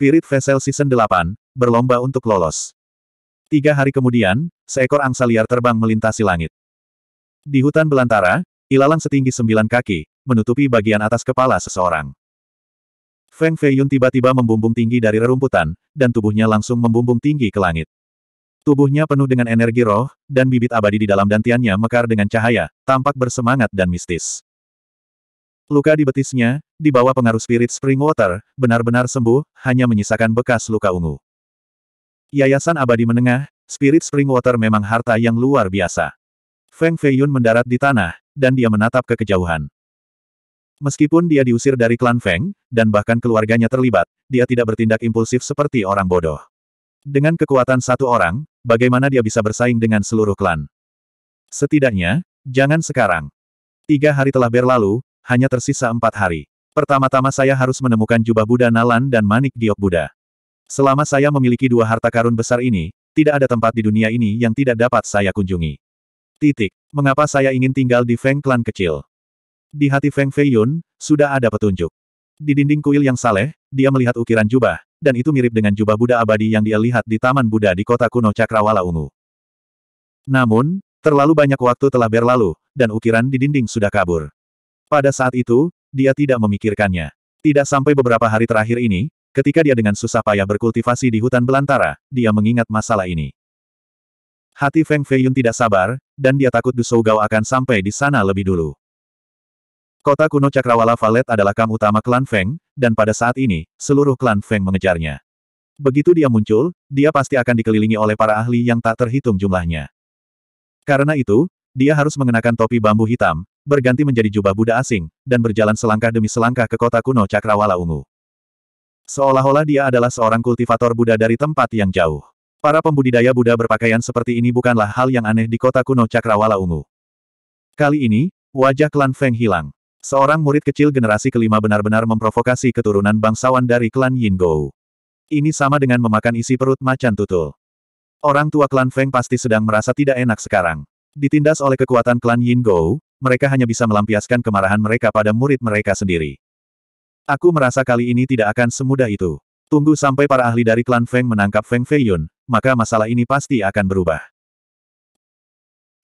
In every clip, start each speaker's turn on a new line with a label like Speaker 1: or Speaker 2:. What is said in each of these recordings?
Speaker 1: Spirit Vessel Season 8, berlomba untuk lolos. Tiga hari kemudian, seekor angsa liar terbang melintasi langit. Di hutan belantara, ilalang setinggi sembilan kaki, menutupi bagian atas kepala seseorang. Feng Feiyun tiba-tiba membumbung tinggi dari rerumputan, dan tubuhnya langsung membumbung tinggi ke langit. Tubuhnya penuh dengan energi roh, dan bibit abadi di dalam dantiannya mekar dengan cahaya, tampak bersemangat dan mistis. Luka di betisnya, di bawah pengaruh spirit spring water benar-benar sembuh, hanya menyisakan bekas luka ungu. Yayasan Abadi Menengah, spirit spring water memang harta yang luar biasa. Feng Feiyun mendarat di tanah, dan dia menatap ke kejauhan. Meskipun dia diusir dari klan Feng, dan bahkan keluarganya terlibat, dia tidak bertindak impulsif seperti orang bodoh. Dengan kekuatan satu orang, bagaimana dia bisa bersaing dengan seluruh klan? Setidaknya, jangan sekarang. Tiga hari telah berlalu, hanya tersisa empat hari. Pertama-tama saya harus menemukan jubah Buddha Nalan dan manik diok Buddha. Selama saya memiliki dua harta karun besar ini, tidak ada tempat di dunia ini yang tidak dapat saya kunjungi. Titik. Mengapa saya ingin tinggal di Feng Clan kecil? Di hati Feng Feiyun, sudah ada petunjuk. Di dinding kuil yang saleh, dia melihat ukiran jubah, dan itu mirip dengan jubah Buddha abadi yang dia lihat di Taman Buddha di kota kuno Cakrawala Ungu. Namun, terlalu banyak waktu telah berlalu, dan ukiran di dinding sudah kabur. Pada saat itu, dia tidak memikirkannya. Tidak sampai beberapa hari terakhir ini, ketika dia dengan susah payah berkultivasi di hutan belantara, dia mengingat masalah ini. Hati Feng Feiyun tidak sabar, dan dia takut Gao akan sampai di sana lebih dulu. Kota kuno Cakrawala Valet adalah kam utama klan Feng, dan pada saat ini, seluruh klan Feng mengejarnya. Begitu dia muncul, dia pasti akan dikelilingi oleh para ahli yang tak terhitung jumlahnya. Karena itu, dia harus mengenakan topi bambu hitam, berganti menjadi jubah Buddha asing, dan berjalan selangkah demi selangkah ke kota kuno Cakrawala Ungu. Seolah-olah dia adalah seorang kultivator Buddha dari tempat yang jauh. Para pembudidaya Buddha berpakaian seperti ini bukanlah hal yang aneh di kota kuno Cakrawala Ungu. Kali ini, wajah klan Feng hilang. Seorang murid kecil generasi kelima benar-benar memprovokasi keturunan bangsawan dari klan Yin Gou. Ini sama dengan memakan isi perut macan tutul. Orang tua klan Feng pasti sedang merasa tidak enak sekarang. Ditindas oleh kekuatan klan Yin Gou, mereka hanya bisa melampiaskan kemarahan mereka pada murid mereka sendiri. Aku merasa kali ini tidak akan semudah itu. Tunggu sampai para ahli dari klan Feng menangkap Feng Feiyun, maka masalah ini pasti akan berubah.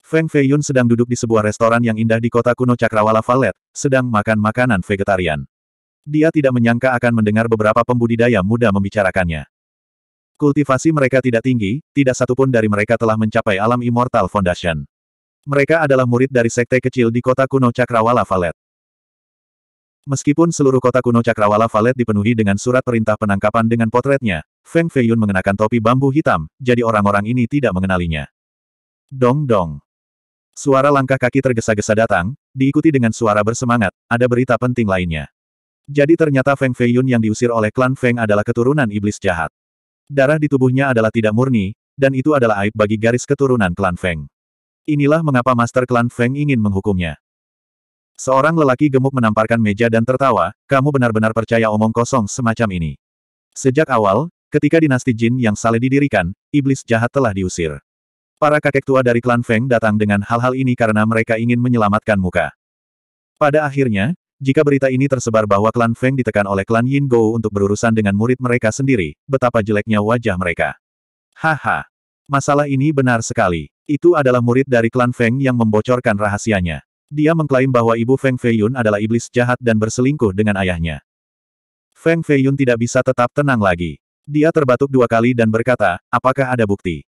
Speaker 1: Feng Feiyun sedang duduk di sebuah restoran yang indah di kota kuno Cakrawala Valet, sedang makan makanan vegetarian. Dia tidak menyangka akan mendengar beberapa pembudidaya muda membicarakannya. Kultivasi mereka tidak tinggi, tidak satupun dari mereka telah mencapai alam immortal foundation. Mereka adalah murid dari sekte kecil di kota kuno Cakrawala Valet. Meskipun seluruh kota kuno Cakrawala Valet dipenuhi dengan surat perintah penangkapan dengan potretnya, Feng Feiyun mengenakan topi bambu hitam, jadi orang-orang ini tidak mengenalinya. Dong dong. Suara langkah kaki tergesa-gesa datang, diikuti dengan suara bersemangat, ada berita penting lainnya. Jadi ternyata Feng Feiyun yang diusir oleh klan Feng adalah keturunan iblis jahat. Darah di tubuhnya adalah tidak murni, dan itu adalah aib bagi garis keturunan klan Feng. Inilah mengapa Master Klan Feng ingin menghukumnya. Seorang lelaki gemuk menamparkan meja dan tertawa, kamu benar-benar percaya omong kosong semacam ini. Sejak awal, ketika dinasti Jin yang saleh didirikan, iblis jahat telah diusir. Para kakek tua dari klan Feng datang dengan hal-hal ini karena mereka ingin menyelamatkan muka. Pada akhirnya, jika berita ini tersebar bahwa klan Feng ditekan oleh klan Yin Go untuk berurusan dengan murid mereka sendiri, betapa jeleknya wajah mereka. Haha. Masalah ini benar sekali. Itu adalah murid dari klan Feng yang membocorkan rahasianya. Dia mengklaim bahwa ibu Feng Feiyun adalah iblis jahat dan berselingkuh dengan ayahnya. Feng Feiyun tidak bisa tetap tenang lagi. Dia terbatuk dua kali dan berkata, apakah ada bukti?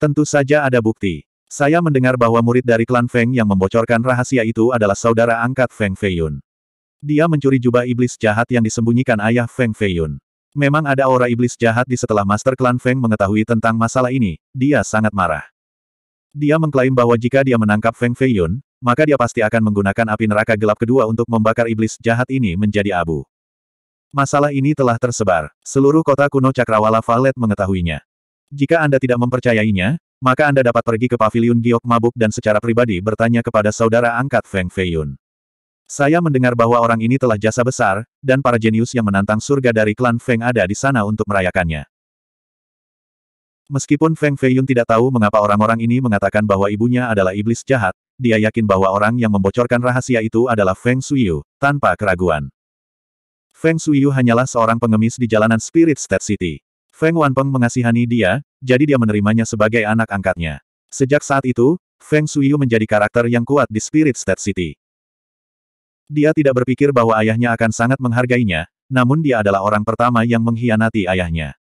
Speaker 1: Tentu saja ada bukti. Saya mendengar bahwa murid dari klan Feng yang membocorkan rahasia itu adalah saudara angkat Feng Feiyun. Dia mencuri jubah iblis jahat yang disembunyikan ayah Feng Feiyun. Memang ada aura iblis jahat di setelah Master Klan Feng mengetahui tentang masalah ini, dia sangat marah. Dia mengklaim bahwa jika dia menangkap Feng Feiyun, maka dia pasti akan menggunakan api neraka gelap kedua untuk membakar iblis jahat ini menjadi abu. Masalah ini telah tersebar. Seluruh kota kuno Cakrawala Valet mengetahuinya. Jika Anda tidak mempercayainya, maka Anda dapat pergi ke paviliun Giok Mabuk dan secara pribadi bertanya kepada saudara angkat Feng Feiyun. Saya mendengar bahwa orang ini telah jasa besar, dan para jenius yang menantang surga dari klan Feng ada di sana untuk merayakannya. Meskipun Feng Feiyun tidak tahu mengapa orang-orang ini mengatakan bahwa ibunya adalah iblis jahat, dia yakin bahwa orang yang membocorkan rahasia itu adalah Feng Suyu, tanpa keraguan. Feng Suyu hanyalah seorang pengemis di jalanan Spirit State City. Feng Wanpeng mengasihani dia, jadi dia menerimanya sebagai anak angkatnya. Sejak saat itu, Feng Suyu menjadi karakter yang kuat di Spirit State City. Dia tidak berpikir bahwa ayahnya akan sangat menghargainya, namun dia adalah orang pertama yang mengkhianati ayahnya.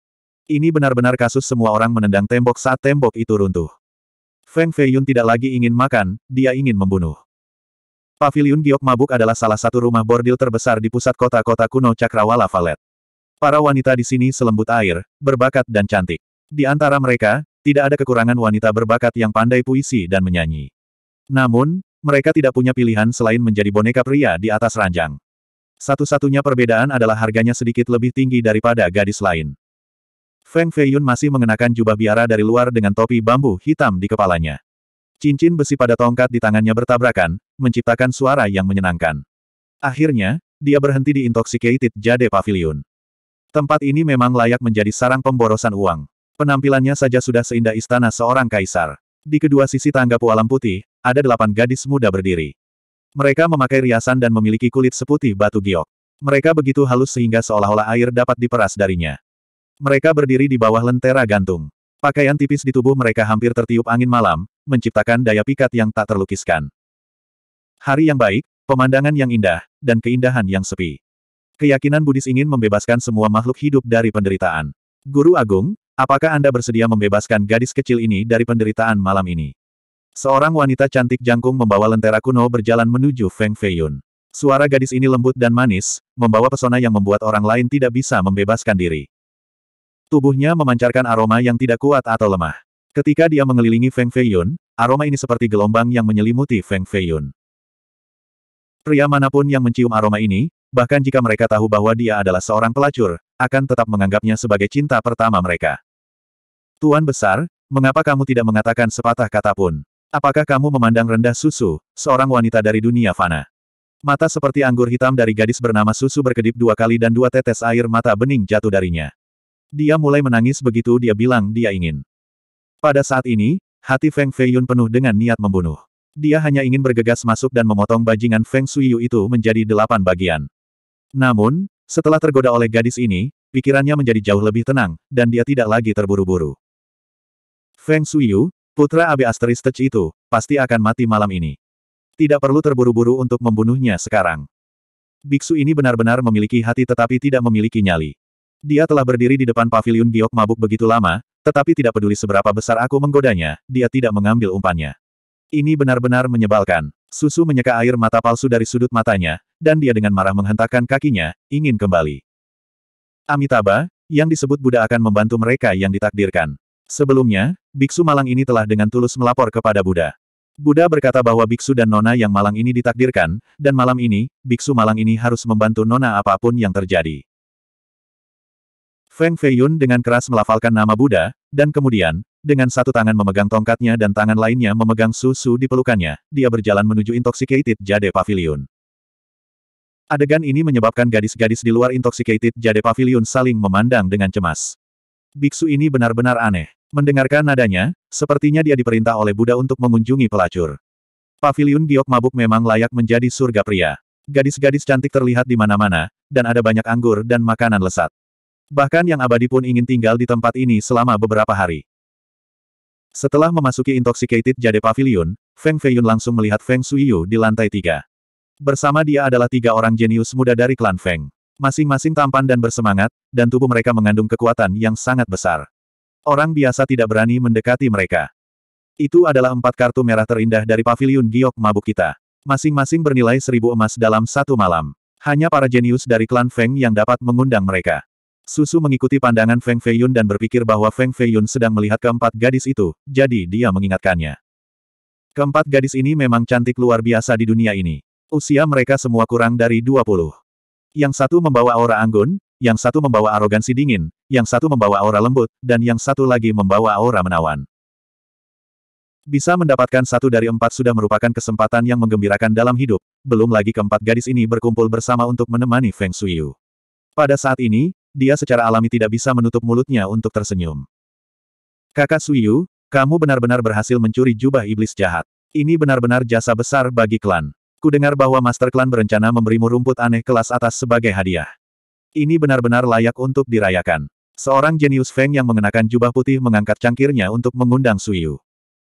Speaker 1: Ini benar-benar kasus semua orang menendang tembok saat tembok itu runtuh. Feng Feiyun tidak lagi ingin makan, dia ingin membunuh. Paviliun Giok Mabuk adalah salah satu rumah bordil terbesar di pusat kota-kota kuno Cakrawala Valet. Para wanita di sini selembut air, berbakat dan cantik. Di antara mereka, tidak ada kekurangan wanita berbakat yang pandai puisi dan menyanyi. Namun, mereka tidak punya pilihan selain menjadi boneka pria di atas ranjang. Satu-satunya perbedaan adalah harganya sedikit lebih tinggi daripada gadis lain. Feng Feiyun masih mengenakan jubah biara dari luar dengan topi bambu hitam di kepalanya. Cincin besi pada tongkat di tangannya bertabrakan, menciptakan suara yang menyenangkan. Akhirnya, dia berhenti di Intoxicated Jade Pavilion. Tempat ini memang layak menjadi sarang pemborosan uang. Penampilannya saja sudah seindah istana seorang kaisar. Di kedua sisi tangga pualam putih, ada delapan gadis muda berdiri. Mereka memakai riasan dan memiliki kulit seputih batu giok. Mereka begitu halus sehingga seolah-olah air dapat diperas darinya. Mereka berdiri di bawah lentera gantung. Pakaian tipis di tubuh mereka hampir tertiup angin malam, menciptakan daya pikat yang tak terlukiskan. Hari yang baik, pemandangan yang indah, dan keindahan yang sepi. Keyakinan Buddhis ingin membebaskan semua makhluk hidup dari penderitaan. Guru Agung, apakah Anda bersedia membebaskan gadis kecil ini dari penderitaan malam ini? Seorang wanita cantik jangkung membawa lentera kuno berjalan menuju Feng Feiyun. Suara gadis ini lembut dan manis, membawa pesona yang membuat orang lain tidak bisa membebaskan diri. Tubuhnya memancarkan aroma yang tidak kuat atau lemah. Ketika dia mengelilingi Feng Feiyun, aroma ini seperti gelombang yang menyelimuti Feng Feiyun. Pria manapun yang mencium aroma ini, bahkan jika mereka tahu bahwa dia adalah seorang pelacur, akan tetap menganggapnya sebagai cinta pertama mereka. Tuan besar, mengapa kamu tidak mengatakan sepatah kata pun? Apakah kamu memandang rendah Susu, seorang wanita dari dunia fana? Mata seperti anggur hitam dari gadis bernama Susu berkedip dua kali dan dua tetes air mata bening jatuh darinya. Dia mulai menangis begitu dia bilang dia ingin. Pada saat ini, hati Feng Feiyun penuh dengan niat membunuh. Dia hanya ingin bergegas masuk dan memotong bajingan Feng Xuyu itu menjadi delapan bagian. Namun, setelah tergoda oleh gadis ini, pikirannya menjadi jauh lebih tenang, dan dia tidak lagi terburu-buru. Feng Xuyu, putra Abe Asteristech itu, pasti akan mati malam ini. Tidak perlu terburu-buru untuk membunuhnya sekarang. Biksu ini benar-benar memiliki hati tetapi tidak memiliki nyali. Dia telah berdiri di depan paviliun giok mabuk begitu lama, tetapi tidak peduli seberapa besar aku menggodanya, dia tidak mengambil umpannya. Ini benar-benar menyebalkan. Susu menyeka air mata palsu dari sudut matanya, dan dia dengan marah menghentakkan kakinya, ingin kembali. Amitabha, yang disebut Buddha akan membantu mereka yang ditakdirkan. Sebelumnya, biksu malang ini telah dengan tulus melapor kepada Buddha. Buddha berkata bahwa biksu dan nona yang malang ini ditakdirkan, dan malam ini, biksu malang ini harus membantu nona apapun yang terjadi. Feng Feiyun dengan keras melafalkan nama Buddha, dan kemudian, dengan satu tangan memegang tongkatnya dan tangan lainnya memegang susu di pelukannya, dia berjalan menuju Intoxicated Jade Pavilion. Adegan ini menyebabkan gadis-gadis di luar Intoxicated Jade Pavilion saling memandang dengan cemas. Biksu ini benar-benar aneh. Mendengarkan nadanya, sepertinya dia diperintah oleh Buddha untuk mengunjungi pelacur. Pavilion giok mabuk memang layak menjadi surga pria. Gadis-gadis cantik terlihat di mana-mana, dan ada banyak anggur dan makanan lesat. Bahkan yang abadi pun ingin tinggal di tempat ini selama beberapa hari. Setelah memasuki Intoxicated Jade Pavilion, Feng Feiyun langsung melihat Feng Suiyu di lantai tiga. Bersama dia adalah tiga orang jenius muda dari klan Feng. Masing-masing tampan dan bersemangat, dan tubuh mereka mengandung kekuatan yang sangat besar. Orang biasa tidak berani mendekati mereka. Itu adalah empat kartu merah terindah dari pavilion giok mabuk kita. Masing-masing bernilai seribu emas dalam satu malam. Hanya para jenius dari klan Feng yang dapat mengundang mereka. Susu mengikuti pandangan Feng Feiyun dan berpikir bahwa Feng Feiyun sedang melihat keempat gadis itu, jadi dia mengingatkannya. Keempat gadis ini memang cantik luar biasa di dunia ini. Usia mereka semua kurang dari 20. Yang satu membawa aura anggun, yang satu membawa arogansi dingin, yang satu membawa aura lembut, dan yang satu lagi membawa aura menawan. Bisa mendapatkan satu dari empat sudah merupakan kesempatan yang menggembirakan dalam hidup, belum lagi keempat gadis ini berkumpul bersama untuk menemani Feng Shuiyu. Pada saat ini, dia secara alami tidak bisa menutup mulutnya untuk tersenyum. Kakak Suyu, kamu benar-benar berhasil mencuri jubah iblis jahat. Ini benar-benar jasa besar bagi klan. Kudengar bahwa Master Klan berencana memberimu rumput aneh kelas atas sebagai hadiah. Ini benar-benar layak untuk dirayakan. Seorang jenius Feng yang mengenakan jubah putih mengangkat cangkirnya untuk mengundang Suyu.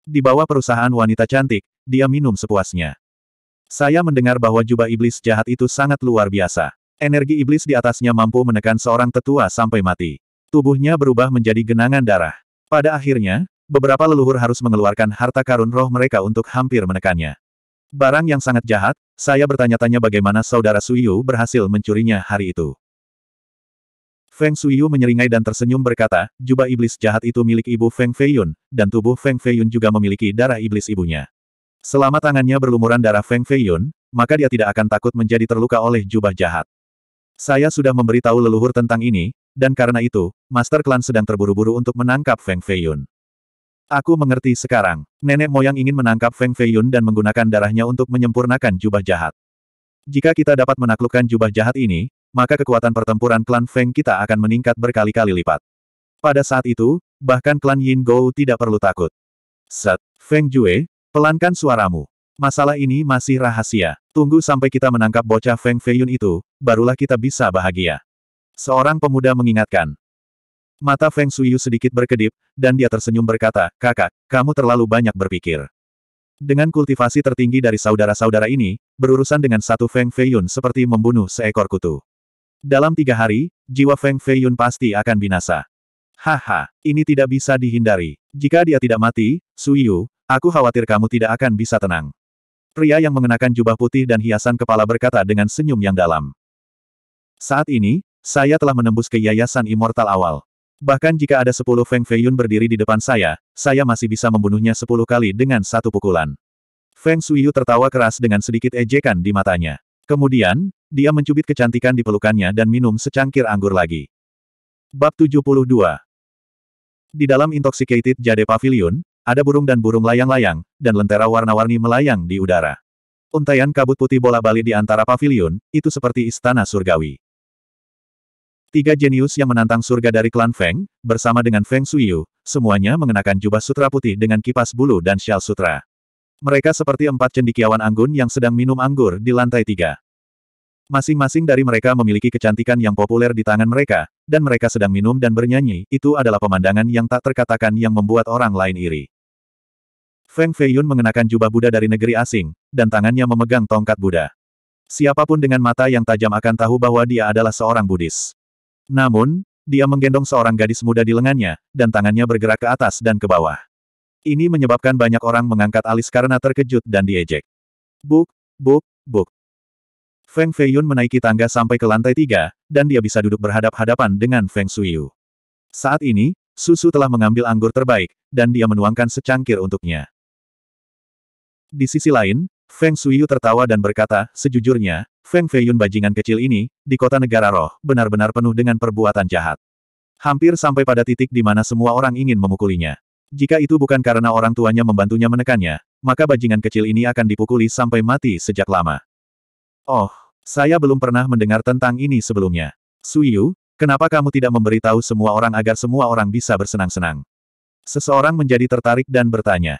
Speaker 1: Di bawah perusahaan wanita cantik, dia minum sepuasnya. Saya mendengar bahwa jubah iblis jahat itu sangat luar biasa. Energi iblis di atasnya mampu menekan seorang tetua sampai mati. Tubuhnya berubah menjadi genangan darah. Pada akhirnya, beberapa leluhur harus mengeluarkan harta karun roh mereka untuk hampir menekannya. Barang yang sangat jahat, saya bertanya-tanya bagaimana saudara Suyu berhasil mencurinya hari itu. Feng Suyu menyeringai dan tersenyum berkata, jubah iblis jahat itu milik ibu Feng Feiyun, dan tubuh Feng Feiyun juga memiliki darah iblis ibunya. Selama tangannya berlumuran darah Feng Feiyun, maka dia tidak akan takut menjadi terluka oleh jubah jahat. Saya sudah memberitahu leluhur tentang ini, dan karena itu, Master Klan sedang terburu-buru untuk menangkap Feng Feiyun. Aku mengerti sekarang, nenek moyang ingin menangkap Feng Feiyun dan menggunakan darahnya untuk menyempurnakan jubah jahat. Jika kita dapat menaklukkan jubah jahat ini, maka kekuatan pertempuran klan Feng kita akan meningkat berkali-kali lipat. Pada saat itu, bahkan klan Yin Gou tidak perlu takut. Set, Feng Jue, pelankan suaramu. Masalah ini masih rahasia. Tunggu sampai kita menangkap bocah Feng Feiyun itu, barulah kita bisa bahagia. Seorang pemuda mengingatkan. Mata Feng Suyu sedikit berkedip, dan dia tersenyum berkata, Kakak, kamu terlalu banyak berpikir. Dengan kultivasi tertinggi dari saudara-saudara ini, berurusan dengan satu Feng Feiyun seperti membunuh seekor kutu. Dalam tiga hari, jiwa Feng Feiyun pasti akan binasa. Haha, ini tidak bisa dihindari. Jika dia tidak mati, Suyu, aku khawatir kamu tidak akan bisa tenang. Pria yang mengenakan jubah putih dan hiasan kepala berkata dengan senyum yang dalam. Saat ini, saya telah menembus ke Yayasan Immortal awal. Bahkan jika ada sepuluh Feng Feiyun berdiri di depan saya, saya masih bisa membunuhnya sepuluh kali dengan satu pukulan. Feng Suiyu tertawa keras dengan sedikit ejekan di matanya. Kemudian, dia mencubit kecantikan di pelukannya dan minum secangkir anggur lagi. Bab 72 Di dalam Intoxicated Jade Pavilion, ada burung dan burung layang-layang, dan lentera warna-warni melayang di udara. Untaian kabut putih bola bali di antara pavilion, itu seperti istana surgawi. Tiga jenius yang menantang surga dari klan Feng, bersama dengan Feng Suyu, semuanya mengenakan jubah sutra putih dengan kipas bulu dan syal sutra. Mereka seperti empat cendikiawan anggun yang sedang minum anggur di lantai tiga. Masing-masing dari mereka memiliki kecantikan yang populer di tangan mereka, dan mereka sedang minum dan bernyanyi, itu adalah pemandangan yang tak terkatakan yang membuat orang lain iri. Feng Feiyun mengenakan jubah Buddha dari negeri asing, dan tangannya memegang tongkat Buddha. Siapapun dengan mata yang tajam akan tahu bahwa dia adalah seorang Buddhis. Namun, dia menggendong seorang gadis muda di lengannya, dan tangannya bergerak ke atas dan ke bawah. Ini menyebabkan banyak orang mengangkat alis karena terkejut dan diejek. Buk, buk, buk. Feng Feiyun menaiki tangga sampai ke lantai tiga, dan dia bisa duduk berhadap-hadapan dengan Feng Xuyu. Saat ini, Susu telah mengambil anggur terbaik, dan dia menuangkan secangkir untuknya. Di sisi lain, Feng Xuyu tertawa dan berkata, sejujurnya, Feng Feiyun bajingan kecil ini, di kota negara roh, benar-benar penuh dengan perbuatan jahat. Hampir sampai pada titik di mana semua orang ingin memukulinya. Jika itu bukan karena orang tuanya membantunya menekannya, maka bajingan kecil ini akan dipukuli sampai mati sejak lama. Oh, saya belum pernah mendengar tentang ini sebelumnya. Suyu, kenapa kamu tidak memberitahu semua orang agar semua orang bisa bersenang-senang? Seseorang menjadi tertarik dan bertanya.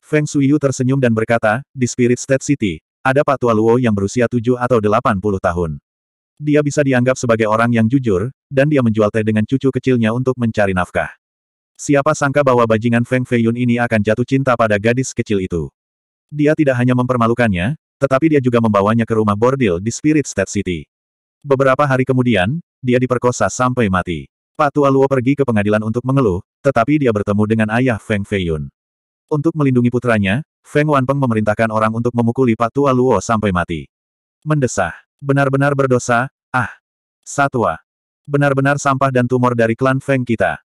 Speaker 1: Feng Suyu tersenyum dan berkata, di Spirit State City, ada Pak Tua Luo yang berusia 7 atau 80 tahun. Dia bisa dianggap sebagai orang yang jujur, dan dia menjual teh dengan cucu kecilnya untuk mencari nafkah. Siapa sangka bahwa bajingan Feng Feiyun ini akan jatuh cinta pada gadis kecil itu. Dia tidak hanya mempermalukannya, tetapi dia juga membawanya ke rumah bordil di Spirit State City. Beberapa hari kemudian, dia diperkosa sampai mati. Patua Luo pergi ke pengadilan untuk mengeluh, tetapi dia bertemu dengan ayah Feng Feiyun. Untuk melindungi putranya, Feng Wanpeng memerintahkan orang untuk memukuli Patua Luo sampai mati. Mendesah. Benar-benar berdosa, ah. Satwa. Benar-benar sampah dan tumor dari klan Feng kita.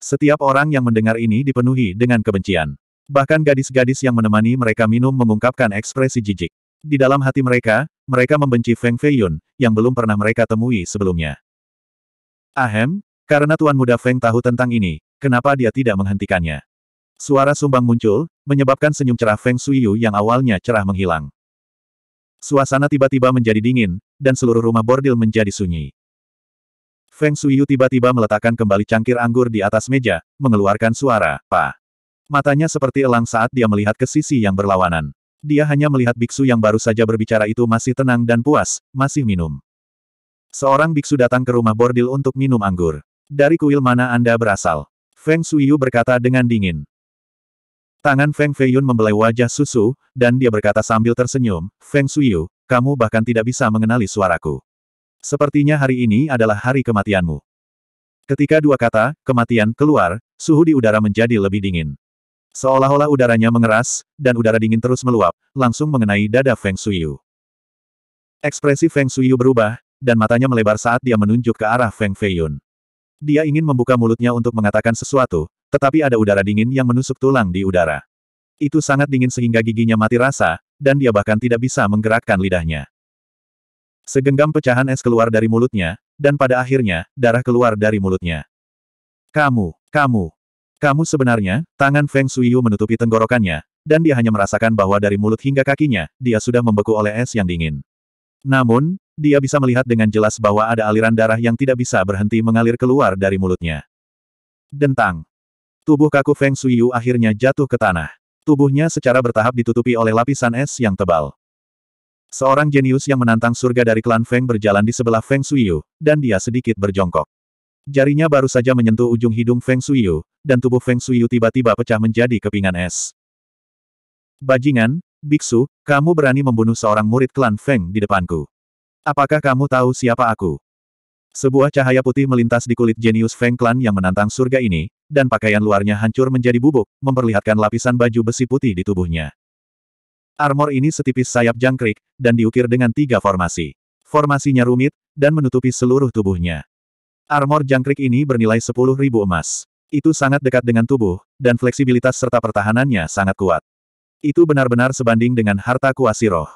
Speaker 1: Setiap orang yang mendengar ini dipenuhi dengan kebencian. Bahkan gadis-gadis yang menemani mereka minum mengungkapkan ekspresi jijik. Di dalam hati mereka, mereka membenci Feng Feiyun, yang belum pernah mereka temui sebelumnya. Ahem, karena Tuan Muda Feng tahu tentang ini, kenapa dia tidak menghentikannya? Suara sumbang muncul, menyebabkan senyum cerah Feng Suiyu yang awalnya cerah menghilang. Suasana tiba-tiba menjadi dingin, dan seluruh rumah bordil menjadi sunyi. Feng Suiyu tiba-tiba meletakkan kembali cangkir anggur di atas meja, mengeluarkan suara, pa. Matanya seperti elang saat dia melihat ke sisi yang berlawanan. Dia hanya melihat biksu yang baru saja berbicara itu masih tenang dan puas, masih minum. Seorang biksu datang ke rumah bordil untuk minum anggur. Dari kuil mana Anda berasal? Feng Suiyu berkata dengan dingin. Tangan Feng Feiyun membelai wajah susu, dan dia berkata sambil tersenyum, Feng Suiyu, kamu bahkan tidak bisa mengenali suaraku. Sepertinya hari ini adalah hari kematianmu. Ketika dua kata, kematian, keluar, suhu di udara menjadi lebih dingin. Seolah-olah udaranya mengeras, dan udara dingin terus meluap, langsung mengenai dada Feng Shuiyu. Ekspresi Feng Shuiyu berubah, dan matanya melebar saat dia menunjuk ke arah Feng Feiyun. Dia ingin membuka mulutnya untuk mengatakan sesuatu, tetapi ada udara dingin yang menusuk tulang di udara. Itu sangat dingin sehingga giginya mati rasa, dan dia bahkan tidak bisa menggerakkan lidahnya. Segenggam pecahan es keluar dari mulutnya, dan pada akhirnya, darah keluar dari mulutnya. Kamu, kamu, kamu sebenarnya, tangan Feng Shuiyu menutupi tenggorokannya, dan dia hanya merasakan bahwa dari mulut hingga kakinya, dia sudah membeku oleh es yang dingin. Namun, dia bisa melihat dengan jelas bahwa ada aliran darah yang tidak bisa berhenti mengalir keluar dari mulutnya. Dentang. Tubuh kaku Feng Shuiyu akhirnya jatuh ke tanah. Tubuhnya secara bertahap ditutupi oleh lapisan es yang tebal. Seorang jenius yang menantang surga dari klan Feng berjalan di sebelah Feng Shuiyu, dan dia sedikit berjongkok. Jarinya baru saja menyentuh ujung hidung Feng Shuiyu, dan tubuh Feng Shuiyu tiba-tiba pecah menjadi kepingan es. Bajingan, Biksu, kamu berani membunuh seorang murid klan Feng di depanku. Apakah kamu tahu siapa aku? Sebuah cahaya putih melintas di kulit jenius Feng klan yang menantang surga ini, dan pakaian luarnya hancur menjadi bubuk, memperlihatkan lapisan baju besi putih di tubuhnya. Armor ini setipis sayap jangkrik, dan diukir dengan tiga formasi. Formasinya rumit, dan menutupi seluruh tubuhnya. Armor jangkrik ini bernilai 10.000 emas. Itu sangat dekat dengan tubuh, dan fleksibilitas serta pertahanannya sangat kuat. Itu benar-benar sebanding dengan harta kuasi roh.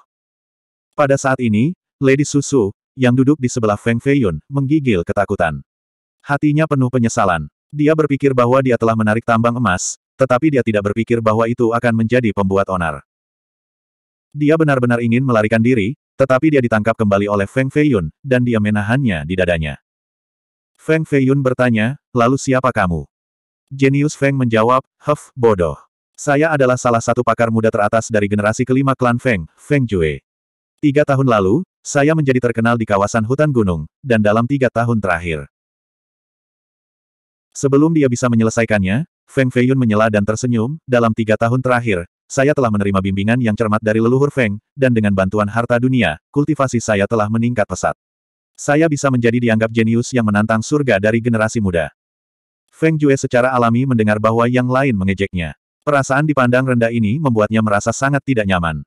Speaker 1: Pada saat ini, Lady Susu, yang duduk di sebelah Feng Feiyun, menggigil ketakutan. Hatinya penuh penyesalan. Dia berpikir bahwa dia telah menarik tambang emas, tetapi dia tidak berpikir bahwa itu akan menjadi pembuat onar. Dia benar-benar ingin melarikan diri, tetapi dia ditangkap kembali oleh Feng Feiyun, dan dia menahannya di dadanya. Feng Feiyun bertanya, lalu siapa kamu? Jenius Feng menjawab, Huff, bodoh. Saya adalah salah satu pakar muda teratas dari generasi kelima klan Feng, Feng Jue. Tiga tahun lalu, saya menjadi terkenal di kawasan hutan gunung, dan dalam tiga tahun terakhir. Sebelum dia bisa menyelesaikannya, Feng Feiyun menyela dan tersenyum, dalam tiga tahun terakhir, saya telah menerima bimbingan yang cermat dari leluhur Feng, dan dengan bantuan harta dunia, kultivasi saya telah meningkat pesat. Saya bisa menjadi dianggap jenius yang menantang surga dari generasi muda. Feng Jue secara alami mendengar bahwa yang lain mengejeknya. Perasaan dipandang rendah ini membuatnya merasa sangat tidak nyaman.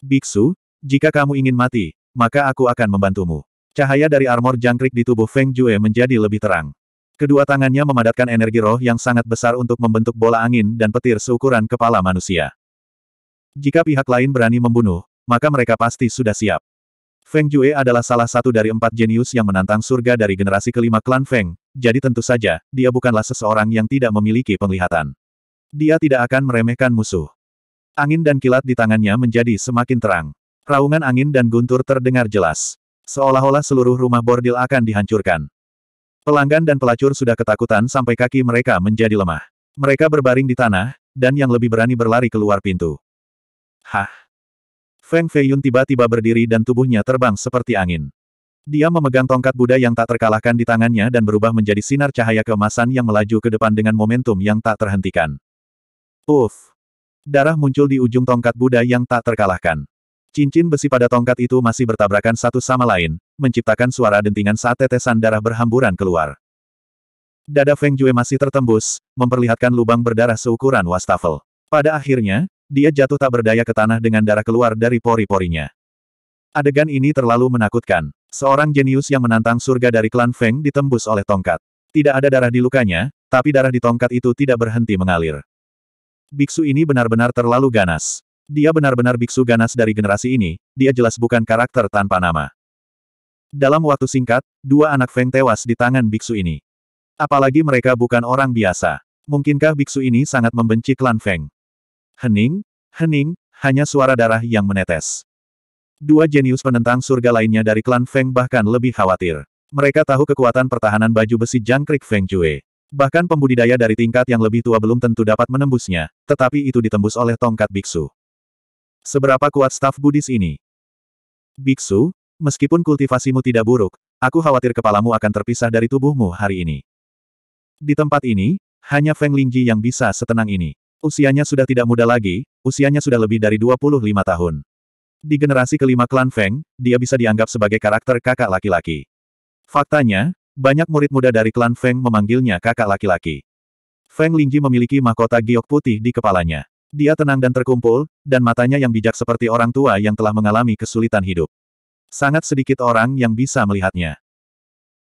Speaker 1: Biksu, jika kamu ingin mati, maka aku akan membantumu. Cahaya dari armor jangkrik di tubuh Feng Jue menjadi lebih terang. Kedua tangannya memadatkan energi roh yang sangat besar untuk membentuk bola angin dan petir seukuran kepala manusia. Jika pihak lain berani membunuh, maka mereka pasti sudah siap. Feng Jue adalah salah satu dari empat jenius yang menantang surga dari generasi kelima klan Feng, jadi tentu saja, dia bukanlah seseorang yang tidak memiliki penglihatan. Dia tidak akan meremehkan musuh. Angin dan kilat di tangannya menjadi semakin terang. Raungan angin dan guntur terdengar jelas. Seolah-olah seluruh rumah bordil akan dihancurkan. Pelanggan dan pelacur sudah ketakutan sampai kaki mereka menjadi lemah. Mereka berbaring di tanah, dan yang lebih berani berlari keluar pintu. Hah? Feng Feiyun tiba-tiba berdiri dan tubuhnya terbang seperti angin. Dia memegang tongkat Buddha yang tak terkalahkan di tangannya dan berubah menjadi sinar cahaya keemasan yang melaju ke depan dengan momentum yang tak terhentikan. Uff! Darah muncul di ujung tongkat Buddha yang tak terkalahkan. Cincin besi pada tongkat itu masih bertabrakan satu sama lain, menciptakan suara dentingan saat tetesan darah berhamburan keluar. Dada Feng Jue masih tertembus, memperlihatkan lubang berdarah seukuran wastafel. Pada akhirnya, dia jatuh tak berdaya ke tanah dengan darah keluar dari pori-porinya. Adegan ini terlalu menakutkan. Seorang jenius yang menantang surga dari klan Feng ditembus oleh tongkat. Tidak ada darah di lukanya, tapi darah di tongkat itu tidak berhenti mengalir. Biksu ini benar-benar terlalu ganas. Dia benar-benar biksu ganas dari generasi ini, dia jelas bukan karakter tanpa nama. Dalam waktu singkat, dua anak Feng tewas di tangan biksu ini. Apalagi mereka bukan orang biasa. Mungkinkah biksu ini sangat membenci klan Feng? Hening, hening, hanya suara darah yang menetes. Dua jenius penentang surga lainnya dari klan Feng bahkan lebih khawatir. Mereka tahu kekuatan pertahanan baju besi jangkrik Feng Jue. Bahkan pembudidaya dari tingkat yang lebih tua belum tentu dapat menembusnya, tetapi itu ditembus oleh tongkat biksu. Seberapa kuat staf Buddhis ini? Biksu, meskipun kultivasimu tidak buruk, aku khawatir kepalamu akan terpisah dari tubuhmu hari ini. Di tempat ini, hanya Feng Lingji yang bisa setenang ini. Usianya sudah tidak muda lagi, usianya sudah lebih dari 25 tahun. Di generasi kelima klan Feng, dia bisa dianggap sebagai karakter kakak laki-laki. Faktanya, banyak murid muda dari klan Feng memanggilnya kakak laki-laki. Feng Lingji memiliki mahkota giok putih di kepalanya. Dia tenang dan terkumpul, dan matanya yang bijak seperti orang tua yang telah mengalami kesulitan hidup. Sangat sedikit orang yang bisa melihatnya.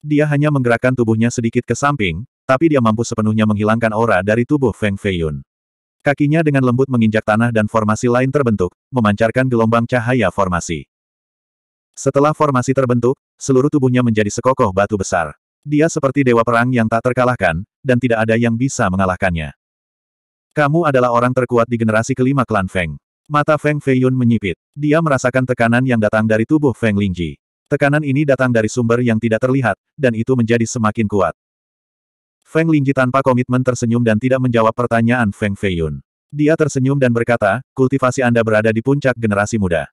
Speaker 1: Dia hanya menggerakkan tubuhnya sedikit ke samping, tapi dia mampu sepenuhnya menghilangkan aura dari tubuh Feng Feiyun. Kakinya dengan lembut menginjak tanah dan formasi lain terbentuk, memancarkan gelombang cahaya formasi. Setelah formasi terbentuk, seluruh tubuhnya menjadi sekokoh batu besar. Dia seperti dewa perang yang tak terkalahkan, dan tidak ada yang bisa mengalahkannya. Kamu adalah orang terkuat di generasi kelima klan Feng. Mata Feng Feiyun menyipit. Dia merasakan tekanan yang datang dari tubuh Feng Lingji. Tekanan ini datang dari sumber yang tidak terlihat, dan itu menjadi semakin kuat. Feng Lingji tanpa komitmen tersenyum dan tidak menjawab pertanyaan Feng Feiyun. Dia tersenyum dan berkata, kultivasi Anda berada di puncak generasi muda.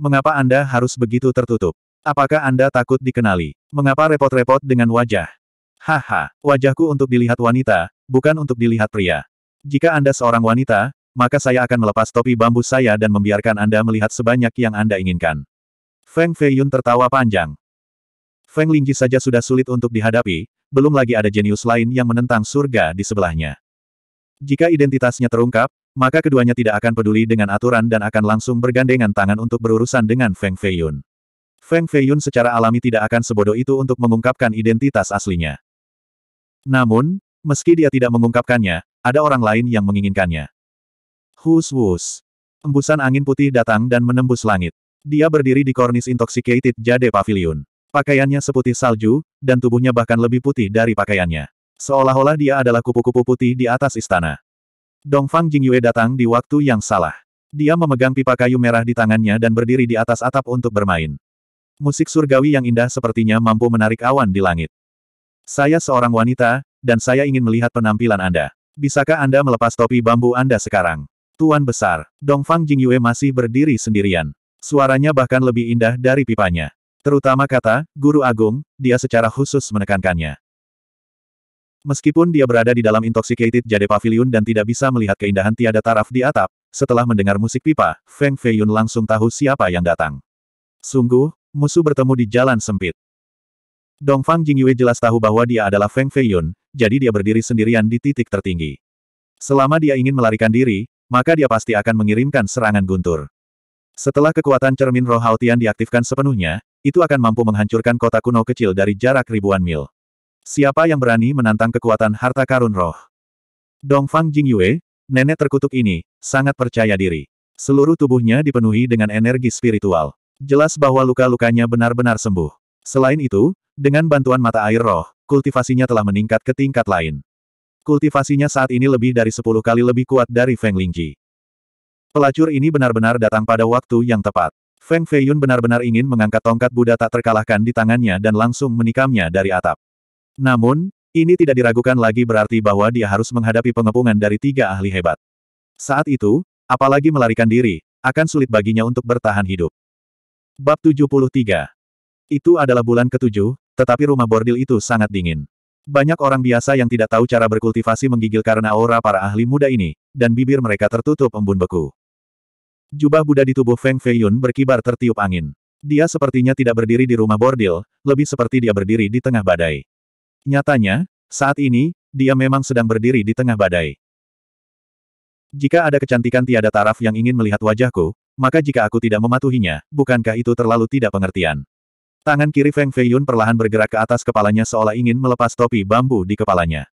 Speaker 1: Mengapa Anda harus begitu tertutup? Apakah Anda takut dikenali? Mengapa repot-repot dengan wajah? Haha, wajahku untuk dilihat wanita, bukan untuk dilihat pria. Jika Anda seorang wanita, maka saya akan melepas topi bambu saya dan membiarkan Anda melihat sebanyak yang Anda inginkan. Feng Feiyun tertawa panjang. Feng Lingji saja sudah sulit untuk dihadapi, belum lagi ada jenius lain yang menentang surga di sebelahnya. Jika identitasnya terungkap, maka keduanya tidak akan peduli dengan aturan dan akan langsung bergandengan tangan untuk berurusan dengan Feng Feiyun. Feng Feiyun secara alami tidak akan sebodoh itu untuk mengungkapkan identitas aslinya. Namun, meski dia tidak mengungkapkannya, ada orang lain yang menginginkannya. Hus wus. Embusan angin putih datang dan menembus langit. Dia berdiri di kornis intoxicated Jade Pavilion. Pakaiannya seputih salju, dan tubuhnya bahkan lebih putih dari pakaiannya. Seolah-olah dia adalah kupu-kupu putih di atas istana. Dongfang Jingyue datang di waktu yang salah. Dia memegang pipa kayu merah di tangannya dan berdiri di atas atap untuk bermain. Musik surgawi yang indah sepertinya mampu menarik awan di langit. Saya seorang wanita, dan saya ingin melihat penampilan Anda. Bisakah Anda melepas topi bambu Anda sekarang? Tuan Besar, Dongfang Jingyue masih berdiri sendirian. Suaranya bahkan lebih indah dari pipanya. Terutama kata, Guru Agung, dia secara khusus menekankannya. Meskipun dia berada di dalam intoxicated jade pavilion dan tidak bisa melihat keindahan tiada taraf di atap, setelah mendengar musik pipa, Feng Feiyun langsung tahu siapa yang datang. Sungguh, musuh bertemu di jalan sempit. Dongfang Jingyue jelas tahu bahwa dia adalah Feng Feiyun, jadi dia berdiri sendirian di titik tertinggi. Selama dia ingin melarikan diri, maka dia pasti akan mengirimkan serangan guntur. Setelah kekuatan cermin roh Haotian diaktifkan sepenuhnya, itu akan mampu menghancurkan kota kuno kecil dari jarak ribuan mil. Siapa yang berani menantang kekuatan harta karun roh? Dongfang Jingyue, nenek terkutuk ini, sangat percaya diri. Seluruh tubuhnya dipenuhi dengan energi spiritual. Jelas bahwa luka-lukanya benar-benar sembuh. Selain itu, dengan bantuan mata air roh, kultivasinya telah meningkat ke tingkat lain. Kultivasinya saat ini lebih dari 10 kali lebih kuat dari Feng Lingji. Pelacur ini benar-benar datang pada waktu yang tepat. Feng Feiyun benar-benar ingin mengangkat tongkat Buddha tak terkalahkan di tangannya dan langsung menikamnya dari atap. Namun, ini tidak diragukan lagi berarti bahwa dia harus menghadapi pengepungan dari tiga ahli hebat. Saat itu, apalagi melarikan diri, akan sulit baginya untuk bertahan hidup. Bab 73 Itu adalah bulan ketujuh, tetapi rumah bordil itu sangat dingin. Banyak orang biasa yang tidak tahu cara berkultivasi menggigil karena aura para ahli muda ini, dan bibir mereka tertutup embun beku. Jubah Buddha di tubuh Feng Feiyun berkibar tertiup angin. Dia sepertinya tidak berdiri di rumah bordil, lebih seperti dia berdiri di tengah badai. Nyatanya, saat ini, dia memang sedang berdiri di tengah badai. Jika ada kecantikan tiada taraf yang ingin melihat wajahku, maka jika aku tidak mematuhinya, bukankah itu terlalu tidak pengertian? Tangan kiri Feng Feiyun perlahan bergerak ke atas kepalanya seolah ingin melepas topi bambu di kepalanya.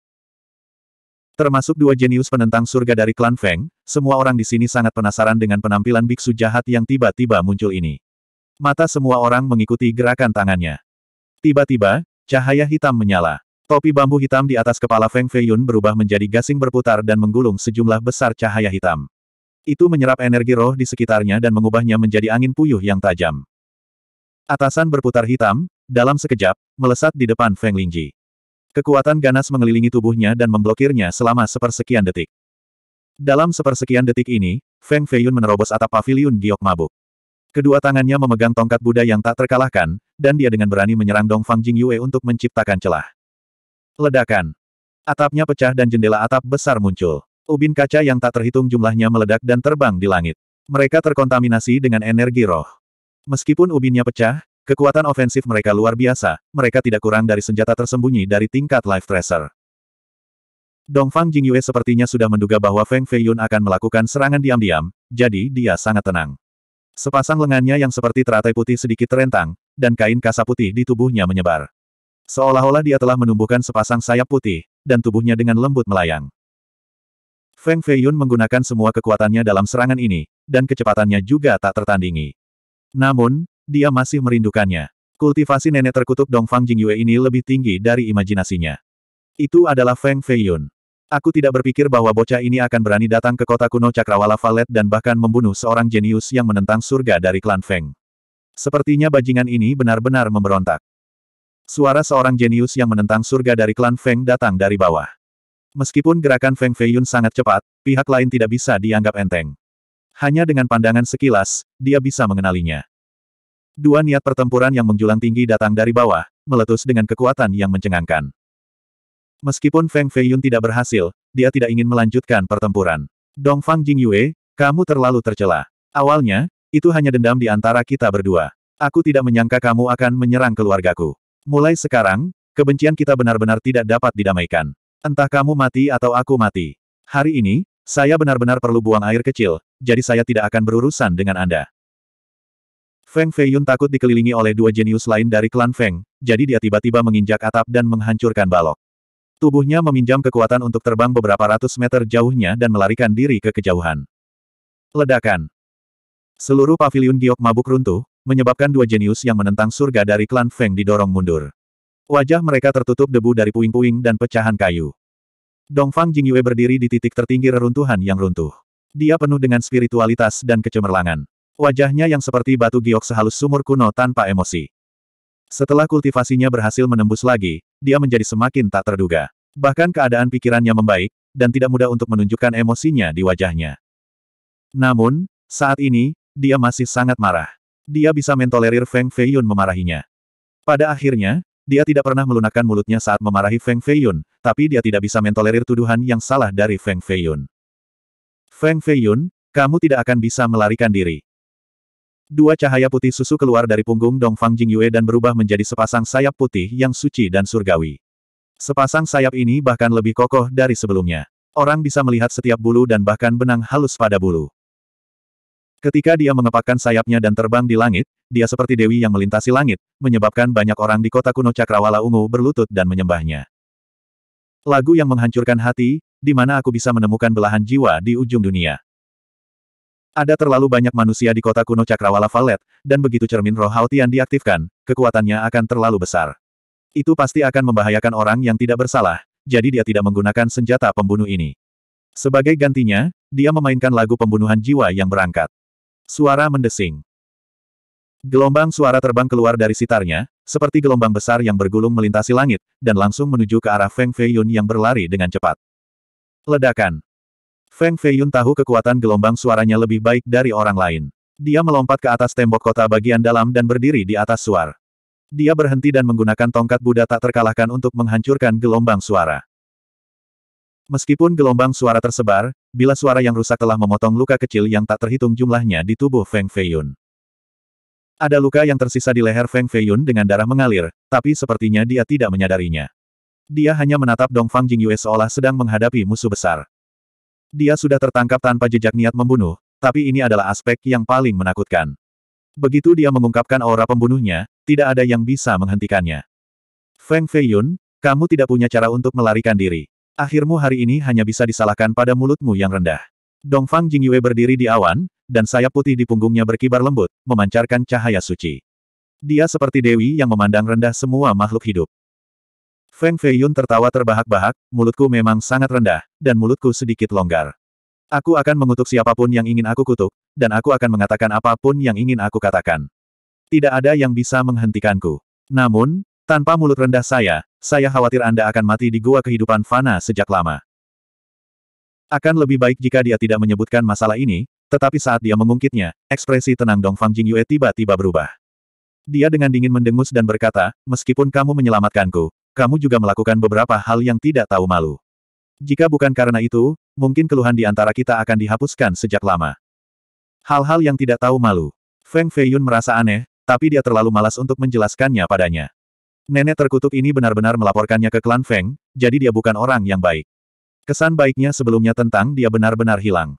Speaker 1: Termasuk dua jenius penentang surga dari klan Feng, semua orang di sini sangat penasaran dengan penampilan biksu jahat yang tiba-tiba muncul ini. Mata semua orang mengikuti gerakan tangannya. Tiba-tiba, cahaya hitam menyala. Topi bambu hitam di atas kepala Feng Feiyun berubah menjadi gasing berputar dan menggulung sejumlah besar cahaya hitam. Itu menyerap energi roh di sekitarnya dan mengubahnya menjadi angin puyuh yang tajam. Atasan berputar hitam, dalam sekejap, melesat di depan Feng Lingji. Kekuatan ganas mengelilingi tubuhnya dan memblokirnya selama sepersekian detik. Dalam sepersekian detik ini, Feng Feiyun menerobos atap pavilion giok mabuk. Kedua tangannya memegang tongkat Buddha yang tak terkalahkan, dan dia dengan berani menyerang Dong Fang Jing Yue untuk menciptakan celah. Ledakan. Atapnya pecah dan jendela atap besar muncul. Ubin kaca yang tak terhitung jumlahnya meledak dan terbang di langit. Mereka terkontaminasi dengan energi roh. Meskipun ubinnya pecah, Kekuatan ofensif mereka luar biasa, mereka tidak kurang dari senjata tersembunyi dari tingkat Life Tracer. Dongfang Jingyue sepertinya sudah menduga bahwa Feng Feiyun akan melakukan serangan diam-diam, jadi dia sangat tenang. Sepasang lengannya yang seperti teratai putih sedikit terentang, dan kain kasa putih di tubuhnya menyebar. Seolah-olah dia telah menumbuhkan sepasang sayap putih, dan tubuhnya dengan lembut melayang. Feng Feiyun menggunakan semua kekuatannya dalam serangan ini, dan kecepatannya juga tak tertandingi. Namun, dia masih merindukannya. Kultivasi nenek terkutuk Dongfang Jingyue ini lebih tinggi dari imajinasinya. Itu adalah Feng Feiyun. Aku tidak berpikir bahwa bocah ini akan berani datang ke kota kuno Cakrawala Valet dan bahkan membunuh seorang jenius yang menentang surga dari klan Feng. Sepertinya bajingan ini benar-benar memberontak. Suara seorang jenius yang menentang surga dari klan Feng datang dari bawah. Meskipun gerakan Feng Feiyun sangat cepat, pihak lain tidak bisa dianggap enteng. Hanya dengan pandangan sekilas, dia bisa mengenalinya. Dua niat pertempuran yang menjulang tinggi datang dari bawah, meletus dengan kekuatan yang mencengangkan. Meskipun Feng Feiyun tidak berhasil, dia tidak ingin melanjutkan pertempuran. Dong Fang Jing Yue, kamu terlalu tercela. Awalnya, itu hanya dendam di antara kita berdua. Aku tidak menyangka kamu akan menyerang keluargaku. Mulai sekarang, kebencian kita benar-benar tidak dapat didamaikan. Entah kamu mati atau aku mati. Hari ini, saya benar-benar perlu buang air kecil, jadi saya tidak akan berurusan dengan Anda. Feng Feiyun takut dikelilingi oleh dua jenius lain dari klan Feng, jadi dia tiba-tiba menginjak atap dan menghancurkan balok. Tubuhnya meminjam kekuatan untuk terbang beberapa ratus meter jauhnya dan melarikan diri ke kejauhan. Ledakan. Seluruh paviliun giok mabuk runtuh, menyebabkan dua jenius yang menentang surga dari klan Feng didorong mundur. Wajah mereka tertutup debu dari puing-puing dan pecahan kayu. Dongfang Jingyue berdiri di titik tertinggi reruntuhan yang runtuh. Dia penuh dengan spiritualitas dan kecemerlangan. Wajahnya yang seperti batu giok sehalus sumur kuno tanpa emosi. Setelah kultivasinya berhasil menembus lagi, dia menjadi semakin tak terduga. Bahkan keadaan pikirannya membaik, dan tidak mudah untuk menunjukkan emosinya di wajahnya. Namun, saat ini, dia masih sangat marah. Dia bisa mentolerir Feng Feiyun memarahinya. Pada akhirnya, dia tidak pernah melunakkan mulutnya saat memarahi Feng Feiyun, tapi dia tidak bisa mentolerir tuduhan yang salah dari Feng Feiyun. Feng Feiyun, kamu tidak akan bisa melarikan diri. Dua cahaya putih susu keluar dari punggung Dong Fang Jing Yue dan berubah menjadi sepasang sayap putih yang suci dan surgawi. Sepasang sayap ini bahkan lebih kokoh dari sebelumnya. Orang bisa melihat setiap bulu dan bahkan benang halus pada bulu. Ketika dia mengepakkan sayapnya dan terbang di langit, dia seperti dewi yang melintasi langit, menyebabkan banyak orang di kota kuno Cakrawala Ungu berlutut dan menyembahnya. Lagu yang menghancurkan hati, di mana aku bisa menemukan belahan jiwa di ujung dunia. Ada terlalu banyak manusia di kota kuno Cakrawala Valet, dan begitu cermin roh Haotian diaktifkan, kekuatannya akan terlalu besar. Itu pasti akan membahayakan orang yang tidak bersalah, jadi dia tidak menggunakan senjata pembunuh ini. Sebagai gantinya, dia memainkan lagu pembunuhan jiwa yang berangkat. Suara mendesing. Gelombang suara terbang keluar dari sitarnya, seperti gelombang besar yang bergulung melintasi langit, dan langsung menuju ke arah Feng Feiyun yang berlari dengan cepat. Ledakan. Feng Feiyun tahu kekuatan gelombang suaranya lebih baik dari orang lain. Dia melompat ke atas tembok kota bagian dalam dan berdiri di atas suar. Dia berhenti dan menggunakan tongkat Buddha tak terkalahkan untuk menghancurkan gelombang suara. Meskipun gelombang suara tersebar, bila suara yang rusak telah memotong luka kecil yang tak terhitung jumlahnya di tubuh Feng Feiyun. Ada luka yang tersisa di leher Feng Feiyun dengan darah mengalir, tapi sepertinya dia tidak menyadarinya. Dia hanya menatap Dong Dongfang Jingyue seolah sedang menghadapi musuh besar. Dia sudah tertangkap tanpa jejak niat membunuh, tapi ini adalah aspek yang paling menakutkan. Begitu dia mengungkapkan aura pembunuhnya, tidak ada yang bisa menghentikannya. Feng Feiyun, kamu tidak punya cara untuk melarikan diri. Akhirmu hari ini hanya bisa disalahkan pada mulutmu yang rendah. Dongfang Jingyue berdiri di awan, dan sayap putih di punggungnya berkibar lembut, memancarkan cahaya suci. Dia seperti dewi yang memandang rendah semua makhluk hidup. Feng Feiyun tertawa terbahak-bahak, mulutku memang sangat rendah, dan mulutku sedikit longgar. Aku akan mengutuk siapapun yang ingin aku kutuk, dan aku akan mengatakan apapun yang ingin aku katakan. Tidak ada yang bisa menghentikanku. Namun, tanpa mulut rendah saya, saya khawatir Anda akan mati di gua kehidupan fana sejak lama. Akan lebih baik jika dia tidak menyebutkan masalah ini, tetapi saat dia mengungkitnya, ekspresi tenang Dong Fang Jingyue tiba-tiba berubah. Dia dengan dingin mendengus dan berkata, meskipun kamu menyelamatkanku, kamu juga melakukan beberapa hal yang tidak tahu malu. Jika bukan karena itu, mungkin keluhan di antara kita akan dihapuskan sejak lama. Hal-hal yang tidak tahu malu. Feng Feiyun merasa aneh, tapi dia terlalu malas untuk menjelaskannya padanya. Nenek terkutuk ini benar-benar melaporkannya ke klan Feng, jadi dia bukan orang yang baik. Kesan baiknya sebelumnya tentang dia benar-benar hilang.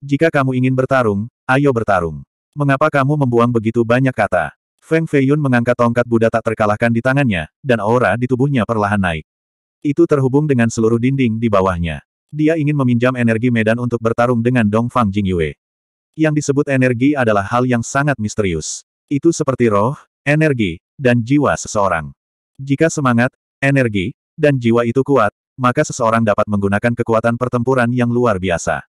Speaker 1: Jika kamu ingin bertarung, ayo bertarung. Mengapa kamu membuang begitu banyak kata? Feng Feiyun mengangkat tongkat Buddha tak terkalahkan di tangannya, dan aura di tubuhnya perlahan naik. Itu terhubung dengan seluruh dinding di bawahnya. Dia ingin meminjam energi medan untuk bertarung dengan Dong Fang Jingyue. Yang disebut energi adalah hal yang sangat misterius. Itu seperti roh, energi, dan jiwa seseorang. Jika semangat, energi, dan jiwa itu kuat, maka seseorang dapat menggunakan kekuatan pertempuran yang luar biasa.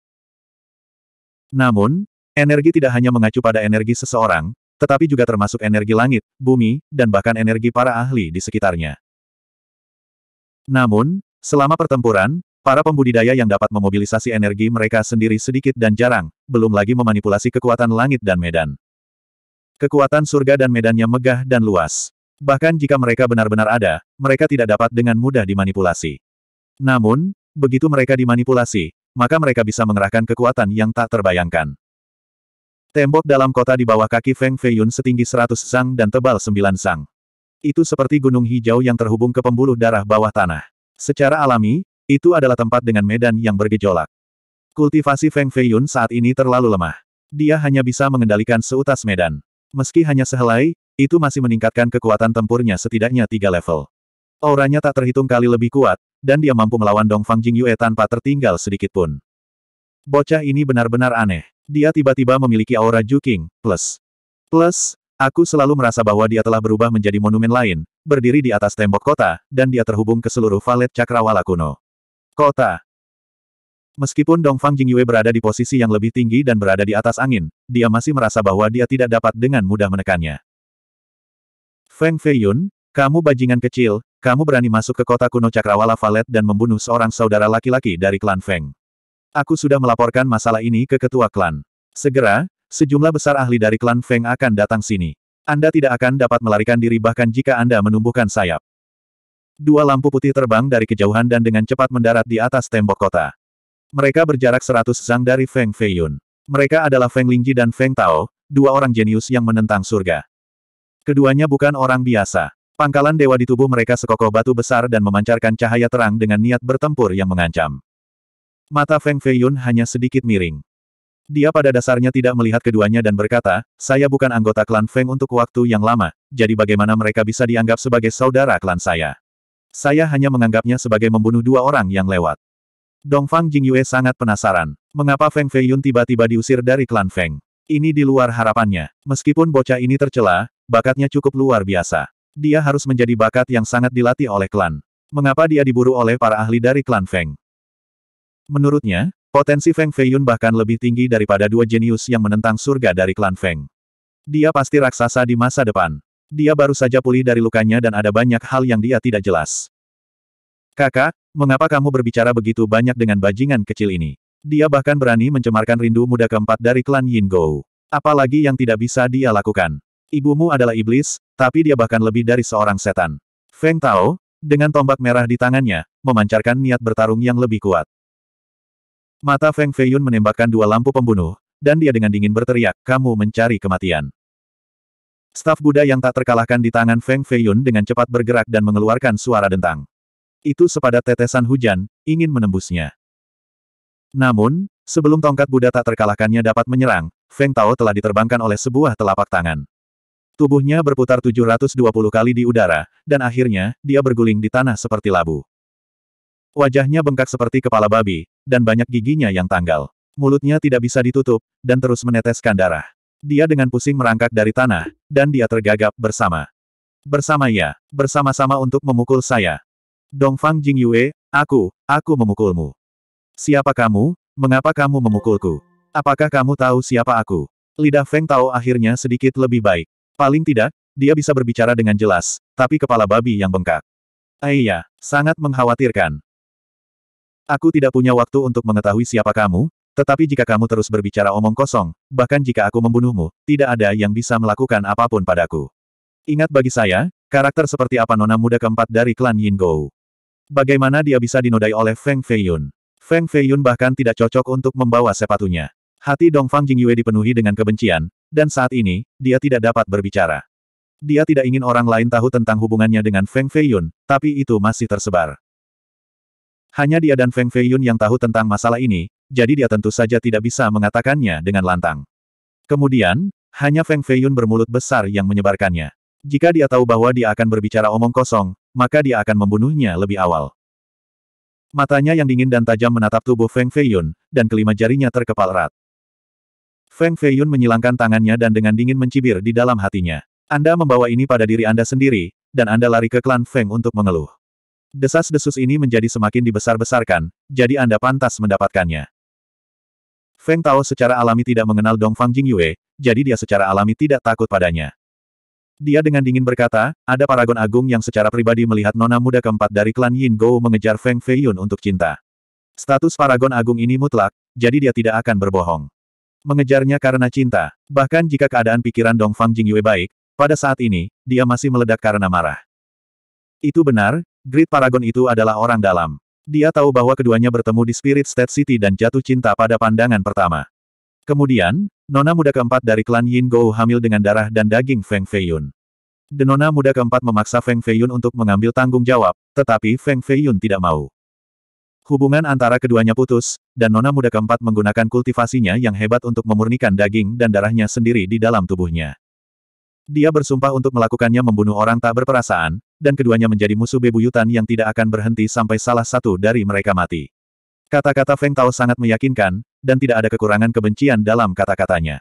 Speaker 1: Namun, energi tidak hanya mengacu pada energi seseorang, tetapi juga termasuk energi langit, bumi, dan bahkan energi para ahli di sekitarnya. Namun, selama pertempuran, para pembudidaya yang dapat memobilisasi energi mereka sendiri sedikit dan jarang, belum lagi memanipulasi kekuatan langit dan medan. Kekuatan surga dan medannya megah dan luas. Bahkan jika mereka benar-benar ada, mereka tidak dapat dengan mudah dimanipulasi. Namun, begitu mereka dimanipulasi, maka mereka bisa mengerahkan kekuatan yang tak terbayangkan. Tembok dalam kota di bawah kaki Feng Feiyun setinggi 100 sang dan tebal 9 sang. Itu seperti gunung hijau yang terhubung ke pembuluh darah bawah tanah. Secara alami, itu adalah tempat dengan medan yang bergejolak. Kultivasi Feng Feiyun saat ini terlalu lemah. Dia hanya bisa mengendalikan seutas medan. Meski hanya sehelai, itu masih meningkatkan kekuatan tempurnya setidaknya tiga level. Auranya tak terhitung kali lebih kuat, dan dia mampu melawan Dong Fang Jing Yue tanpa tertinggal sedikitpun. Bocah ini benar-benar aneh. Dia tiba-tiba memiliki aura Juking, plus. Plus, aku selalu merasa bahwa dia telah berubah menjadi monumen lain, berdiri di atas tembok kota, dan dia terhubung ke seluruh valet cakrawala kuno. Kota. Meskipun Dongfang Jingyue berada di posisi yang lebih tinggi dan berada di atas angin, dia masih merasa bahwa dia tidak dapat dengan mudah menekannya. Feng Feiyun, kamu bajingan kecil, kamu berani masuk ke kota kuno Cakrawala Valet dan membunuh seorang saudara laki-laki dari klan Feng. Aku sudah melaporkan masalah ini ke ketua klan. Segera, sejumlah besar ahli dari klan Feng akan datang sini. Anda tidak akan dapat melarikan diri bahkan jika Anda menumbuhkan sayap. Dua lampu putih terbang dari kejauhan dan dengan cepat mendarat di atas tembok kota. Mereka berjarak seratus zang dari Feng Feiyun. Mereka adalah Feng Lingji dan Feng Tao, dua orang jenius yang menentang surga. Keduanya bukan orang biasa. Pangkalan dewa di tubuh mereka sekokoh batu besar dan memancarkan cahaya terang dengan niat bertempur yang mengancam. Mata Feng Feiyun hanya sedikit miring. Dia pada dasarnya tidak melihat keduanya dan berkata, saya bukan anggota klan Feng untuk waktu yang lama, jadi bagaimana mereka bisa dianggap sebagai saudara klan saya? Saya hanya menganggapnya sebagai membunuh dua orang yang lewat. Dongfang Jingyue sangat penasaran. Mengapa Feng Feiyun tiba-tiba diusir dari klan Feng? Ini di luar harapannya. Meskipun bocah ini tercela, bakatnya cukup luar biasa. Dia harus menjadi bakat yang sangat dilatih oleh klan. Mengapa dia diburu oleh para ahli dari klan Feng? Menurutnya, potensi Feng Feiyun bahkan lebih tinggi daripada dua jenius yang menentang surga dari klan Feng. Dia pasti raksasa di masa depan. Dia baru saja pulih dari lukanya dan ada banyak hal yang dia tidak jelas. Kakak, mengapa kamu berbicara begitu banyak dengan bajingan kecil ini? Dia bahkan berani mencemarkan rindu muda keempat dari klan Yin Gou. Apalagi yang tidak bisa dia lakukan. Ibumu adalah iblis, tapi dia bahkan lebih dari seorang setan. Feng Tao, dengan tombak merah di tangannya, memancarkan niat bertarung yang lebih kuat. Mata Feng Feiyun menembakkan dua lampu pembunuh, dan dia dengan dingin berteriak, kamu mencari kematian. Staf Buddha yang tak terkalahkan di tangan Feng Feiyun dengan cepat bergerak dan mengeluarkan suara dentang. Itu sepadat tetesan hujan, ingin menembusnya. Namun, sebelum tongkat Buddha tak terkalahkannya dapat menyerang, Feng Tao telah diterbangkan oleh sebuah telapak tangan. Tubuhnya berputar 720 kali di udara, dan akhirnya, dia berguling di tanah seperti labu. Wajahnya bengkak seperti kepala babi, dan banyak giginya yang tanggal. Mulutnya tidak bisa ditutup, dan terus meneteskan darah. Dia dengan pusing merangkak dari tanah, dan dia tergagap bersama. Bersama ya, bersama-sama untuk memukul saya. Dongfang Jingyue, aku, aku memukulmu. Siapa kamu, mengapa kamu memukulku? Apakah kamu tahu siapa aku? Lidah Feng Tao akhirnya sedikit lebih baik. Paling tidak, dia bisa berbicara dengan jelas, tapi kepala babi yang bengkak. Aiyah, sangat mengkhawatirkan. Aku tidak punya waktu untuk mengetahui siapa kamu, tetapi jika kamu terus berbicara omong kosong, bahkan jika aku membunuhmu, tidak ada yang bisa melakukan apapun padaku. Ingat bagi saya, karakter seperti apa nona muda keempat dari klan Yin Gou. Bagaimana dia bisa dinodai oleh Feng Feiyun? Feng Feiyun bahkan tidak cocok untuk membawa sepatunya. Hati Dongfang Jingyue dipenuhi dengan kebencian, dan saat ini, dia tidak dapat berbicara. Dia tidak ingin orang lain tahu tentang hubungannya dengan Feng Feiyun, tapi itu masih tersebar. Hanya dia dan Feng Feiyun yang tahu tentang masalah ini, jadi dia tentu saja tidak bisa mengatakannya dengan lantang. Kemudian, hanya Feng Feiyun bermulut besar yang menyebarkannya. Jika dia tahu bahwa dia akan berbicara omong kosong, maka dia akan membunuhnya lebih awal. Matanya yang dingin dan tajam menatap tubuh Feng Feiyun, dan kelima jarinya terkepal erat. Feng Feiyun menyilangkan tangannya dan dengan dingin mencibir di dalam hatinya. Anda membawa ini pada diri Anda sendiri, dan Anda lari ke klan Feng untuk mengeluh. Desas-desus ini menjadi semakin dibesar-besarkan, jadi Anda pantas mendapatkannya. Feng Tao secara alami tidak mengenal Dong Fang Jing Yue, jadi dia secara alami tidak takut padanya. Dia dengan dingin berkata, ada paragon agung yang secara pribadi melihat nona muda keempat dari klan Yin Gou mengejar Feng Fei Yun untuk cinta. Status paragon agung ini mutlak, jadi dia tidak akan berbohong. Mengejarnya karena cinta, bahkan jika keadaan pikiran Dong Fang Jing Yue baik, pada saat ini, dia masih meledak karena marah. Itu benar, Grid Paragon itu adalah orang dalam. Dia tahu bahwa keduanya bertemu di Spirit State City dan jatuh cinta pada pandangan pertama. Kemudian, nona muda keempat dari klan Yin Gou hamil dengan darah dan daging Feng Feiyun. Nona muda keempat memaksa Feng Feiyun untuk mengambil tanggung jawab, tetapi Feng Feiyun tidak mau. Hubungan antara keduanya putus, dan nona muda keempat menggunakan kultivasinya yang hebat untuk memurnikan daging dan darahnya sendiri di dalam tubuhnya. Dia bersumpah untuk melakukannya membunuh orang tak berperasaan, dan keduanya menjadi musuh bebuyutan yang tidak akan berhenti sampai salah satu dari mereka mati. Kata-kata Feng Tao sangat meyakinkan, dan tidak ada kekurangan kebencian dalam kata-katanya.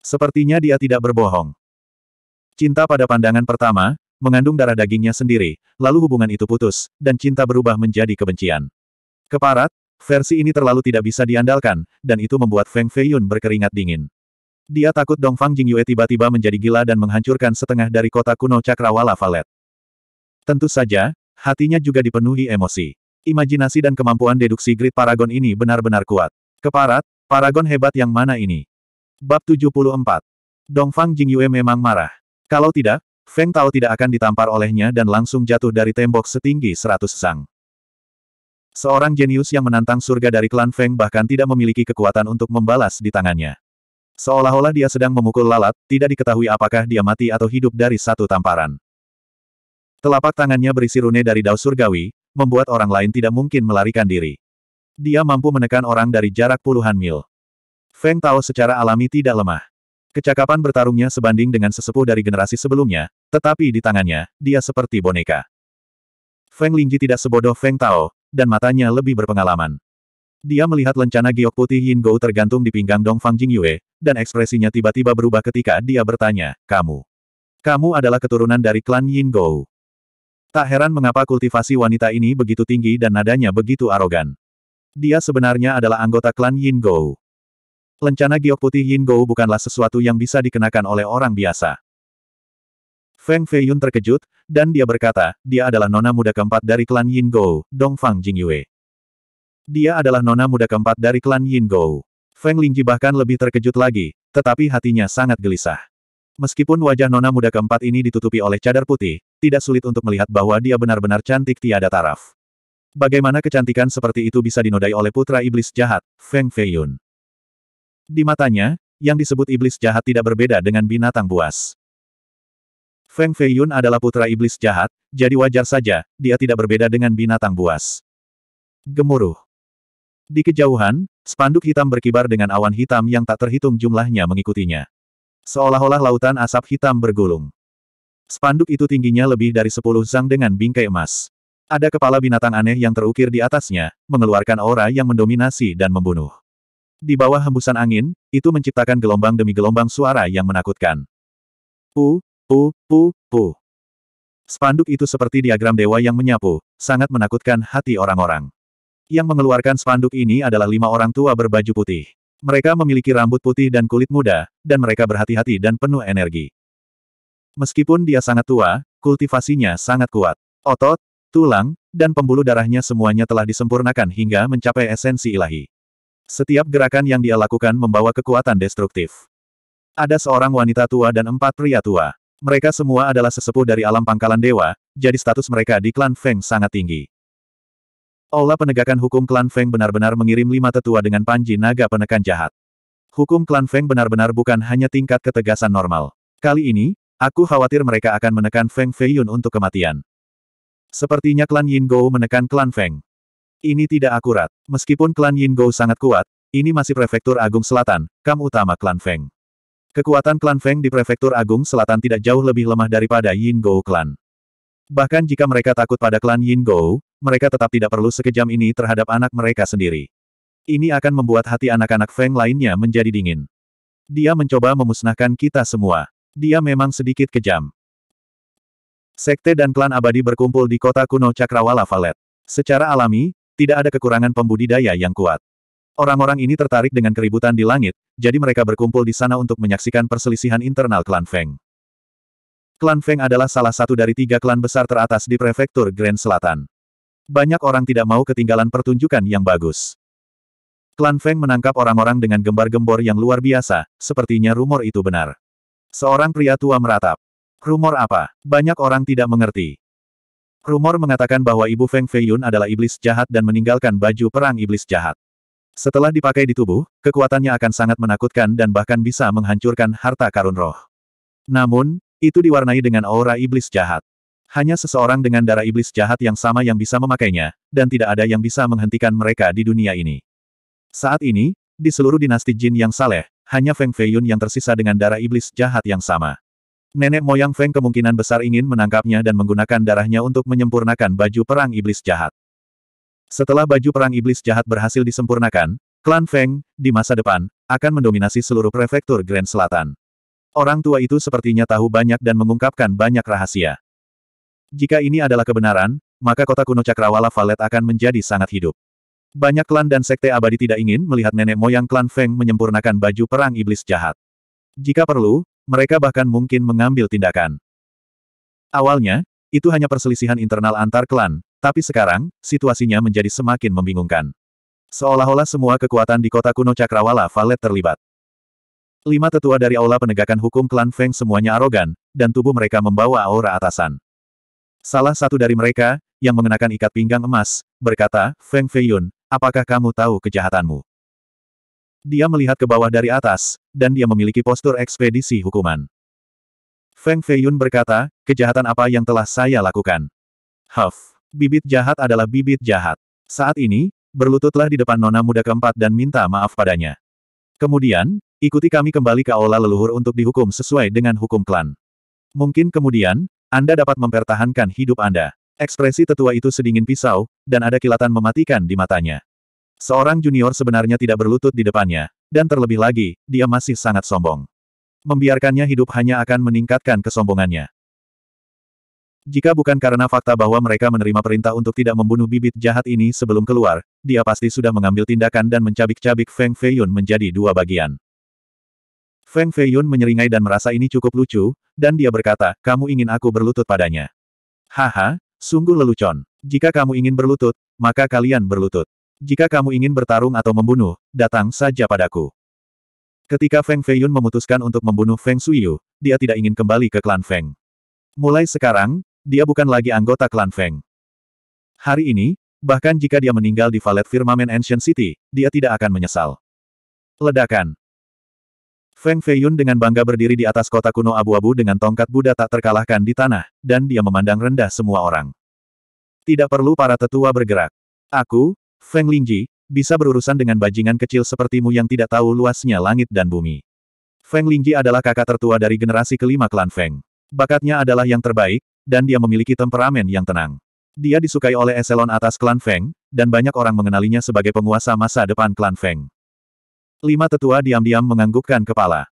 Speaker 1: Sepertinya dia tidak berbohong. Cinta pada pandangan pertama, mengandung darah dagingnya sendiri, lalu hubungan itu putus, dan cinta berubah menjadi kebencian. Keparat, versi ini terlalu tidak bisa diandalkan, dan itu membuat Feng Feiyun berkeringat dingin. Dia takut Dong Dongfang Jingyue tiba-tiba menjadi gila dan menghancurkan setengah dari kota kuno Cakrawala Valet. Tentu saja, hatinya juga dipenuhi emosi. Imajinasi dan kemampuan deduksi grid Paragon ini benar-benar kuat. Keparat, Paragon hebat yang mana ini? Bab 74. Dongfang Jingyue memang marah. Kalau tidak, Feng Tao tidak akan ditampar olehnya dan langsung jatuh dari tembok setinggi seratus sang. Seorang jenius yang menantang surga dari klan Feng bahkan tidak memiliki kekuatan untuk membalas di tangannya. Seolah-olah dia sedang memukul lalat, tidak diketahui apakah dia mati atau hidup dari satu tamparan. Telapak tangannya berisi rune dari Dao surgawi, membuat orang lain tidak mungkin melarikan diri. Dia mampu menekan orang dari jarak puluhan mil. Feng Tao secara alami tidak lemah. Kecakapan bertarungnya sebanding dengan sesepuh dari generasi sebelumnya, tetapi di tangannya, dia seperti boneka. Feng Lingji tidak sebodoh Feng Tao, dan matanya lebih berpengalaman. Dia melihat lencana giok putih Yin Gou tergantung di pinggang Dong Fang Jingyue, dan ekspresinya tiba-tiba berubah ketika dia bertanya, Kamu. Kamu adalah keturunan dari klan Yin Gou. Tak heran mengapa kultivasi wanita ini begitu tinggi dan nadanya begitu arogan. Dia sebenarnya adalah anggota klan Yin Gou. Lencana giok putih Yin Gou bukanlah sesuatu yang bisa dikenakan oleh orang biasa. Feng Feiyun terkejut, dan dia berkata, dia adalah nona muda keempat dari klan Yin Gou, Dongfang Jingyue. Dia adalah nona muda keempat dari klan Yin Gou. Feng Lingji bahkan lebih terkejut lagi, tetapi hatinya sangat gelisah. Meskipun wajah nona muda keempat ini ditutupi oleh cadar putih, tidak sulit untuk melihat bahwa dia benar-benar cantik tiada taraf. Bagaimana kecantikan seperti itu bisa dinodai oleh putra iblis jahat, Feng Feiyun? Di matanya, yang disebut iblis jahat tidak berbeda dengan binatang buas. Feng Feiyun adalah putra iblis jahat, jadi wajar saja, dia tidak berbeda dengan binatang buas. Gemuruh. Di kejauhan, spanduk hitam berkibar dengan awan hitam yang tak terhitung jumlahnya mengikutinya. Seolah-olah lautan asap hitam bergulung. Spanduk itu tingginya lebih dari sepuluh zang dengan bingkai emas. Ada kepala binatang aneh yang terukir di atasnya, mengeluarkan aura yang mendominasi dan membunuh. Di bawah hembusan angin, itu menciptakan gelombang demi gelombang suara yang menakutkan. Pu, pu, pu, pu. Spanduk itu seperti diagram dewa yang menyapu, sangat menakutkan hati orang-orang. Yang mengeluarkan spanduk ini adalah lima orang tua berbaju putih. Mereka memiliki rambut putih dan kulit muda, dan mereka berhati-hati dan penuh energi. Meskipun dia sangat tua, kultivasinya sangat kuat. Otot, tulang, dan pembuluh darahnya semuanya telah disempurnakan hingga mencapai esensi ilahi. Setiap gerakan yang dia lakukan membawa kekuatan destruktif. Ada seorang wanita tua dan empat pria tua. Mereka semua adalah sesepuh dari alam pangkalan dewa, jadi status mereka di klan Feng sangat tinggi. Olah penegakan hukum klan Feng benar-benar mengirim lima tetua dengan panji naga penekan jahat. Hukum klan Feng benar-benar bukan hanya tingkat ketegasan normal. Kali ini, Aku khawatir mereka akan menekan Feng Feiyun untuk kematian. Sepertinya klan Yin Gou menekan klan Feng. Ini tidak akurat. Meskipun klan Yin Gou sangat kuat, ini masih Prefektur Agung Selatan, kam utama klan Feng. Kekuatan klan Feng di Prefektur Agung Selatan tidak jauh lebih lemah daripada Yin Gou klan. Bahkan jika mereka takut pada klan Yin Gou, mereka tetap tidak perlu sekejam ini terhadap anak mereka sendiri. Ini akan membuat hati anak-anak Feng lainnya menjadi dingin. Dia mencoba memusnahkan kita semua. Dia memang sedikit kejam. Sekte dan klan abadi berkumpul di kota kuno Cakrawala Valet. Secara alami, tidak ada kekurangan pembudidaya yang kuat. Orang-orang ini tertarik dengan keributan di langit, jadi mereka berkumpul di sana untuk menyaksikan perselisihan internal klan Feng. Klan Feng adalah salah satu dari tiga klan besar teratas di prefektur Grand Selatan. Banyak orang tidak mau ketinggalan pertunjukan yang bagus. Klan Feng menangkap orang-orang dengan gembar-gembor yang luar biasa, sepertinya rumor itu benar. Seorang pria tua meratap. Rumor apa? Banyak orang tidak mengerti. Rumor mengatakan bahwa ibu Feng Feiyun adalah iblis jahat dan meninggalkan baju perang iblis jahat. Setelah dipakai di tubuh, kekuatannya akan sangat menakutkan dan bahkan bisa menghancurkan harta karun roh. Namun, itu diwarnai dengan aura iblis jahat. Hanya seseorang dengan darah iblis jahat yang sama yang bisa memakainya, dan tidak ada yang bisa menghentikan mereka di dunia ini. Saat ini, di seluruh dinasti jin yang saleh, hanya Feng Feiyun yang tersisa dengan darah iblis jahat yang sama. Nenek moyang Feng kemungkinan besar ingin menangkapnya dan menggunakan darahnya untuk menyempurnakan baju perang iblis jahat. Setelah baju perang iblis jahat berhasil disempurnakan, klan Feng, di masa depan, akan mendominasi seluruh prefektur Grand Selatan. Orang tua itu sepertinya tahu banyak dan mengungkapkan banyak rahasia. Jika ini adalah kebenaran, maka kota kuno Cakrawala Valet akan menjadi sangat hidup. Banyak klan dan sekte abadi tidak ingin melihat nenek moyang klan Feng menyempurnakan baju perang iblis jahat. Jika perlu, mereka bahkan mungkin mengambil tindakan. Awalnya, itu hanya perselisihan internal antar klan, tapi sekarang, situasinya menjadi semakin membingungkan. Seolah-olah semua kekuatan di kota kuno Cakrawala Valet terlibat. Lima tetua dari aula penegakan hukum klan Feng semuanya arogan, dan tubuh mereka membawa aura atasan. Salah satu dari mereka, yang mengenakan ikat pinggang emas, berkata, Feng Feiyun, Apakah kamu tahu kejahatanmu? Dia melihat ke bawah dari atas, dan dia memiliki postur ekspedisi hukuman. Feng Feiyun berkata, kejahatan apa yang telah saya lakukan? Huff, bibit jahat adalah bibit jahat. Saat ini, berlututlah di depan nona muda keempat dan minta maaf padanya. Kemudian, ikuti kami kembali ke aula leluhur untuk dihukum sesuai dengan hukum klan. Mungkin kemudian, Anda dapat mempertahankan hidup Anda. Ekspresi tetua itu sedingin pisau, dan ada kilatan mematikan di matanya. Seorang junior sebenarnya tidak berlutut di depannya, dan terlebih lagi, dia masih sangat sombong. Membiarkannya hidup hanya akan meningkatkan kesombongannya. Jika bukan karena fakta bahwa mereka menerima perintah untuk tidak membunuh bibit jahat ini sebelum keluar, dia pasti sudah mengambil tindakan dan mencabik-cabik Feng Feiyun menjadi dua bagian. Feng Feiyun menyeringai dan merasa ini cukup lucu, dan dia berkata, kamu ingin aku berlutut padanya. Haha, Sungguh lelucon. Jika kamu ingin berlutut, maka kalian berlutut. Jika kamu ingin bertarung atau membunuh, datang saja padaku. Ketika Feng Feiyun memutuskan untuk membunuh Feng Suiyu, dia tidak ingin kembali ke klan Feng. Mulai sekarang, dia bukan lagi anggota klan Feng. Hari ini, bahkan jika dia meninggal di Valet Firmament Ancient City, dia tidak akan menyesal. Ledakan. Feng Feiyun dengan bangga berdiri di atas kota kuno abu-abu dengan tongkat Buddha tak terkalahkan di tanah, dan dia memandang rendah semua orang. Tidak perlu para tetua bergerak. Aku, Feng Lingji, bisa berurusan dengan bajingan kecil sepertimu yang tidak tahu luasnya langit dan bumi. Feng Lingji adalah kakak tertua dari generasi kelima klan Feng. Bakatnya adalah yang terbaik, dan dia memiliki temperamen yang tenang. Dia disukai oleh eselon atas klan Feng, dan banyak orang mengenalinya sebagai penguasa masa depan klan Feng. Lima tetua diam-diam menganggukkan kepala.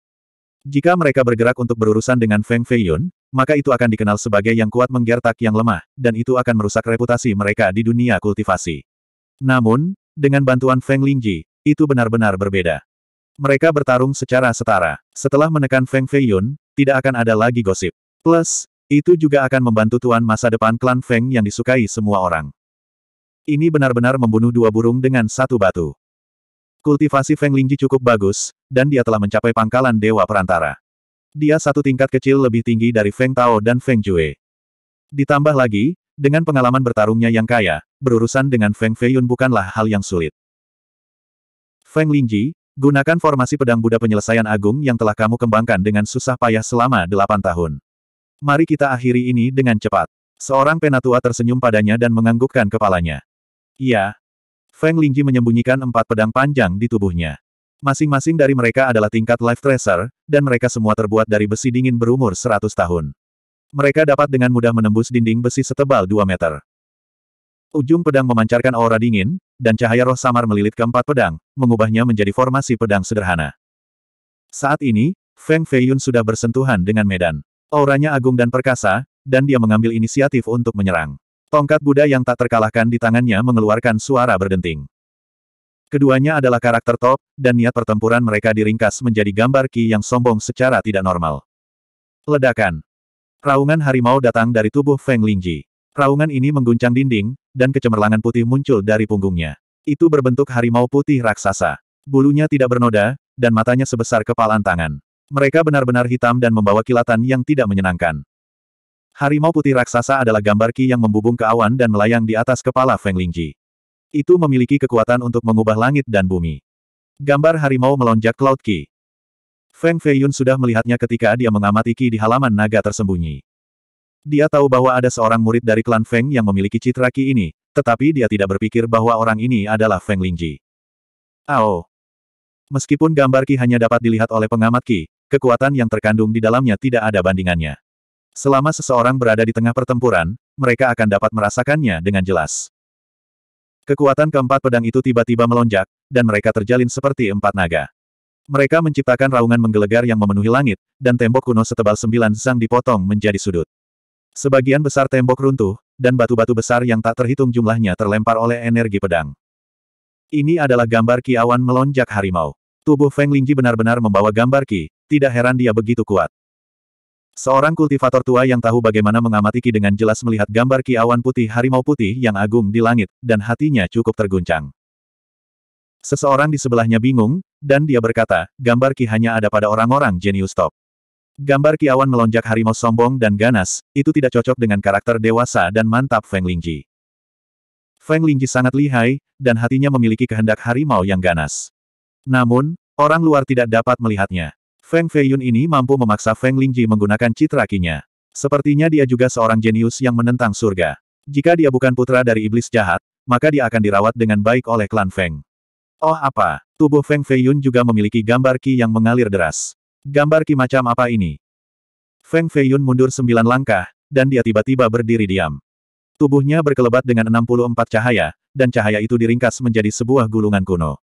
Speaker 1: Jika mereka bergerak untuk berurusan dengan Feng Feiyun, maka itu akan dikenal sebagai yang kuat menggertak yang lemah, dan itu akan merusak reputasi mereka di dunia kultivasi. Namun, dengan bantuan Feng Lingji, itu benar-benar berbeda. Mereka bertarung secara setara. Setelah menekan Feng Feiyun, tidak akan ada lagi gosip. Plus, itu juga akan membantu tuan masa depan klan Feng yang disukai semua orang. Ini benar-benar membunuh dua burung dengan satu batu. Kultivasi Feng Lingji cukup bagus, dan dia telah mencapai pangkalan Dewa Perantara. Dia satu tingkat kecil lebih tinggi dari Feng Tao dan Feng Jue. Ditambah lagi, dengan pengalaman bertarungnya yang kaya, berurusan dengan Feng Feiyun bukanlah hal yang sulit. Feng Lingji, gunakan formasi pedang Buddha penyelesaian agung yang telah kamu kembangkan dengan susah payah selama delapan tahun. Mari kita akhiri ini dengan cepat. Seorang penatua tersenyum padanya dan menganggukkan kepalanya. Iya, Feng Lingji menyembunyikan empat pedang panjang di tubuhnya. Masing-masing dari mereka adalah tingkat life tracer, dan mereka semua terbuat dari besi dingin berumur 100 tahun. Mereka dapat dengan mudah menembus dinding besi setebal 2 meter. Ujung pedang memancarkan aura dingin, dan cahaya roh samar melilit keempat pedang, mengubahnya menjadi formasi pedang sederhana. Saat ini, Feng Feiyun sudah bersentuhan dengan medan. Auranya agung dan perkasa, dan dia mengambil inisiatif untuk menyerang. Tongkat Buddha yang tak terkalahkan di tangannya mengeluarkan suara berdenting. Keduanya adalah karakter top, dan niat pertempuran mereka diringkas menjadi gambar Ki yang sombong secara tidak normal. Ledakan. Raungan harimau datang dari tubuh Feng Lingji. Raungan ini mengguncang dinding, dan kecemerlangan putih muncul dari punggungnya. Itu berbentuk harimau putih raksasa. Bulunya tidak bernoda, dan matanya sebesar kepalan tangan. Mereka benar-benar hitam dan membawa kilatan yang tidak menyenangkan. Harimau putih raksasa adalah gambar Qi yang membubung ke awan dan melayang di atas kepala Feng Lingji. Itu memiliki kekuatan untuk mengubah langit dan bumi. Gambar harimau melonjak ke laut Qi. Feng Feiyun sudah melihatnya ketika dia mengamati Qi di halaman naga tersembunyi. Dia tahu bahwa ada seorang murid dari klan Feng yang memiliki citra Qi ini, tetapi dia tidak berpikir bahwa orang ini adalah Feng Lingji. Ao. Meskipun gambar Qi hanya dapat dilihat oleh pengamat Qi, kekuatan yang terkandung di dalamnya tidak ada bandingannya. Selama seseorang berada di tengah pertempuran, mereka akan dapat merasakannya dengan jelas. Kekuatan keempat pedang itu tiba-tiba melonjak, dan mereka terjalin seperti empat naga. Mereka menciptakan raungan menggelegar yang memenuhi langit, dan tembok kuno setebal sembilan zang dipotong menjadi sudut. Sebagian besar tembok runtuh, dan batu-batu besar yang tak terhitung jumlahnya terlempar oleh energi pedang. Ini adalah gambar Ki Awan melonjak harimau. Tubuh Feng Lingji benar-benar membawa gambar Ki, tidak heran dia begitu kuat. Seorang kultivator tua yang tahu bagaimana mengamati Ki dengan jelas melihat gambar Ki awan putih harimau putih yang agung di langit, dan hatinya cukup terguncang. Seseorang di sebelahnya bingung, dan dia berkata, gambar Ki hanya ada pada orang-orang jenius top. Gambar Ki awan melonjak harimau sombong dan ganas, itu tidak cocok dengan karakter dewasa dan mantap Feng Lingji. Feng Lingji sangat lihai, dan hatinya memiliki kehendak harimau yang ganas. Namun, orang luar tidak dapat melihatnya. Feng Feiyun ini mampu memaksa Feng Lingji menggunakan citra kinya. Sepertinya dia juga seorang jenius yang menentang surga. Jika dia bukan putra dari iblis jahat, maka dia akan dirawat dengan baik oleh klan Feng. Oh apa, tubuh Feng Feiyun juga memiliki gambar ki yang mengalir deras. Gambar ki macam apa ini? Feng Feiyun mundur sembilan langkah, dan dia tiba-tiba berdiri diam. Tubuhnya berkelebat dengan 64 cahaya, dan cahaya itu diringkas menjadi sebuah gulungan kuno.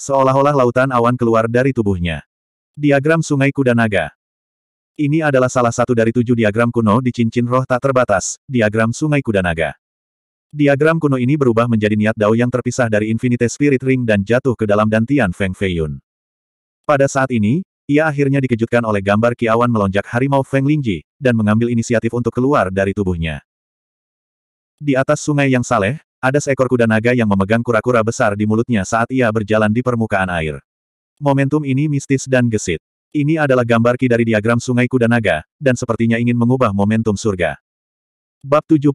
Speaker 1: Seolah-olah lautan awan keluar dari tubuhnya. Diagram Sungai Kuda Naga Ini adalah salah satu dari tujuh diagram kuno di cincin roh tak terbatas, diagram Sungai Kuda Naga. Diagram kuno ini berubah menjadi niat Dao yang terpisah dari Infinite Spirit Ring dan jatuh ke dalam dantian Feng Feiyun. Pada saat ini, ia akhirnya dikejutkan oleh gambar kiawan melonjak harimau Feng Lingji, dan mengambil inisiatif untuk keluar dari tubuhnya. Di atas sungai yang saleh, ada seekor kuda naga yang memegang kura-kura besar di mulutnya saat ia berjalan di permukaan air. Momentum ini mistis dan gesit. Ini adalah gambar ki dari diagram Sungai Kuda Naga, dan sepertinya ingin mengubah momentum surga. Bab 75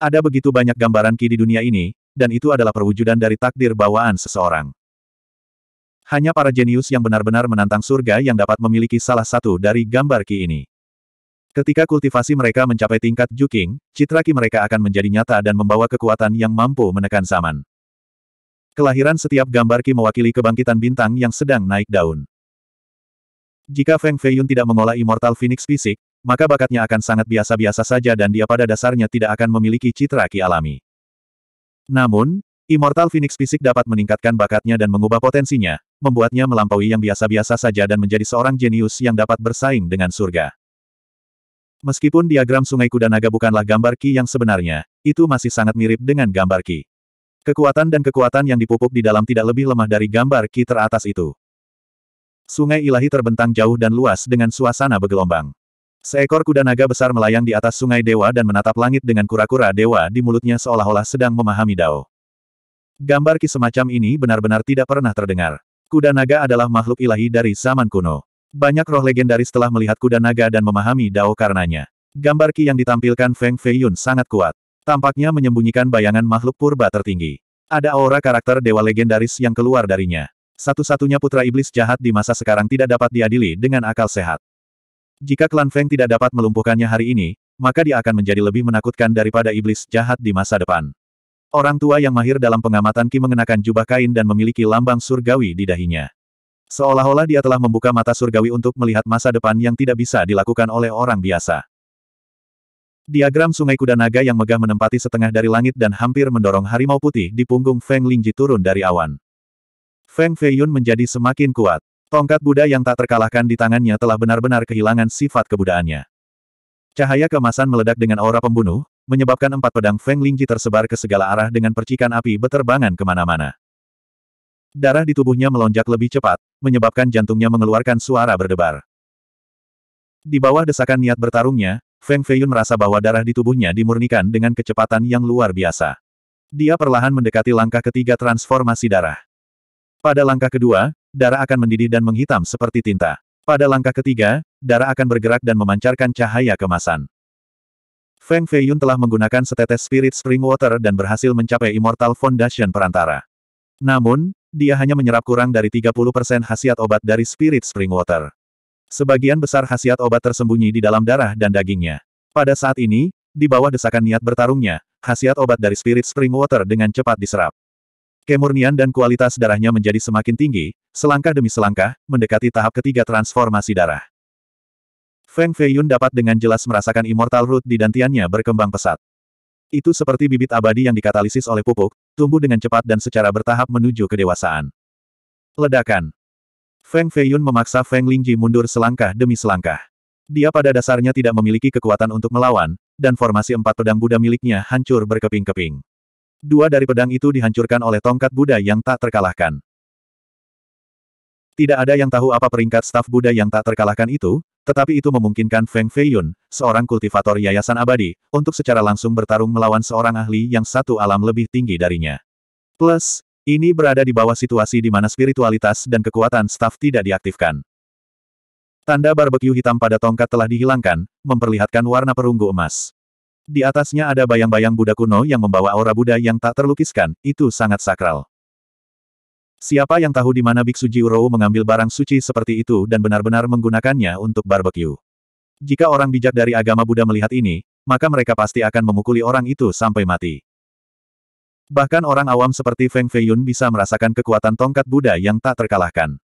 Speaker 1: Ada begitu banyak gambaran ki di dunia ini, dan itu adalah perwujudan dari takdir bawaan seseorang. Hanya para jenius yang benar-benar menantang surga yang dapat memiliki salah satu dari gambar ki ini. Ketika kultivasi mereka mencapai tingkat juking, citra ki mereka akan menjadi nyata dan membawa kekuatan yang mampu menekan zaman. Kelahiran setiap gambar Ki mewakili kebangkitan bintang yang sedang naik daun. Jika Feng Feiyun tidak mengolah Immortal Phoenix fisik, maka bakatnya akan sangat biasa-biasa saja dan dia pada dasarnya tidak akan memiliki citra Qi alami. Namun, Immortal Phoenix fisik dapat meningkatkan bakatnya dan mengubah potensinya, membuatnya melampaui yang biasa-biasa saja dan menjadi seorang jenius yang dapat bersaing dengan surga. Meskipun diagram Sungai Kuda Naga bukanlah gambar Ki yang sebenarnya, itu masih sangat mirip dengan gambar Ki. Kekuatan dan kekuatan yang dipupuk di dalam tidak lebih lemah dari gambar ki teratas itu. Sungai ilahi terbentang jauh dan luas dengan suasana bergelombang. Seekor kuda naga besar melayang di atas sungai dewa dan menatap langit dengan kura-kura dewa di mulutnya seolah-olah sedang memahami Dao. Gambar ki semacam ini benar-benar tidak pernah terdengar. Kuda naga adalah makhluk ilahi dari zaman kuno. Banyak roh legendaris telah melihat kuda naga dan memahami Dao karenanya. Gambar Ki yang ditampilkan Feng Feiyun sangat kuat. Tampaknya menyembunyikan bayangan makhluk purba tertinggi. Ada aura karakter dewa legendaris yang keluar darinya. Satu-satunya putra iblis jahat di masa sekarang tidak dapat diadili dengan akal sehat. Jika klan Feng tidak dapat melumpuhkannya hari ini, maka dia akan menjadi lebih menakutkan daripada iblis jahat di masa depan. Orang tua yang mahir dalam pengamatan Ki mengenakan jubah kain dan memiliki lambang surgawi di dahinya. Seolah-olah dia telah membuka mata surgawi untuk melihat masa depan yang tidak bisa dilakukan oleh orang biasa. Diagram sungai kuda naga yang megah menempati setengah dari langit dan hampir mendorong harimau putih di punggung Feng Lingji turun dari awan. Feng Feiyun menjadi semakin kuat. Tongkat Buddha yang tak terkalahkan di tangannya telah benar-benar kehilangan sifat kebudaannya. Cahaya kemasan meledak dengan aura pembunuh, menyebabkan empat pedang Feng Lingji tersebar ke segala arah dengan percikan api beterbangan kemana-mana. Darah di tubuhnya melonjak lebih cepat, menyebabkan jantungnya mengeluarkan suara berdebar. Di bawah desakan niat bertarungnya, Feng Feiyun merasa bahwa darah di tubuhnya dimurnikan dengan kecepatan yang luar biasa. Dia perlahan mendekati langkah ketiga transformasi darah. Pada langkah kedua, darah akan mendidih dan menghitam seperti tinta. Pada langkah ketiga, darah akan bergerak dan memancarkan cahaya kemasan. Feng Feiyun telah menggunakan setetes Spirit Spring Water dan berhasil mencapai Immortal Foundation perantara. Namun, dia hanya menyerap kurang dari 30% khasiat obat dari Spirit Spring Water. Sebagian besar khasiat obat tersembunyi di dalam darah dan dagingnya. Pada saat ini, di bawah desakan niat bertarungnya, khasiat obat dari Spirit Spring Water dengan cepat diserap. Kemurnian dan kualitas darahnya menjadi semakin tinggi, selangkah demi selangkah, mendekati tahap ketiga transformasi darah. Feng Feiyun dapat dengan jelas merasakan immortal root di dantiannya berkembang pesat. Itu seperti bibit abadi yang dikatalisis oleh pupuk, tumbuh dengan cepat dan secara bertahap menuju kedewasaan. Ledakan Feng Feiyun memaksa Feng Lingji mundur selangkah demi selangkah. Dia pada dasarnya tidak memiliki kekuatan untuk melawan, dan formasi empat pedang Buddha miliknya hancur berkeping-keping. Dua dari pedang itu dihancurkan oleh tongkat Buddha yang tak terkalahkan. Tidak ada yang tahu apa peringkat staf Buddha yang tak terkalahkan itu, tetapi itu memungkinkan Feng Feiyun, seorang kultivator yayasan abadi, untuk secara langsung bertarung melawan seorang ahli yang satu alam lebih tinggi darinya. Plus, ini berada di bawah situasi di mana spiritualitas dan kekuatan staf tidak diaktifkan. Tanda barbekyu hitam pada tongkat telah dihilangkan, memperlihatkan warna perunggu emas. Di atasnya ada bayang-bayang Buddha kuno yang membawa aura Buddha yang tak terlukiskan, itu sangat sakral. Siapa yang tahu di mana Biksu Jiuro mengambil barang suci seperti itu dan benar-benar menggunakannya untuk barbekyu? Jika orang bijak dari agama Buddha melihat ini, maka mereka pasti akan memukuli orang itu sampai mati. Bahkan orang awam seperti Feng Feiyun bisa merasakan kekuatan tongkat Buddha yang tak terkalahkan.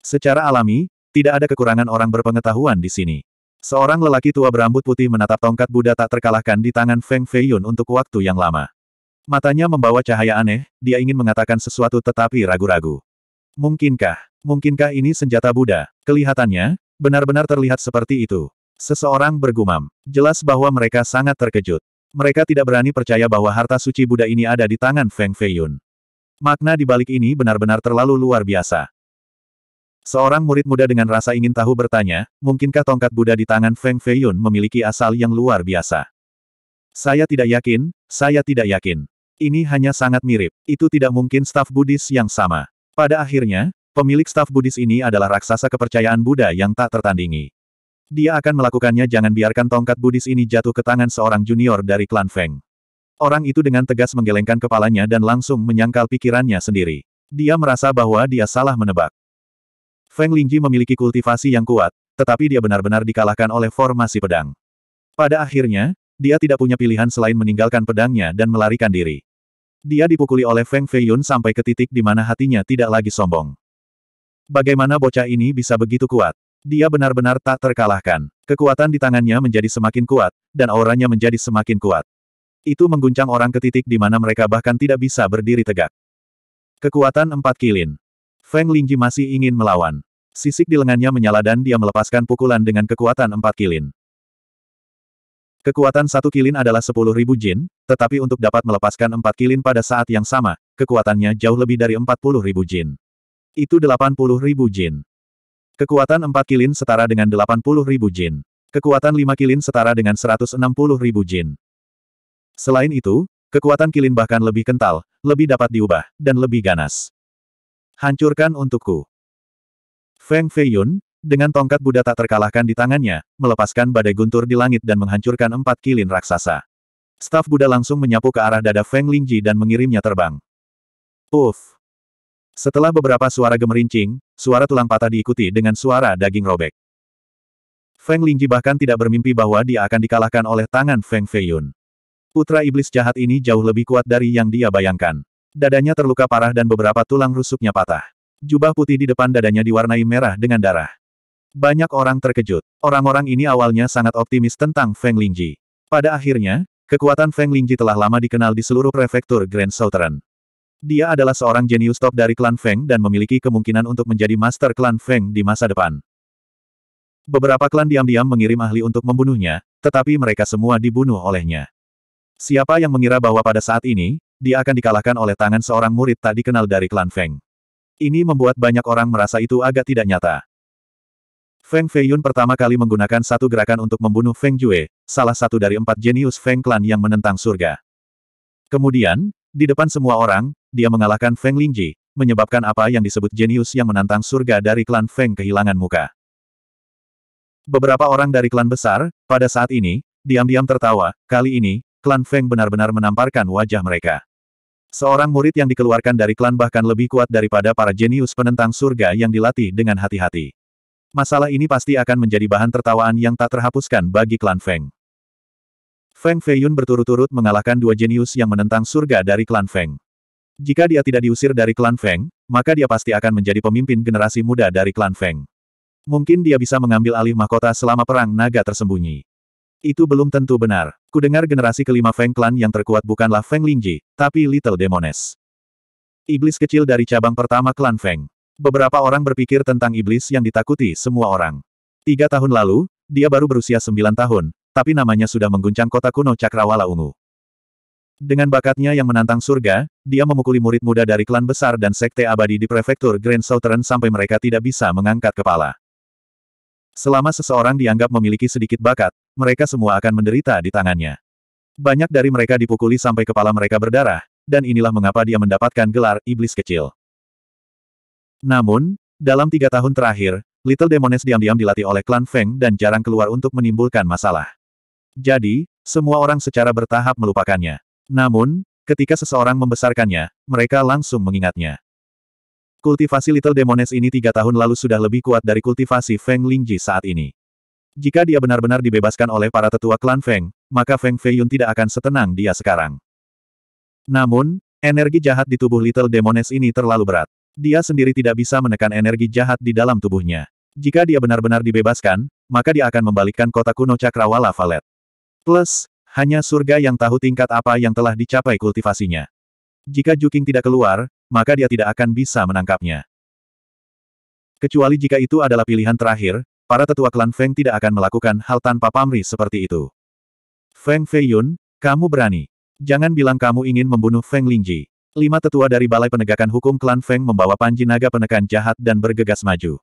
Speaker 1: Secara alami, tidak ada kekurangan orang berpengetahuan di sini. Seorang lelaki tua berambut putih menatap tongkat Buddha tak terkalahkan di tangan Feng Feiyun untuk waktu yang lama. Matanya membawa cahaya aneh, dia ingin mengatakan sesuatu tetapi ragu-ragu. Mungkinkah, mungkinkah ini senjata Buddha? Kelihatannya, benar-benar terlihat seperti itu. Seseorang bergumam. Jelas bahwa mereka sangat terkejut. Mereka tidak berani percaya bahwa harta suci Buddha ini ada di tangan Feng Feiyun. Makna di balik ini benar-benar terlalu luar biasa. Seorang murid muda dengan rasa ingin tahu bertanya, mungkinkah tongkat Buddha di tangan Feng Feiyun memiliki asal yang luar biasa? Saya tidak yakin, saya tidak yakin. Ini hanya sangat mirip. Itu tidak mungkin staf Buddhis yang sama. Pada akhirnya, pemilik staf Buddhis ini adalah raksasa kepercayaan Buddha yang tak tertandingi. Dia akan melakukannya jangan biarkan tongkat Buddhis ini jatuh ke tangan seorang junior dari klan Feng. Orang itu dengan tegas menggelengkan kepalanya dan langsung menyangkal pikirannya sendiri. Dia merasa bahwa dia salah menebak. Feng Lingji memiliki kultivasi yang kuat, tetapi dia benar-benar dikalahkan oleh formasi pedang. Pada akhirnya, dia tidak punya pilihan selain meninggalkan pedangnya dan melarikan diri. Dia dipukuli oleh Feng Feiyun sampai ke titik di mana hatinya tidak lagi sombong. Bagaimana bocah ini bisa begitu kuat? Dia benar-benar tak terkalahkan. Kekuatan di tangannya menjadi semakin kuat, dan auranya menjadi semakin kuat. Itu mengguncang orang ke titik di mana mereka bahkan tidak bisa berdiri tegak. Kekuatan empat kilin. Feng Lingji masih ingin melawan. Sisik di lengannya menyala dan dia melepaskan pukulan dengan kekuatan empat kilin. Kekuatan satu kilin adalah sepuluh ribu jin, tetapi untuk dapat melepaskan empat kilin pada saat yang sama, kekuatannya jauh lebih dari empat puluh ribu jin. Itu delapan puluh ribu jin. Kekuatan 4 kilin setara dengan 80 ribu jin. Kekuatan 5 kilin setara dengan 160 ribu jin. Selain itu, kekuatan kilin bahkan lebih kental, lebih dapat diubah, dan lebih ganas. Hancurkan untukku. Feng Feiyun, dengan tongkat Buddha tak terkalahkan di tangannya, melepaskan badai guntur di langit dan menghancurkan empat kilin raksasa. Staf Buddha langsung menyapu ke arah dada Feng Lingji dan mengirimnya terbang. Uff! Setelah beberapa suara gemerincing, suara tulang patah diikuti dengan suara daging robek. Feng Lingji bahkan tidak bermimpi bahwa dia akan dikalahkan oleh tangan Feng Feiyun. Putra iblis jahat ini jauh lebih kuat dari yang dia bayangkan. Dadanya terluka parah dan beberapa tulang rusuknya patah. Jubah putih di depan dadanya diwarnai merah dengan darah. Banyak orang terkejut. Orang-orang ini awalnya sangat optimis tentang Feng Lingji. Pada akhirnya, kekuatan Feng Lingji telah lama dikenal di seluruh prefektur Grand Southern. Dia adalah seorang jenius top dari klan Feng dan memiliki kemungkinan untuk menjadi master klan Feng di masa depan. Beberapa klan diam-diam mengirim ahli untuk membunuhnya, tetapi mereka semua dibunuh olehnya. Siapa yang mengira bahwa pada saat ini, dia akan dikalahkan oleh tangan seorang murid tak dikenal dari klan Feng. Ini membuat banyak orang merasa itu agak tidak nyata. Feng Feiyun pertama kali menggunakan satu gerakan untuk membunuh Feng Jue, salah satu dari empat jenius Feng klan yang menentang surga. Kemudian, di depan semua orang, dia mengalahkan Feng Lingji, menyebabkan apa yang disebut jenius yang menantang surga dari klan Feng kehilangan muka. Beberapa orang dari klan besar, pada saat ini, diam-diam tertawa, kali ini, klan Feng benar-benar menamparkan wajah mereka. Seorang murid yang dikeluarkan dari klan bahkan lebih kuat daripada para jenius penentang surga yang dilatih dengan hati-hati. Masalah ini pasti akan menjadi bahan tertawaan yang tak terhapuskan bagi klan Feng. Feng Feiyun berturut-turut mengalahkan dua jenius yang menentang surga dari klan Feng. Jika dia tidak diusir dari klan Feng, maka dia pasti akan menjadi pemimpin generasi muda dari klan Feng. Mungkin dia bisa mengambil alih mahkota selama perang naga tersembunyi. Itu belum tentu benar. Kudengar generasi kelima Feng Klan yang terkuat bukanlah Feng Lingji, tapi Little Demones. Iblis kecil dari cabang pertama klan Feng. Beberapa orang berpikir tentang iblis yang ditakuti semua orang. Tiga tahun lalu, dia baru berusia sembilan tahun, tapi namanya sudah mengguncang kota kuno Cakrawala Ungu. Dengan bakatnya yang menantang surga, dia memukuli murid muda dari klan besar dan sekte abadi di prefektur Grand Southern sampai mereka tidak bisa mengangkat kepala. Selama seseorang dianggap memiliki sedikit bakat, mereka semua akan menderita di tangannya. Banyak dari mereka dipukuli sampai kepala mereka berdarah, dan inilah mengapa dia mendapatkan gelar iblis kecil. Namun, dalam tiga tahun terakhir, Little Demones diam-diam dilatih oleh klan Feng dan jarang keluar untuk menimbulkan masalah. Jadi, semua orang secara bertahap melupakannya. Namun, ketika seseorang membesarkannya, mereka langsung mengingatnya. Kultivasi Little Demones ini tiga tahun lalu sudah lebih kuat dari kultivasi Feng Lingji saat ini. Jika dia benar-benar dibebaskan oleh para tetua klan Feng, maka Feng Feiyun tidak akan setenang dia sekarang. Namun, energi jahat di tubuh Little Demones ini terlalu berat. Dia sendiri tidak bisa menekan energi jahat di dalam tubuhnya. Jika dia benar-benar dibebaskan, maka dia akan membalikkan kota kuno Cakrawala Valet. Plus, hanya surga yang tahu tingkat apa yang telah dicapai kultivasinya. Jika Juking tidak keluar, maka dia tidak akan bisa menangkapnya. Kecuali jika itu adalah pilihan terakhir, para tetua klan Feng tidak akan melakukan hal tanpa pamrih seperti itu. Feng Feiyun, kamu berani. Jangan bilang kamu ingin membunuh Feng Lingji. Lima tetua dari Balai Penegakan Hukum Klan Feng membawa panji naga penekan jahat dan bergegas maju.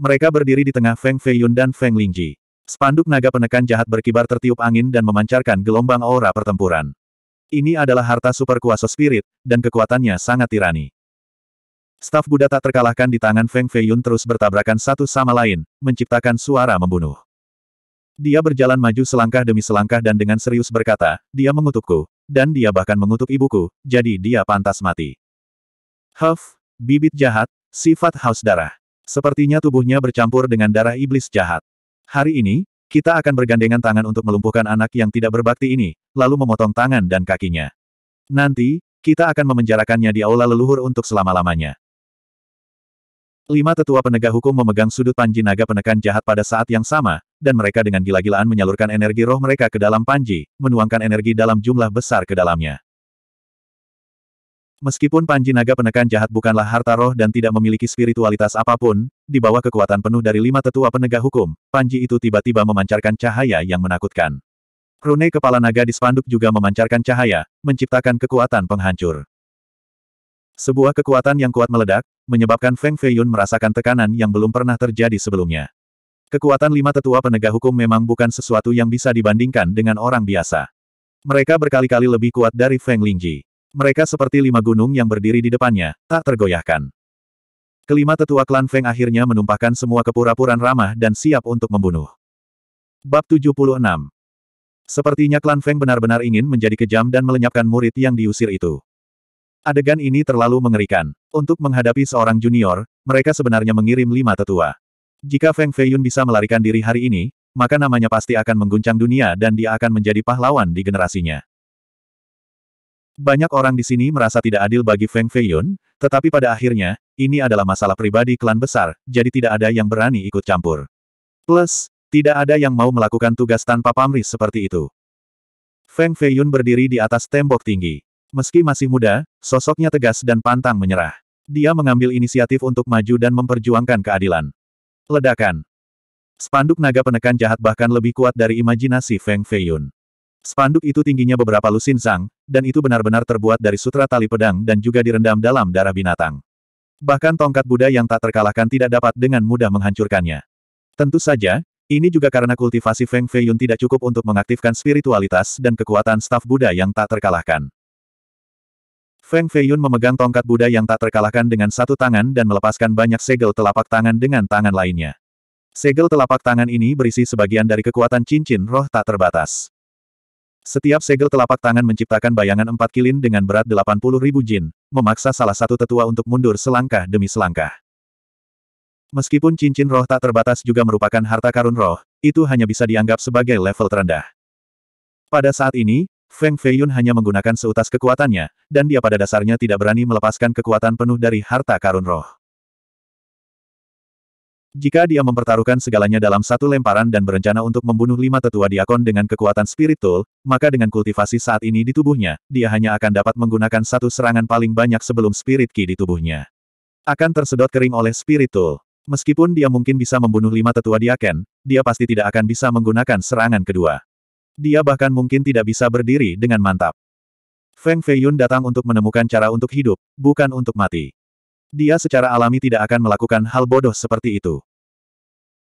Speaker 1: Mereka berdiri di tengah Feng Feiyun dan Feng Lingji. Spanduk naga penekan jahat berkibar tertiup angin dan memancarkan gelombang aura pertempuran. Ini adalah harta super kuasa spirit, dan kekuatannya sangat tirani. Staf Buddha tak terkalahkan di tangan Feng Feiyun terus bertabrakan satu sama lain, menciptakan suara membunuh. Dia berjalan maju selangkah demi selangkah dan dengan serius berkata, dia mengutukku, dan dia bahkan mengutuk ibuku, jadi dia pantas mati. Huff, bibit jahat, sifat haus darah. Sepertinya tubuhnya bercampur dengan darah iblis jahat. Hari ini, kita akan bergandengan tangan untuk melumpuhkan anak yang tidak berbakti ini, lalu memotong tangan dan kakinya. Nanti, kita akan memenjarakannya di aula leluhur untuk selama-lamanya. Lima tetua penegak hukum memegang sudut panji naga penekan jahat pada saat yang sama, dan mereka dengan gila-gilaan menyalurkan energi roh mereka ke dalam panji, menuangkan energi dalam jumlah besar ke dalamnya. Meskipun Panji Naga penekan jahat bukanlah harta roh dan tidak memiliki spiritualitas apapun, di bawah kekuatan penuh dari lima tetua penegak hukum, Panji itu tiba-tiba memancarkan cahaya yang menakutkan. Rune kepala naga di spanduk juga memancarkan cahaya, menciptakan kekuatan penghancur. Sebuah kekuatan yang kuat meledak, menyebabkan Feng Feiyun merasakan tekanan yang belum pernah terjadi sebelumnya. Kekuatan lima tetua penegak hukum memang bukan sesuatu yang bisa dibandingkan dengan orang biasa. Mereka berkali-kali lebih kuat dari Feng Lingji. Mereka seperti lima gunung yang berdiri di depannya, tak tergoyahkan. Kelima tetua klan Feng akhirnya menumpahkan semua kepura-puraan ramah dan siap untuk membunuh. Bab 76 Sepertinya klan Feng benar-benar ingin menjadi kejam dan melenyapkan murid yang diusir itu. Adegan ini terlalu mengerikan. Untuk menghadapi seorang junior, mereka sebenarnya mengirim lima tetua. Jika Feng Feiyun bisa melarikan diri hari ini, maka namanya pasti akan mengguncang dunia dan dia akan menjadi pahlawan di generasinya. Banyak orang di sini merasa tidak adil bagi Feng Feiyun, tetapi pada akhirnya, ini adalah masalah pribadi klan besar, jadi tidak ada yang berani ikut campur. Plus, tidak ada yang mau melakukan tugas tanpa pamrih seperti itu. Feng Feiyun berdiri di atas tembok tinggi. Meski masih muda, sosoknya tegas dan pantang menyerah. Dia mengambil inisiatif untuk maju dan memperjuangkan keadilan. Ledakan. Spanduk naga penekan jahat bahkan lebih kuat dari imajinasi Feng Feiyun. Spanduk itu tingginya beberapa lusin sang, dan itu benar-benar terbuat dari sutra tali pedang dan juga direndam dalam darah binatang. Bahkan tongkat Buddha yang tak terkalahkan tidak dapat dengan mudah menghancurkannya. Tentu saja, ini juga karena kultivasi Feng Feiyun tidak cukup untuk mengaktifkan spiritualitas dan kekuatan staf Buddha yang tak terkalahkan. Feng Feiyun memegang tongkat Buddha yang tak terkalahkan dengan satu tangan dan melepaskan banyak segel telapak tangan dengan tangan lainnya. Segel telapak tangan ini berisi sebagian dari kekuatan cincin roh tak terbatas. Setiap segel telapak tangan menciptakan bayangan empat kilin dengan berat 80 ribu jin, memaksa salah satu tetua untuk mundur selangkah demi selangkah. Meskipun cincin roh tak terbatas juga merupakan harta karun roh, itu hanya bisa dianggap sebagai level terendah. Pada saat ini, Feng Feiyun hanya menggunakan seutas kekuatannya, dan dia pada dasarnya tidak berani melepaskan kekuatan penuh dari harta karun roh. Jika dia mempertaruhkan segalanya dalam satu lemparan dan berencana untuk membunuh lima tetua diakon dengan kekuatan spiritual, maka dengan kultivasi saat ini di tubuhnya, dia hanya akan dapat menggunakan satu serangan paling banyak sebelum spirit ki di tubuhnya. Akan tersedot kering oleh spiritual. Meskipun dia mungkin bisa membunuh lima tetua diaken, dia pasti tidak akan bisa menggunakan serangan kedua. Dia bahkan mungkin tidak bisa berdiri dengan mantap. Feng Feiyun datang untuk menemukan cara untuk hidup, bukan untuk mati dia secara alami tidak akan melakukan hal bodoh seperti itu.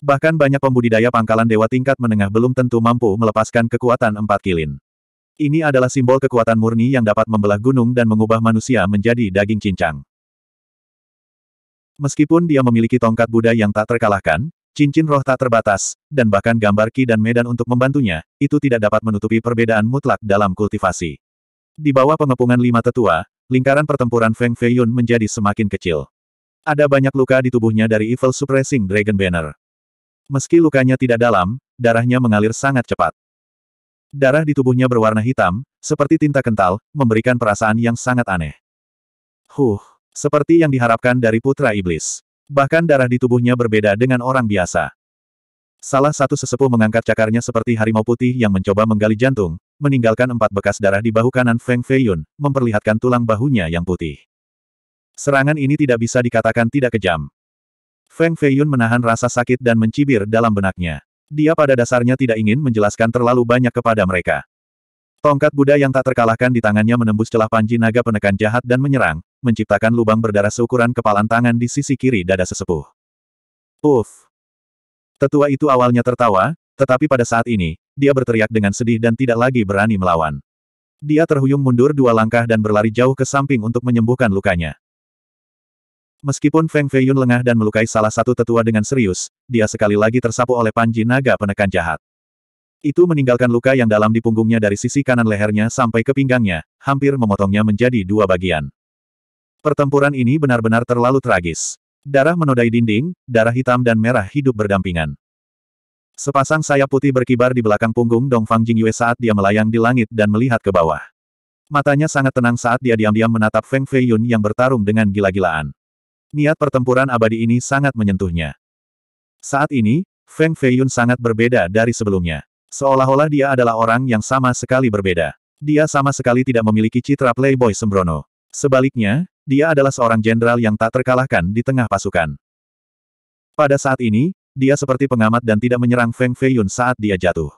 Speaker 1: Bahkan banyak pembudidaya pangkalan dewa tingkat menengah belum tentu mampu melepaskan kekuatan empat kilin. Ini adalah simbol kekuatan murni yang dapat membelah gunung dan mengubah manusia menjadi daging cincang. Meskipun dia memiliki tongkat Buddha yang tak terkalahkan, cincin roh tak terbatas, dan bahkan gambar Ki dan Medan untuk membantunya, itu tidak dapat menutupi perbedaan mutlak dalam kultivasi. Di bawah pengepungan lima tetua, lingkaran pertempuran Feng Feiyun menjadi semakin kecil. Ada banyak luka di tubuhnya dari Evil Suppressing Dragon Banner. Meski lukanya tidak dalam, darahnya mengalir sangat cepat. Darah di tubuhnya berwarna hitam, seperti tinta kental, memberikan perasaan yang sangat aneh. Huh, seperti yang diharapkan dari putra iblis. Bahkan darah di tubuhnya berbeda dengan orang biasa. Salah satu sesepuh mengangkat cakarnya seperti harimau putih yang mencoba menggali jantung, meninggalkan empat bekas darah di bahu kanan Feng Feiyun, memperlihatkan tulang bahunya yang putih. Serangan ini tidak bisa dikatakan tidak kejam. Feng Feiyun menahan rasa sakit dan mencibir dalam benaknya. Dia pada dasarnya tidak ingin menjelaskan terlalu banyak kepada mereka. Tongkat Buddha yang tak terkalahkan di tangannya menembus celah panji naga penekan jahat dan menyerang, menciptakan lubang berdarah seukuran kepalan tangan di sisi kiri dada sesepuh. Uff! Tetua itu awalnya tertawa, tetapi pada saat ini, dia berteriak dengan sedih dan tidak lagi berani melawan. Dia terhuyung mundur dua langkah dan berlari jauh ke samping untuk menyembuhkan lukanya. Meskipun Feng Feiyun lengah dan melukai salah satu tetua dengan serius, dia sekali lagi tersapu oleh Panji Naga penekan jahat. Itu meninggalkan luka yang dalam di punggungnya dari sisi kanan lehernya sampai ke pinggangnya, hampir memotongnya menjadi dua bagian. Pertempuran ini benar-benar terlalu tragis. Darah menodai dinding, darah hitam dan merah hidup berdampingan. Sepasang sayap putih berkibar di belakang punggung Dong Jing Jingyue saat dia melayang di langit dan melihat ke bawah. Matanya sangat tenang saat dia diam-diam menatap Feng Feiyun yang bertarung dengan gila-gilaan. Niat pertempuran abadi ini sangat menyentuhnya. Saat ini, Feng Feiyun sangat berbeda dari sebelumnya. Seolah-olah dia adalah orang yang sama sekali berbeda. Dia sama sekali tidak memiliki citra playboy sembrono. Sebaliknya, dia adalah seorang jenderal yang tak terkalahkan di tengah pasukan. Pada saat ini, dia seperti pengamat dan tidak menyerang Feng Feiyun saat dia jatuh.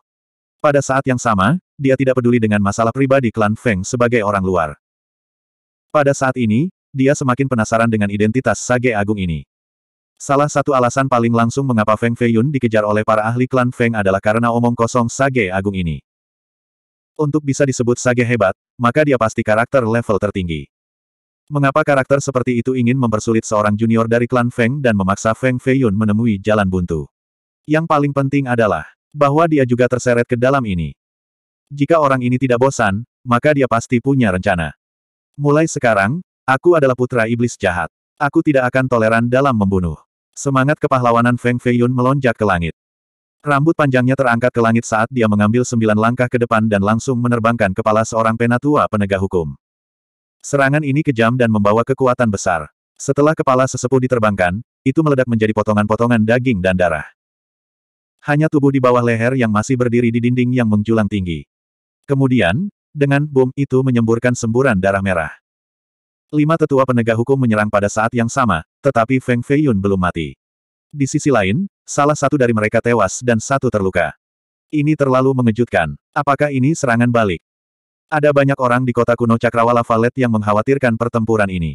Speaker 1: Pada saat yang sama, dia tidak peduli dengan masalah pribadi klan Feng sebagai orang luar. Pada saat ini, dia semakin penasaran dengan identitas Sage Agung ini. Salah satu alasan paling langsung mengapa Feng Feiyun dikejar oleh para ahli klan Feng adalah karena omong kosong Sage Agung ini. Untuk bisa disebut Sage hebat, maka dia pasti karakter level tertinggi. Mengapa karakter seperti itu ingin mempersulit seorang junior dari klan Feng dan memaksa Feng Feiyun menemui jalan buntu? Yang paling penting adalah, bahwa dia juga terseret ke dalam ini. Jika orang ini tidak bosan, maka dia pasti punya rencana. Mulai sekarang, aku adalah putra iblis jahat. Aku tidak akan toleran dalam membunuh. Semangat kepahlawanan Feng Feiyun melonjak ke langit. Rambut panjangnya terangkat ke langit saat dia mengambil sembilan langkah ke depan dan langsung menerbangkan kepala seorang penatua penegak hukum. Serangan ini kejam dan membawa kekuatan besar. Setelah kepala sesepuh diterbangkan, itu meledak menjadi potongan-potongan daging dan darah. Hanya tubuh di bawah leher yang masih berdiri di dinding yang menjulang tinggi. Kemudian, dengan bom itu menyemburkan semburan darah merah. Lima tetua penegak hukum menyerang pada saat yang sama, tetapi Feng Feiyun belum mati. Di sisi lain, salah satu dari mereka tewas dan satu terluka. Ini terlalu mengejutkan. Apakah ini serangan balik? Ada banyak orang di kota kuno Cakrawala Valet yang mengkhawatirkan pertempuran ini.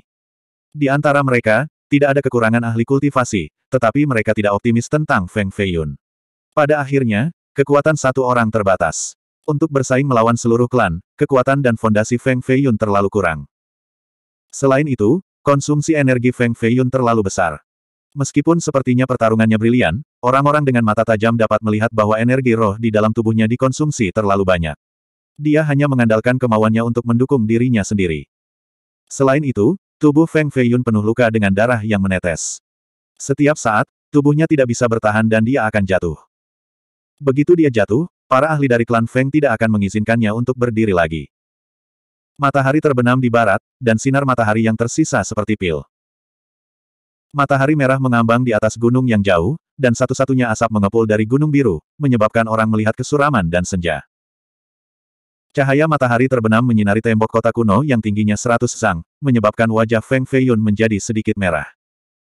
Speaker 1: Di antara mereka, tidak ada kekurangan ahli kultivasi, tetapi mereka tidak optimis tentang Feng Feiyun. Pada akhirnya, kekuatan satu orang terbatas. Untuk bersaing melawan seluruh klan, kekuatan dan fondasi Feng Feiyun terlalu kurang. Selain itu, konsumsi energi Feng Feiyun terlalu besar. Meskipun sepertinya pertarungannya brilian, orang-orang dengan mata tajam dapat melihat bahwa energi roh di dalam tubuhnya dikonsumsi terlalu banyak. Dia hanya mengandalkan kemauannya untuk mendukung dirinya sendiri. Selain itu, tubuh Feng Feiyun penuh luka dengan darah yang menetes. Setiap saat, tubuhnya tidak bisa bertahan dan dia akan jatuh. Begitu dia jatuh, para ahli dari klan Feng tidak akan mengizinkannya untuk berdiri lagi. Matahari terbenam di barat, dan sinar matahari yang tersisa seperti pil. Matahari merah mengambang di atas gunung yang jauh, dan satu-satunya asap mengepul dari gunung biru, menyebabkan orang melihat kesuraman dan senja. Cahaya matahari terbenam menyinari tembok kota kuno yang tingginya seratus sang, menyebabkan wajah Feng Feiyun menjadi sedikit merah.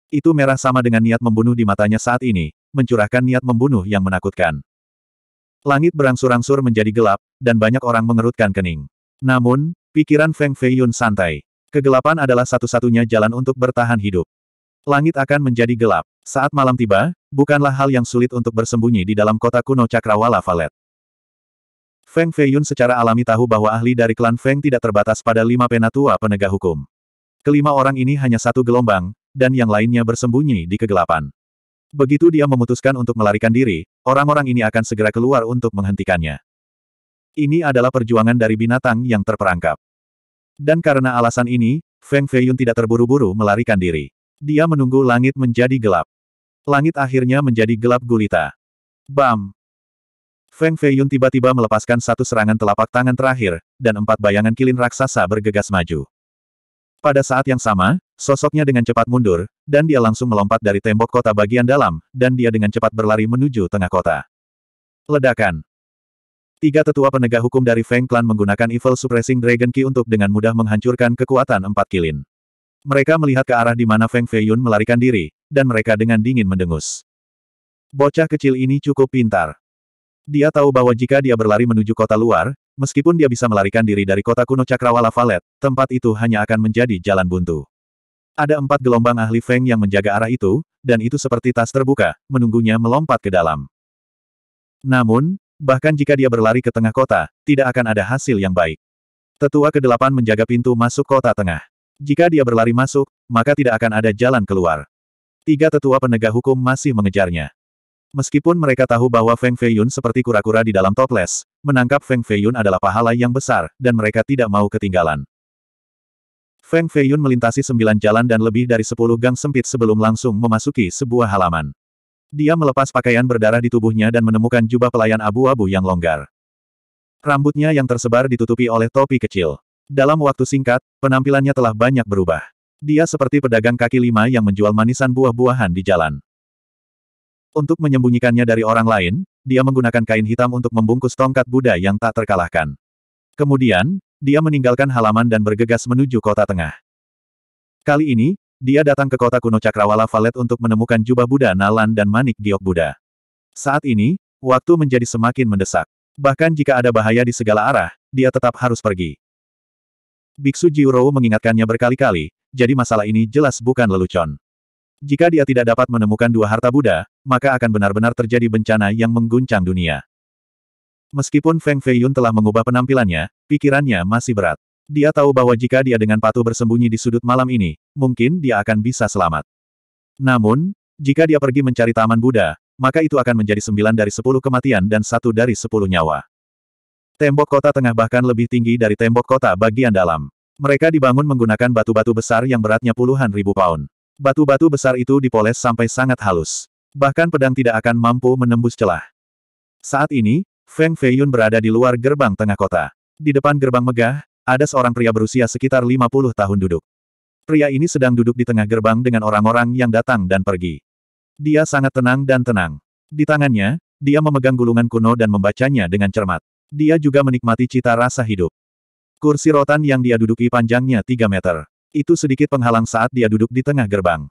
Speaker 1: Itu merah sama dengan niat membunuh di matanya saat ini, mencurahkan niat membunuh yang menakutkan. Langit berangsur-angsur menjadi gelap, dan banyak orang mengerutkan kening. Namun, pikiran Feng Feiyun santai. Kegelapan adalah satu-satunya jalan untuk bertahan hidup. Langit akan menjadi gelap. Saat malam tiba, bukanlah hal yang sulit untuk bersembunyi di dalam kota kuno Cakrawala Valet. Feng Feiyun secara alami tahu bahwa ahli dari klan Feng tidak terbatas pada lima penatua penegak hukum. Kelima orang ini hanya satu gelombang, dan yang lainnya bersembunyi di kegelapan. Begitu dia memutuskan untuk melarikan diri, orang-orang ini akan segera keluar untuk menghentikannya. Ini adalah perjuangan dari binatang yang terperangkap. Dan karena alasan ini, Feng Feiyun tidak terburu-buru melarikan diri. Dia menunggu langit menjadi gelap. Langit akhirnya menjadi gelap gulita. Bam! Feng Feiyun tiba-tiba melepaskan satu serangan telapak tangan terakhir, dan empat bayangan kilin raksasa bergegas maju. Pada saat yang sama, sosoknya dengan cepat mundur, dan dia langsung melompat dari tembok kota bagian dalam, dan dia dengan cepat berlari menuju tengah kota. Ledakan. Tiga tetua penegak hukum dari Feng Clan menggunakan Evil Suppressing Dragon Key untuk dengan mudah menghancurkan kekuatan empat kilin. Mereka melihat ke arah di mana Feng Feiyun melarikan diri, dan mereka dengan dingin mendengus. Bocah kecil ini cukup pintar. Dia tahu bahwa jika dia berlari menuju kota luar, meskipun dia bisa melarikan diri dari kota kuno Cakrawala Valet, tempat itu hanya akan menjadi jalan buntu. Ada empat gelombang ahli Feng yang menjaga arah itu, dan itu seperti tas terbuka, menunggunya melompat ke dalam. Namun, bahkan jika dia berlari ke tengah kota, tidak akan ada hasil yang baik. Tetua ke kedelapan menjaga pintu masuk kota tengah. Jika dia berlari masuk, maka tidak akan ada jalan keluar. Tiga tetua penegak hukum masih mengejarnya. Meskipun mereka tahu bahwa Feng Feiyun seperti kura-kura di dalam toples, menangkap Feng Feiyun adalah pahala yang besar, dan mereka tidak mau ketinggalan. Feng Feiyun melintasi sembilan jalan dan lebih dari sepuluh gang sempit sebelum langsung memasuki sebuah halaman. Dia melepas pakaian berdarah di tubuhnya dan menemukan jubah pelayan abu-abu yang longgar. Rambutnya yang tersebar ditutupi oleh topi kecil. Dalam waktu singkat, penampilannya telah banyak berubah. Dia seperti pedagang kaki lima yang menjual manisan buah-buahan di jalan. Untuk menyembunyikannya dari orang lain, dia menggunakan kain hitam untuk membungkus tongkat Buddha yang tak terkalahkan. Kemudian, dia meninggalkan halaman dan bergegas menuju kota tengah. Kali ini, dia datang ke kota kuno Cakrawala Valet untuk menemukan jubah Buddha Nalan dan manik giok Buddha. Saat ini, waktu menjadi semakin mendesak. Bahkan jika ada bahaya di segala arah, dia tetap harus pergi. Biksu Jiuro mengingatkannya berkali-kali, jadi masalah ini jelas bukan lelucon. Jika dia tidak dapat menemukan dua harta Buddha, maka akan benar-benar terjadi bencana yang mengguncang dunia. Meskipun Feng Fei Yun telah mengubah penampilannya, pikirannya masih berat. Dia tahu bahwa jika dia dengan patuh bersembunyi di sudut malam ini, mungkin dia akan bisa selamat. Namun, jika dia pergi mencari Taman Buddha, maka itu akan menjadi sembilan dari sepuluh kematian dan satu dari sepuluh nyawa. Tembok kota tengah bahkan lebih tinggi dari tembok kota bagian dalam. Mereka dibangun menggunakan batu-batu besar yang beratnya puluhan ribu pound. Batu-batu besar itu dipoles sampai sangat halus. Bahkan pedang tidak akan mampu menembus celah. Saat ini, Feng Feiyun berada di luar gerbang tengah kota. Di depan gerbang megah, ada seorang pria berusia sekitar 50 tahun duduk. Pria ini sedang duduk di tengah gerbang dengan orang-orang yang datang dan pergi. Dia sangat tenang dan tenang. Di tangannya, dia memegang gulungan kuno dan membacanya dengan cermat. Dia juga menikmati cita rasa hidup. Kursi rotan yang dia duduki panjangnya 3 meter. Itu sedikit penghalang saat dia duduk di tengah gerbang.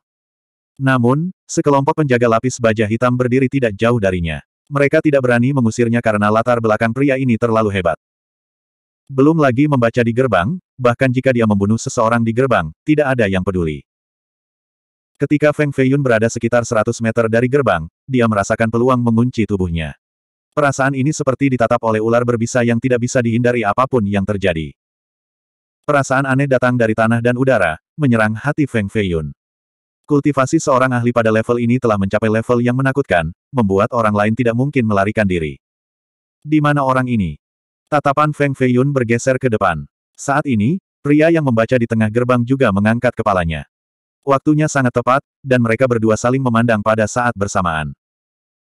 Speaker 1: Namun, sekelompok penjaga lapis baja hitam berdiri tidak jauh darinya. Mereka tidak berani mengusirnya karena latar belakang pria ini terlalu hebat. Belum lagi membaca di gerbang, bahkan jika dia membunuh seseorang di gerbang, tidak ada yang peduli. Ketika Feng Feiyun berada sekitar 100 meter dari gerbang, dia merasakan peluang mengunci tubuhnya. Perasaan ini seperti ditatap oleh ular berbisa yang tidak bisa dihindari apapun yang terjadi. Perasaan aneh datang dari tanah dan udara, menyerang hati Feng Feiyun. Kultivasi seorang ahli pada level ini telah mencapai level yang menakutkan, membuat orang lain tidak mungkin melarikan diri. Di mana orang ini? Tatapan Feng Feiyun bergeser ke depan. Saat ini, pria yang membaca di tengah gerbang juga mengangkat kepalanya. Waktunya sangat tepat, dan mereka berdua saling memandang pada saat bersamaan.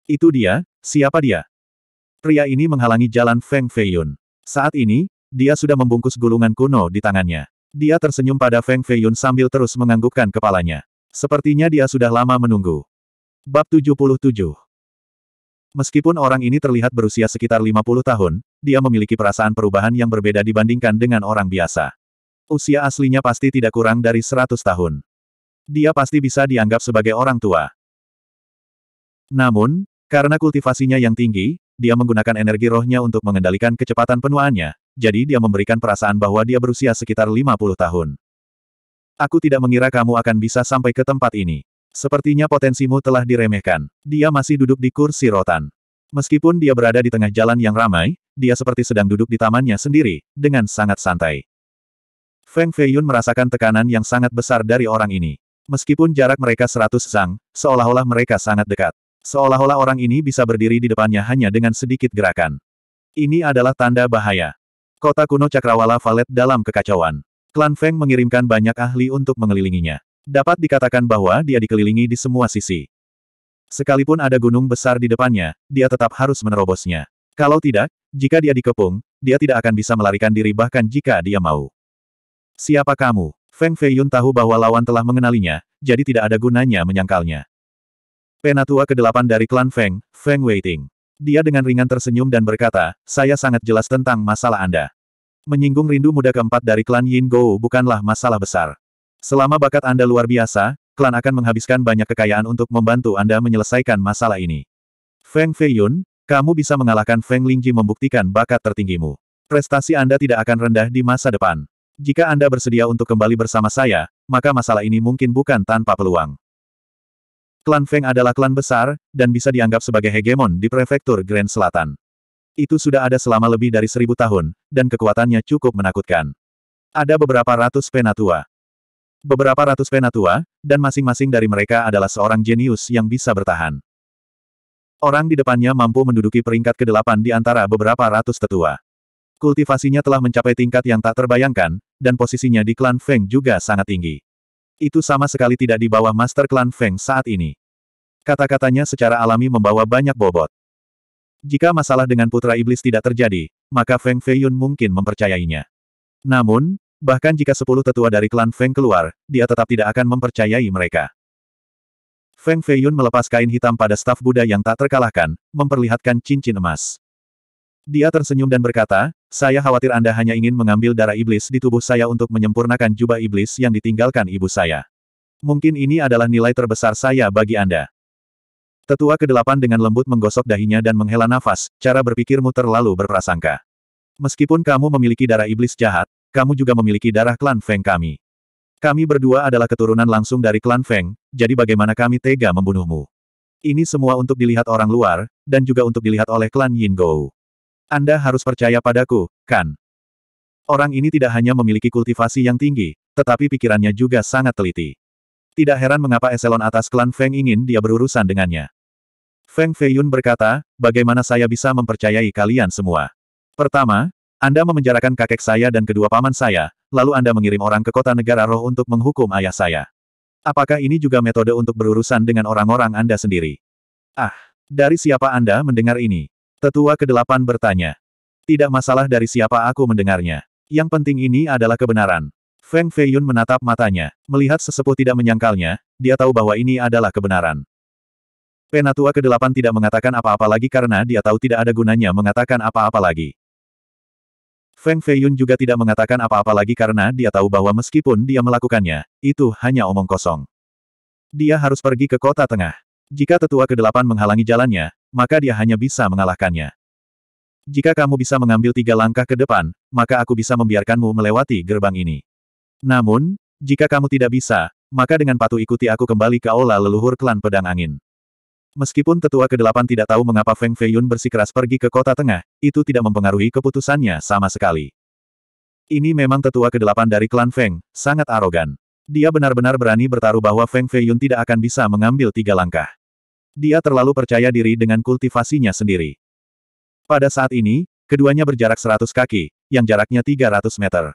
Speaker 1: Itu dia, siapa dia? Pria ini menghalangi jalan Feng Feiyun. Saat ini, dia sudah membungkus gulungan kuno di tangannya. Dia tersenyum pada Feng Feiyun sambil terus menganggukkan kepalanya. Sepertinya dia sudah lama menunggu. Bab 77 Meskipun orang ini terlihat berusia sekitar 50 tahun, dia memiliki perasaan perubahan yang berbeda dibandingkan dengan orang biasa. Usia aslinya pasti tidak kurang dari 100 tahun. Dia pasti bisa dianggap sebagai orang tua. Namun, karena kultivasinya yang tinggi, dia menggunakan energi rohnya untuk mengendalikan kecepatan penuaannya, jadi dia memberikan perasaan bahwa dia berusia sekitar 50 tahun. Aku tidak mengira kamu akan bisa sampai ke tempat ini. Sepertinya potensimu telah diremehkan. Dia masih duduk di kursi rotan. Meskipun dia berada di tengah jalan yang ramai, dia seperti sedang duduk di tamannya sendiri, dengan sangat santai. Feng Feiyun merasakan tekanan yang sangat besar dari orang ini. Meskipun jarak mereka seratus sang, seolah-olah mereka sangat dekat. Seolah-olah orang ini bisa berdiri di depannya hanya dengan sedikit gerakan. Ini adalah tanda bahaya. Kota kuno Cakrawala Valet dalam kekacauan. Klan Feng mengirimkan banyak ahli untuk mengelilinginya. Dapat dikatakan bahwa dia dikelilingi di semua sisi. Sekalipun ada gunung besar di depannya, dia tetap harus menerobosnya. Kalau tidak, jika dia dikepung, dia tidak akan bisa melarikan diri bahkan jika dia mau. Siapa kamu? Feng Feiyun tahu bahwa lawan telah mengenalinya, jadi tidak ada gunanya menyangkalnya. Penatua ke-8 dari klan Feng, Feng Waiting. Dia dengan ringan tersenyum dan berkata, saya sangat jelas tentang masalah Anda. Menyinggung rindu muda keempat dari klan Yin Go bukanlah masalah besar. Selama bakat Anda luar biasa, klan akan menghabiskan banyak kekayaan untuk membantu Anda menyelesaikan masalah ini. Feng Feiyun, kamu bisa mengalahkan Feng Lingji membuktikan bakat tertinggimu. Prestasi Anda tidak akan rendah di masa depan. Jika Anda bersedia untuk kembali bersama saya, maka masalah ini mungkin bukan tanpa peluang. Klan Feng adalah klan besar, dan bisa dianggap sebagai hegemon di prefektur Grand Selatan. Itu sudah ada selama lebih dari seribu tahun, dan kekuatannya cukup menakutkan. Ada beberapa ratus penatua. Beberapa ratus penatua, dan masing-masing dari mereka adalah seorang jenius yang bisa bertahan. Orang di depannya mampu menduduki peringkat ke-8 di antara beberapa ratus tetua. Kultivasinya telah mencapai tingkat yang tak terbayangkan, dan posisinya di klan Feng juga sangat tinggi. Itu sama sekali tidak di bawah Master Clan Feng saat ini. Kata-katanya secara alami membawa banyak bobot. Jika masalah dengan Putra Iblis tidak terjadi, maka Feng Feiyun mungkin mempercayainya. Namun, bahkan jika sepuluh tetua dari klan Feng keluar, dia tetap tidak akan mempercayai mereka. Feng Feiyun melepas kain hitam pada staf Buddha yang tak terkalahkan, memperlihatkan cincin emas. Dia tersenyum dan berkata, saya khawatir Anda hanya ingin mengambil darah iblis di tubuh saya untuk menyempurnakan jubah iblis yang ditinggalkan ibu saya. Mungkin ini adalah nilai terbesar saya bagi Anda. Tetua kedelapan dengan lembut menggosok dahinya dan menghela nafas, cara berpikirmu terlalu berprasangka. Meskipun kamu memiliki darah iblis jahat, kamu juga memiliki darah klan Feng kami. Kami berdua adalah keturunan langsung dari klan Feng, jadi bagaimana kami tega membunuhmu? Ini semua untuk dilihat orang luar, dan juga untuk dilihat oleh klan Yin Gou. Anda harus percaya padaku, kan? Orang ini tidak hanya memiliki kultivasi yang tinggi, tetapi pikirannya juga sangat teliti. Tidak heran mengapa eselon atas klan Feng ingin dia berurusan dengannya. Feng Feiyun berkata, bagaimana saya bisa mempercayai kalian semua? Pertama, Anda memenjarakan kakek saya dan kedua paman saya, lalu Anda mengirim orang ke kota negara roh untuk menghukum ayah saya. Apakah ini juga metode untuk berurusan dengan orang-orang Anda sendiri? Ah, dari siapa Anda mendengar ini? Tetua kedelapan bertanya. Tidak masalah dari siapa aku mendengarnya. Yang penting ini adalah kebenaran. Feng Feiyun menatap matanya. Melihat sesepuh tidak menyangkalnya, dia tahu bahwa ini adalah kebenaran. Penatua kedelapan tidak mengatakan apa-apa lagi karena dia tahu tidak ada gunanya mengatakan apa-apa lagi. Feng Feiyun juga tidak mengatakan apa-apa lagi karena dia tahu bahwa meskipun dia melakukannya, itu hanya omong kosong. Dia harus pergi ke kota tengah. Jika tetua kedelapan menghalangi jalannya, maka dia hanya bisa mengalahkannya. Jika kamu bisa mengambil tiga langkah ke depan, maka aku bisa membiarkanmu melewati gerbang ini. Namun, jika kamu tidak bisa, maka dengan patuh ikuti aku kembali ke aula leluhur klan pedang angin. Meskipun tetua kedelapan tidak tahu mengapa Feng Feiyun bersikeras pergi ke kota tengah, itu tidak mempengaruhi keputusannya sama sekali. Ini memang tetua kedelapan dari klan Feng, sangat arogan. Dia benar-benar berani bertaruh bahwa Feng Feiyun tidak akan bisa mengambil tiga langkah. Dia terlalu percaya diri dengan kultivasinya sendiri. Pada saat ini, keduanya berjarak 100 kaki, yang jaraknya 300 meter.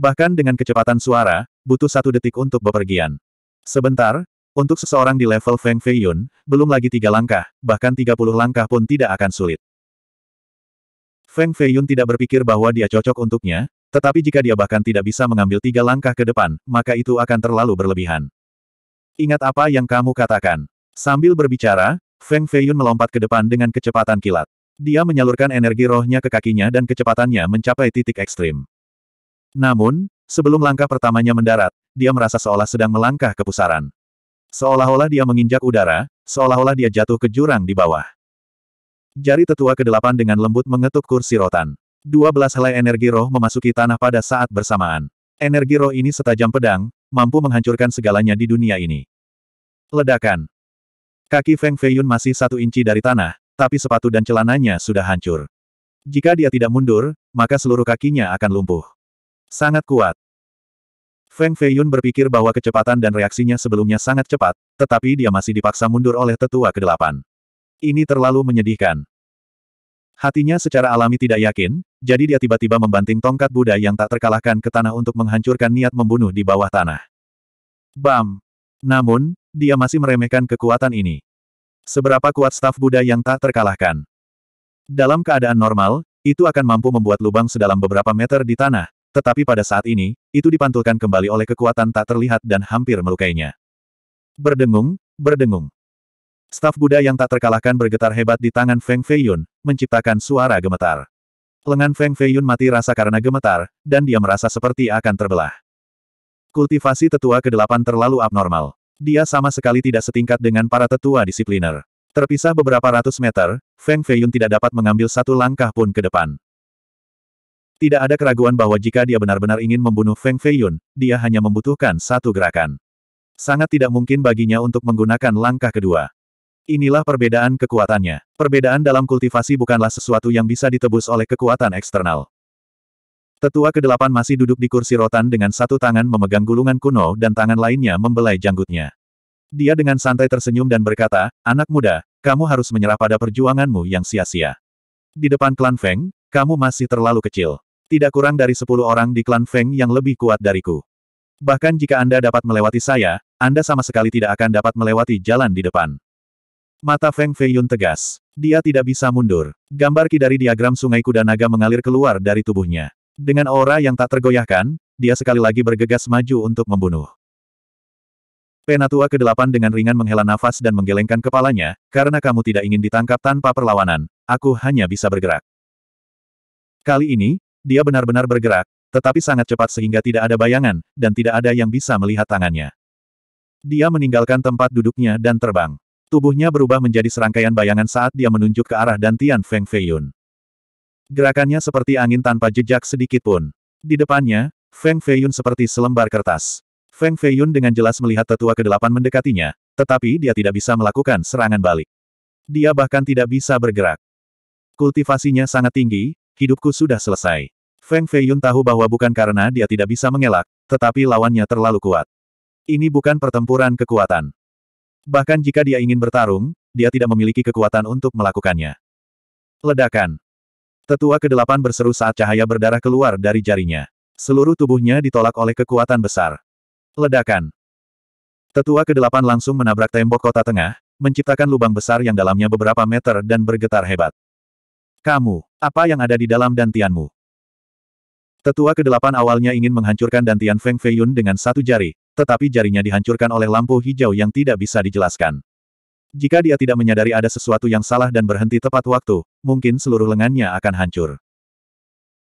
Speaker 1: Bahkan dengan kecepatan suara, butuh satu detik untuk bepergian. Sebentar, untuk seseorang di level Feng Feiyun, belum lagi tiga langkah, bahkan 30 langkah pun tidak akan sulit. Feng Feiyun tidak berpikir bahwa dia cocok untuknya, tetapi jika dia bahkan tidak bisa mengambil tiga langkah ke depan, maka itu akan terlalu berlebihan. Ingat apa yang kamu katakan. Sambil berbicara, Feng Feiyun melompat ke depan dengan kecepatan kilat. Dia menyalurkan energi rohnya ke kakinya dan kecepatannya mencapai titik ekstrim. Namun, sebelum langkah pertamanya mendarat, dia merasa seolah sedang melangkah ke pusaran. Seolah-olah dia menginjak udara, seolah-olah dia jatuh ke jurang di bawah. Jari tetua ke-8 dengan lembut mengetuk kursi rotan belas helai energi roh memasuki tanah pada saat bersamaan. Energi roh ini setajam pedang, mampu menghancurkan segalanya di dunia ini. Ledakan. Kaki Feng Feiyun masih satu inci dari tanah, tapi sepatu dan celananya sudah hancur. Jika dia tidak mundur, maka seluruh kakinya akan lumpuh. Sangat kuat. Feng Feiyun berpikir bahwa kecepatan dan reaksinya sebelumnya sangat cepat, tetapi dia masih dipaksa mundur oleh tetua kedelapan. Ini terlalu menyedihkan. Hatinya secara alami tidak yakin, jadi dia tiba-tiba membanting tongkat Buddha yang tak terkalahkan ke tanah untuk menghancurkan niat membunuh di bawah tanah. Bam! Namun, dia masih meremehkan kekuatan ini. Seberapa kuat staf Buddha yang tak terkalahkan? Dalam keadaan normal, itu akan mampu membuat lubang sedalam beberapa meter di tanah, tetapi pada saat ini, itu dipantulkan kembali oleh kekuatan tak terlihat dan hampir melukainya. Berdengung, berdengung. Staf Buddha yang tak terkalahkan bergetar hebat di tangan Feng Feiyun, menciptakan suara gemetar. Lengan Feng Feiyun mati rasa karena gemetar, dan dia merasa seperti akan terbelah. Kultivasi tetua ke-8 terlalu abnormal. Dia sama sekali tidak setingkat dengan para tetua disipliner. Terpisah beberapa ratus meter, Feng Feiyun tidak dapat mengambil satu langkah pun ke depan. Tidak ada keraguan bahwa jika dia benar-benar ingin membunuh Feng Feiyun, dia hanya membutuhkan satu gerakan. Sangat tidak mungkin baginya untuk menggunakan langkah kedua. Inilah perbedaan kekuatannya. Perbedaan dalam kultivasi bukanlah sesuatu yang bisa ditebus oleh kekuatan eksternal. Tetua kedelapan masih duduk di kursi rotan dengan satu tangan memegang gulungan kuno dan tangan lainnya membelai janggutnya. Dia dengan santai tersenyum dan berkata, Anak muda, kamu harus menyerah pada perjuanganmu yang sia-sia. Di depan klan Feng, kamu masih terlalu kecil. Tidak kurang dari sepuluh orang di klan Feng yang lebih kuat dariku. Bahkan jika Anda dapat melewati saya, Anda sama sekali tidak akan dapat melewati jalan di depan. Mata Feng Fei Yun tegas. Dia tidak bisa mundur. Gambar ki dari diagram sungai kuda naga mengalir keluar dari tubuhnya. Dengan aura yang tak tergoyahkan, dia sekali lagi bergegas maju untuk membunuh. Penatua ke-8 dengan ringan menghela nafas dan menggelengkan kepalanya, karena kamu tidak ingin ditangkap tanpa perlawanan, aku hanya bisa bergerak. Kali ini, dia benar-benar bergerak, tetapi sangat cepat sehingga tidak ada bayangan, dan tidak ada yang bisa melihat tangannya. Dia meninggalkan tempat duduknya dan terbang. Tubuhnya berubah menjadi serangkaian bayangan saat dia menunjuk ke arah Dantian Feng Feiyun. Gerakannya seperti angin tanpa jejak sedikit pun. Di depannya, Feng Feiyun seperti selembar kertas. Feng Feiyun dengan jelas melihat tetua kedelapan mendekatinya, tetapi dia tidak bisa melakukan serangan balik. Dia bahkan tidak bisa bergerak. Kultivasinya sangat tinggi, hidupku sudah selesai. Feng Feiyun tahu bahwa bukan karena dia tidak bisa mengelak, tetapi lawannya terlalu kuat. Ini bukan pertempuran kekuatan. Bahkan jika dia ingin bertarung, dia tidak memiliki kekuatan untuk melakukannya. Ledakan. Tetua ke kedelapan berseru saat cahaya berdarah keluar dari jarinya. Seluruh tubuhnya ditolak oleh kekuatan besar. Ledakan. Tetua ke kedelapan langsung menabrak tembok kota tengah, menciptakan lubang besar yang dalamnya beberapa meter dan bergetar hebat. Kamu, apa yang ada di dalam dantianmu? Tetua ke kedelapan awalnya ingin menghancurkan dantian Feng Feiyun dengan satu jari, tetapi jarinya dihancurkan oleh lampu hijau yang tidak bisa dijelaskan. Jika dia tidak menyadari ada sesuatu yang salah dan berhenti tepat waktu, mungkin seluruh lengannya akan hancur.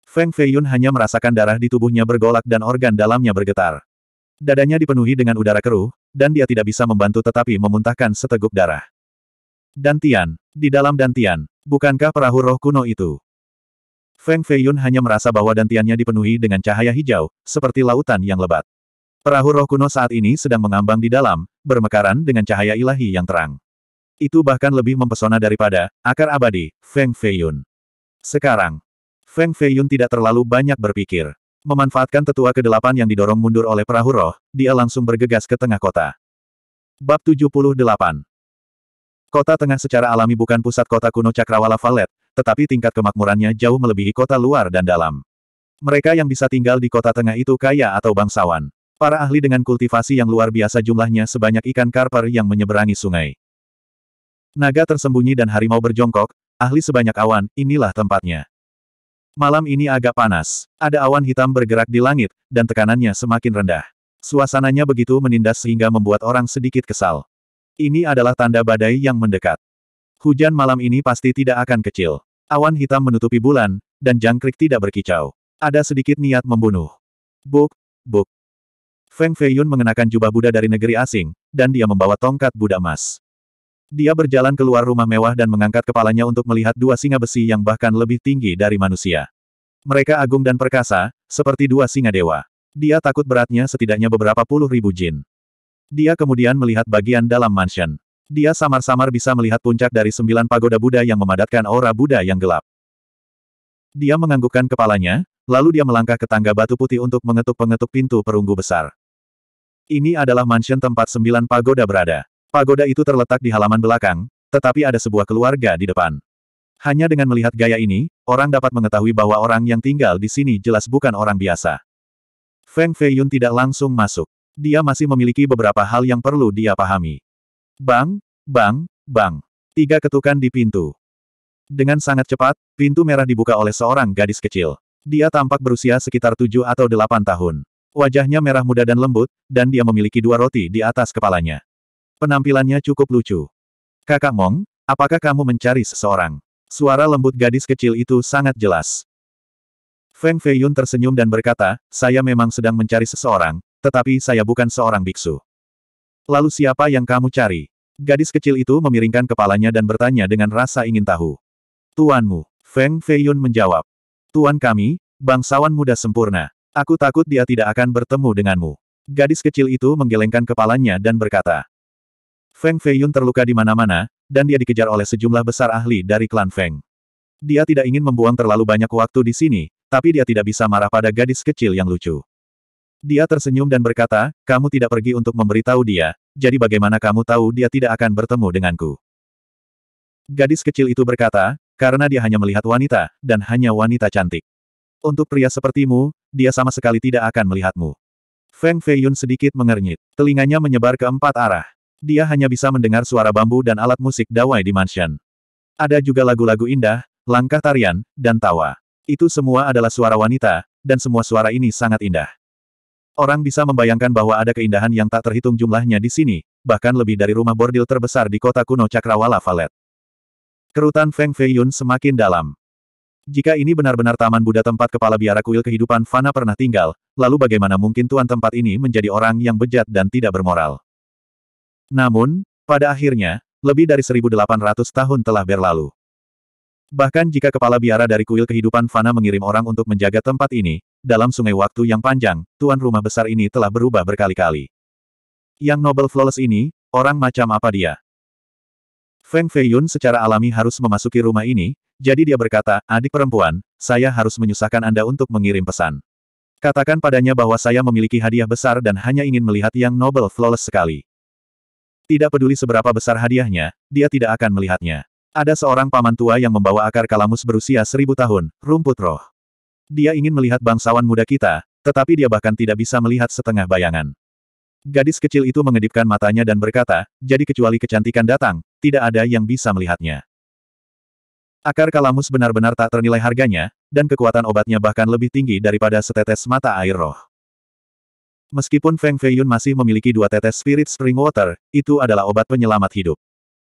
Speaker 1: Feng Feiyun hanya merasakan darah di tubuhnya bergolak dan organ dalamnya bergetar. Dadanya dipenuhi dengan udara keruh, dan dia tidak bisa membantu tetapi memuntahkan seteguk darah. Dantian, di dalam Dantian, bukankah perahu roh kuno itu? Feng Feiyun hanya merasa bahwa dantiannya dipenuhi dengan cahaya hijau, seperti lautan yang lebat. Perahu roh kuno saat ini sedang mengambang di dalam, bermekaran dengan cahaya ilahi yang terang. Itu bahkan lebih mempesona daripada akar abadi, Feng Feiyun. Sekarang, Feng Feiyun tidak terlalu banyak berpikir. Memanfaatkan tetua kedelapan yang didorong mundur oleh perahu roh, dia langsung bergegas ke tengah kota. Bab 78 Kota tengah secara alami bukan pusat kota kuno Cakrawala Valet, tetapi tingkat kemakmurannya jauh melebihi kota luar dan dalam. Mereka yang bisa tinggal di kota tengah itu kaya atau bangsawan. Para ahli dengan kultivasi yang luar biasa jumlahnya sebanyak ikan karper yang menyeberangi sungai. Naga tersembunyi dan harimau berjongkok, ahli sebanyak awan, inilah tempatnya. Malam ini agak panas, ada awan hitam bergerak di langit, dan tekanannya semakin rendah. Suasananya begitu menindas sehingga membuat orang sedikit kesal. Ini adalah tanda badai yang mendekat. Hujan malam ini pasti tidak akan kecil. Awan hitam menutupi bulan, dan jangkrik tidak berkicau. Ada sedikit niat membunuh. Buk, buk. Feng Feiyun mengenakan jubah Buddha dari negeri asing, dan dia membawa tongkat Buddha emas. Dia berjalan keluar rumah mewah dan mengangkat kepalanya untuk melihat dua singa besi yang bahkan lebih tinggi dari manusia. Mereka agung dan perkasa, seperti dua singa dewa. Dia takut beratnya setidaknya beberapa puluh ribu jin. Dia kemudian melihat bagian dalam mansion. Dia samar-samar bisa melihat puncak dari sembilan pagoda Buddha yang memadatkan aura Buddha yang gelap. Dia menganggukkan kepalanya, lalu dia melangkah ke tangga batu putih untuk mengetuk-pengetuk pintu perunggu besar. Ini adalah mansion tempat sembilan pagoda berada. Pagoda itu terletak di halaman belakang, tetapi ada sebuah keluarga di depan. Hanya dengan melihat gaya ini, orang dapat mengetahui bahwa orang yang tinggal di sini jelas bukan orang biasa. Feng Feiyun tidak langsung masuk. Dia masih memiliki beberapa hal yang perlu dia pahami. Bang, bang, bang. Tiga ketukan di pintu. Dengan sangat cepat, pintu merah dibuka oleh seorang gadis kecil. Dia tampak berusia sekitar tujuh atau delapan tahun. Wajahnya merah muda dan lembut, dan dia memiliki dua roti di atas kepalanya. Penampilannya cukup lucu. Kakak Mong, apakah kamu mencari seseorang? Suara lembut gadis kecil itu sangat jelas. Feng Feiyun tersenyum dan berkata, saya memang sedang mencari seseorang, tetapi saya bukan seorang biksu. Lalu siapa yang kamu cari? Gadis kecil itu memiringkan kepalanya dan bertanya dengan rasa ingin tahu. Tuanmu, Feng Feiyun menjawab. Tuan kami, bangsawan muda sempurna. Aku takut dia tidak akan bertemu denganmu. Gadis kecil itu menggelengkan kepalanya dan berkata. Feng Feiyun terluka di mana-mana, dan dia dikejar oleh sejumlah besar ahli dari klan Feng. Dia tidak ingin membuang terlalu banyak waktu di sini, tapi dia tidak bisa marah pada gadis kecil yang lucu. Dia tersenyum dan berkata, kamu tidak pergi untuk memberitahu dia, jadi bagaimana kamu tahu dia tidak akan bertemu denganku? Gadis kecil itu berkata, karena dia hanya melihat wanita, dan hanya wanita cantik. Untuk pria sepertimu, dia sama sekali tidak akan melihatmu. Feng Feiyun sedikit mengernyit. Telinganya menyebar ke empat arah. Dia hanya bisa mendengar suara bambu dan alat musik dawai di mansion. Ada juga lagu-lagu indah, langkah tarian, dan tawa. Itu semua adalah suara wanita, dan semua suara ini sangat indah. Orang bisa membayangkan bahwa ada keindahan yang tak terhitung jumlahnya di sini, bahkan lebih dari rumah bordil terbesar di kota kuno Cakrawala Valet. Kerutan Feng Feiyun semakin dalam. Jika ini benar-benar Taman Buddha tempat kepala biara kuil kehidupan Fana pernah tinggal, lalu bagaimana mungkin tuan tempat ini menjadi orang yang bejat dan tidak bermoral? Namun, pada akhirnya, lebih dari 1800 tahun telah berlalu. Bahkan jika kepala biara dari kuil kehidupan Fana mengirim orang untuk menjaga tempat ini, dalam sungai waktu yang panjang, tuan rumah besar ini telah berubah berkali-kali. Yang Nobel Flawless ini, orang macam apa dia? Feng Feiyun secara alami harus memasuki rumah ini, jadi dia berkata, adik perempuan, saya harus menyusahkan Anda untuk mengirim pesan. Katakan padanya bahwa saya memiliki hadiah besar dan hanya ingin melihat yang noble flawless sekali. Tidak peduli seberapa besar hadiahnya, dia tidak akan melihatnya. Ada seorang paman tua yang membawa akar kalamus berusia seribu tahun, rumput roh. Dia ingin melihat bangsawan muda kita, tetapi dia bahkan tidak bisa melihat setengah bayangan. Gadis kecil itu mengedipkan matanya dan berkata, jadi kecuali kecantikan datang, tidak ada yang bisa melihatnya. Akar kalamus benar-benar tak ternilai harganya, dan kekuatan obatnya bahkan lebih tinggi daripada setetes mata air roh. Meskipun Feng Feiyun masih memiliki dua tetes spirit spring water, itu adalah obat penyelamat hidup.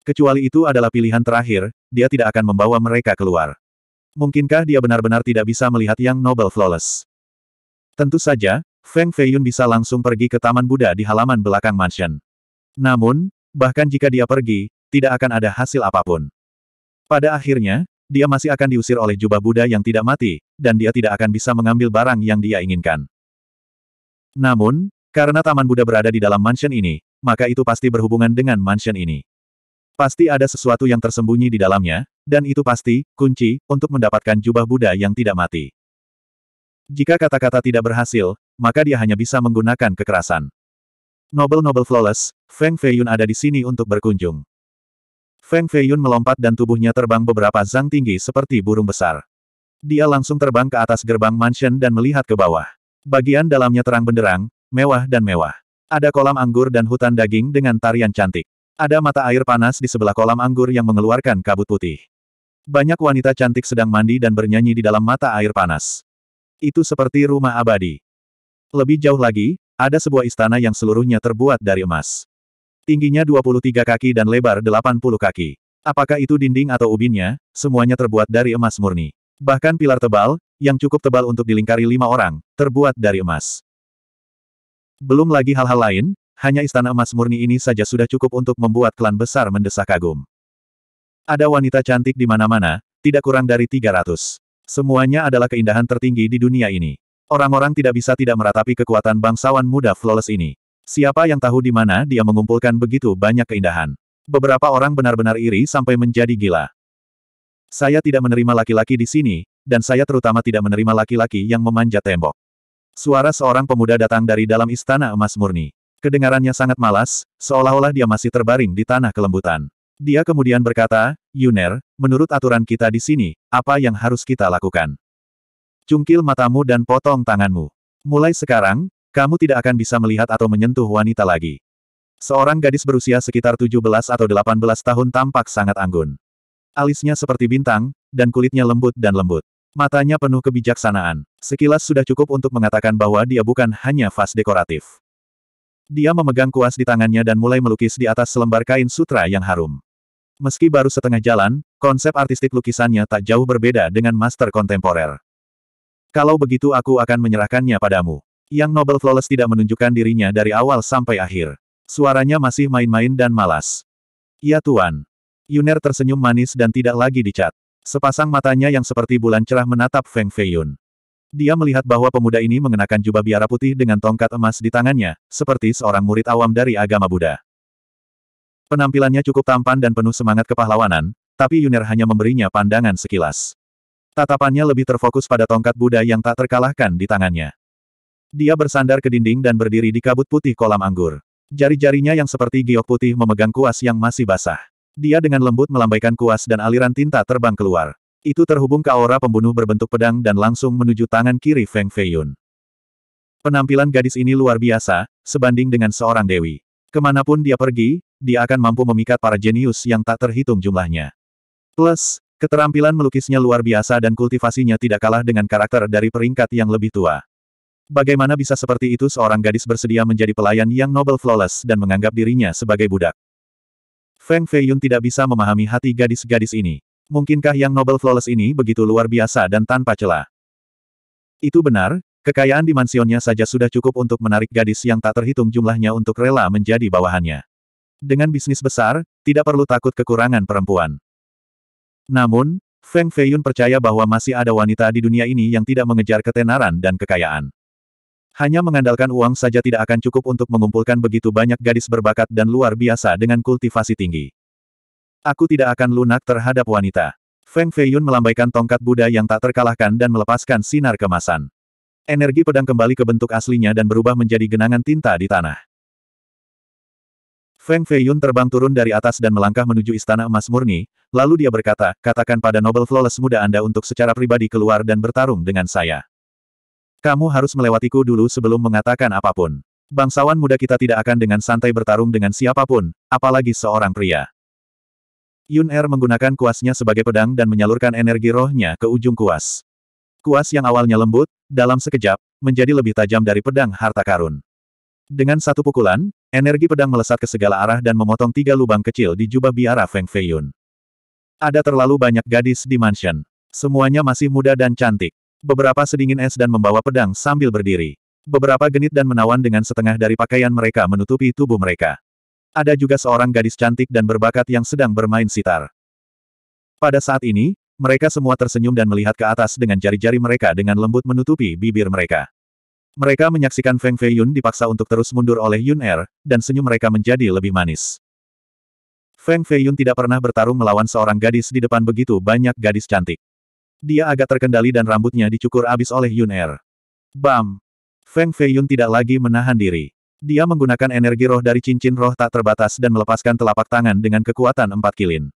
Speaker 1: Kecuali itu adalah pilihan terakhir, dia tidak akan membawa mereka keluar. Mungkinkah dia benar-benar tidak bisa melihat yang Noble Flawless? Tentu saja, Feng Feiyun bisa langsung pergi ke Taman Buddha di halaman belakang mansion. Namun, bahkan jika dia pergi, tidak akan ada hasil apapun. Pada akhirnya, dia masih akan diusir oleh jubah Buddha yang tidak mati, dan dia tidak akan bisa mengambil barang yang dia inginkan. Namun, karena Taman Buddha berada di dalam mansion ini, maka itu pasti berhubungan dengan mansion ini. Pasti ada sesuatu yang tersembunyi di dalamnya, dan itu pasti, kunci, untuk mendapatkan jubah Buddha yang tidak mati. Jika kata-kata tidak berhasil, maka dia hanya bisa menggunakan kekerasan. Noble-noble flawless, Feng Feiyun ada di sini untuk berkunjung. Feng Feiyun melompat dan tubuhnya terbang beberapa zang tinggi seperti burung besar. Dia langsung terbang ke atas gerbang mansion dan melihat ke bawah. Bagian dalamnya terang benderang, mewah dan mewah. Ada kolam anggur dan hutan daging dengan tarian cantik. Ada mata air panas di sebelah kolam anggur yang mengeluarkan kabut putih. Banyak wanita cantik sedang mandi dan bernyanyi di dalam mata air panas. Itu seperti rumah abadi. Lebih jauh lagi, ada sebuah istana yang seluruhnya terbuat dari emas. Tingginya 23 kaki dan lebar 80 kaki. Apakah itu dinding atau ubinnya, semuanya terbuat dari emas murni. Bahkan pilar tebal, yang cukup tebal untuk dilingkari lima orang, terbuat dari emas. Belum lagi hal-hal lain, hanya istana emas murni ini saja sudah cukup untuk membuat klan besar mendesak kagum. Ada wanita cantik di mana-mana, tidak kurang dari 300. Semuanya adalah keindahan tertinggi di dunia ini. Orang-orang tidak bisa tidak meratapi kekuatan bangsawan muda flawless ini. Siapa yang tahu di mana dia mengumpulkan begitu banyak keindahan. Beberapa orang benar-benar iri sampai menjadi gila. Saya tidak menerima laki-laki di sini, dan saya terutama tidak menerima laki-laki yang memanjat tembok. Suara seorang pemuda datang dari dalam istana emas murni. Kedengarannya sangat malas, seolah-olah dia masih terbaring di tanah kelembutan. Dia kemudian berkata, Yuner, menurut aturan kita di sini, apa yang harus kita lakukan? Cungkil matamu dan potong tanganmu. Mulai sekarang, kamu tidak akan bisa melihat atau menyentuh wanita lagi. Seorang gadis berusia sekitar 17 atau 18 tahun tampak sangat anggun. Alisnya seperti bintang, dan kulitnya lembut dan lembut. Matanya penuh kebijaksanaan. Sekilas sudah cukup untuk mengatakan bahwa dia bukan hanya vas dekoratif. Dia memegang kuas di tangannya dan mulai melukis di atas selembar kain sutra yang harum. Meski baru setengah jalan, konsep artistik lukisannya tak jauh berbeda dengan master kontemporer. Kalau begitu aku akan menyerahkannya padamu. Yang Noble Flawless tidak menunjukkan dirinya dari awal sampai akhir. Suaranya masih main-main dan malas. Ya Tuan. Yuner tersenyum manis dan tidak lagi dicat. Sepasang matanya yang seperti bulan cerah menatap Feng Feiyun. Dia melihat bahwa pemuda ini mengenakan jubah biara putih dengan tongkat emas di tangannya, seperti seorang murid awam dari agama Buddha. Penampilannya cukup tampan dan penuh semangat kepahlawanan, tapi Yuner hanya memberinya pandangan sekilas. Tatapannya lebih terfokus pada tongkat Buddha yang tak terkalahkan di tangannya. Dia bersandar ke dinding dan berdiri di kabut putih kolam anggur. Jari-jarinya yang seperti giok putih memegang kuas yang masih basah. Dia dengan lembut melambaikan kuas dan aliran tinta terbang keluar. Itu terhubung ke aura pembunuh berbentuk pedang dan langsung menuju tangan kiri Feng Feiyun. Penampilan gadis ini luar biasa, sebanding dengan seorang dewi. Kemanapun dia pergi, dia akan mampu memikat para jenius yang tak terhitung jumlahnya. Plus, Keterampilan melukisnya luar biasa dan kultivasinya tidak kalah dengan karakter dari peringkat yang lebih tua. Bagaimana bisa seperti itu seorang gadis bersedia menjadi pelayan yang noble flawless dan menganggap dirinya sebagai budak? Feng Feiyun tidak bisa memahami hati gadis-gadis ini. Mungkinkah yang noble flawless ini begitu luar biasa dan tanpa celah? Itu benar, kekayaan di mansionnya saja sudah cukup untuk menarik gadis yang tak terhitung jumlahnya untuk rela menjadi bawahannya. Dengan bisnis besar, tidak perlu takut kekurangan perempuan. Namun, Feng Feiyun percaya bahwa masih ada wanita di dunia ini yang tidak mengejar ketenaran dan kekayaan. Hanya mengandalkan uang saja tidak akan cukup untuk mengumpulkan begitu banyak gadis berbakat dan luar biasa dengan kultivasi tinggi. Aku tidak akan lunak terhadap wanita. Feng Feiyun melambaikan tongkat Buddha yang tak terkalahkan dan melepaskan sinar kemasan. Energi pedang kembali ke bentuk aslinya dan berubah menjadi genangan tinta di tanah. Feng Fei Yun terbang turun dari atas dan melangkah menuju istana emas murni, lalu dia berkata, katakan pada Nobel Flawless muda Anda untuk secara pribadi keluar dan bertarung dengan saya. Kamu harus melewatiku dulu sebelum mengatakan apapun. Bangsawan muda kita tidak akan dengan santai bertarung dengan siapapun, apalagi seorang pria. Yun Er menggunakan kuasnya sebagai pedang dan menyalurkan energi rohnya ke ujung kuas. Kuas yang awalnya lembut, dalam sekejap, menjadi lebih tajam dari pedang harta karun. Dengan satu pukulan, energi pedang melesat ke segala arah dan memotong tiga lubang kecil di jubah biara Feng Feiyun. Ada terlalu banyak gadis di mansion. Semuanya masih muda dan cantik. Beberapa sedingin es dan membawa pedang sambil berdiri. Beberapa genit dan menawan dengan setengah dari pakaian mereka menutupi tubuh mereka. Ada juga seorang gadis cantik dan berbakat yang sedang bermain sitar. Pada saat ini, mereka semua tersenyum dan melihat ke atas dengan jari-jari mereka dengan lembut menutupi bibir mereka. Mereka menyaksikan Feng Feiyun dipaksa untuk terus mundur oleh Yun Er, dan senyum mereka menjadi lebih manis. Feng Feiyun tidak pernah bertarung melawan seorang gadis di depan begitu banyak gadis cantik. Dia agak terkendali dan rambutnya dicukur abis oleh Yun Er. Bam! Feng Feiyun tidak lagi menahan diri. Dia menggunakan energi roh dari cincin roh tak terbatas dan melepaskan telapak tangan dengan kekuatan empat kilin.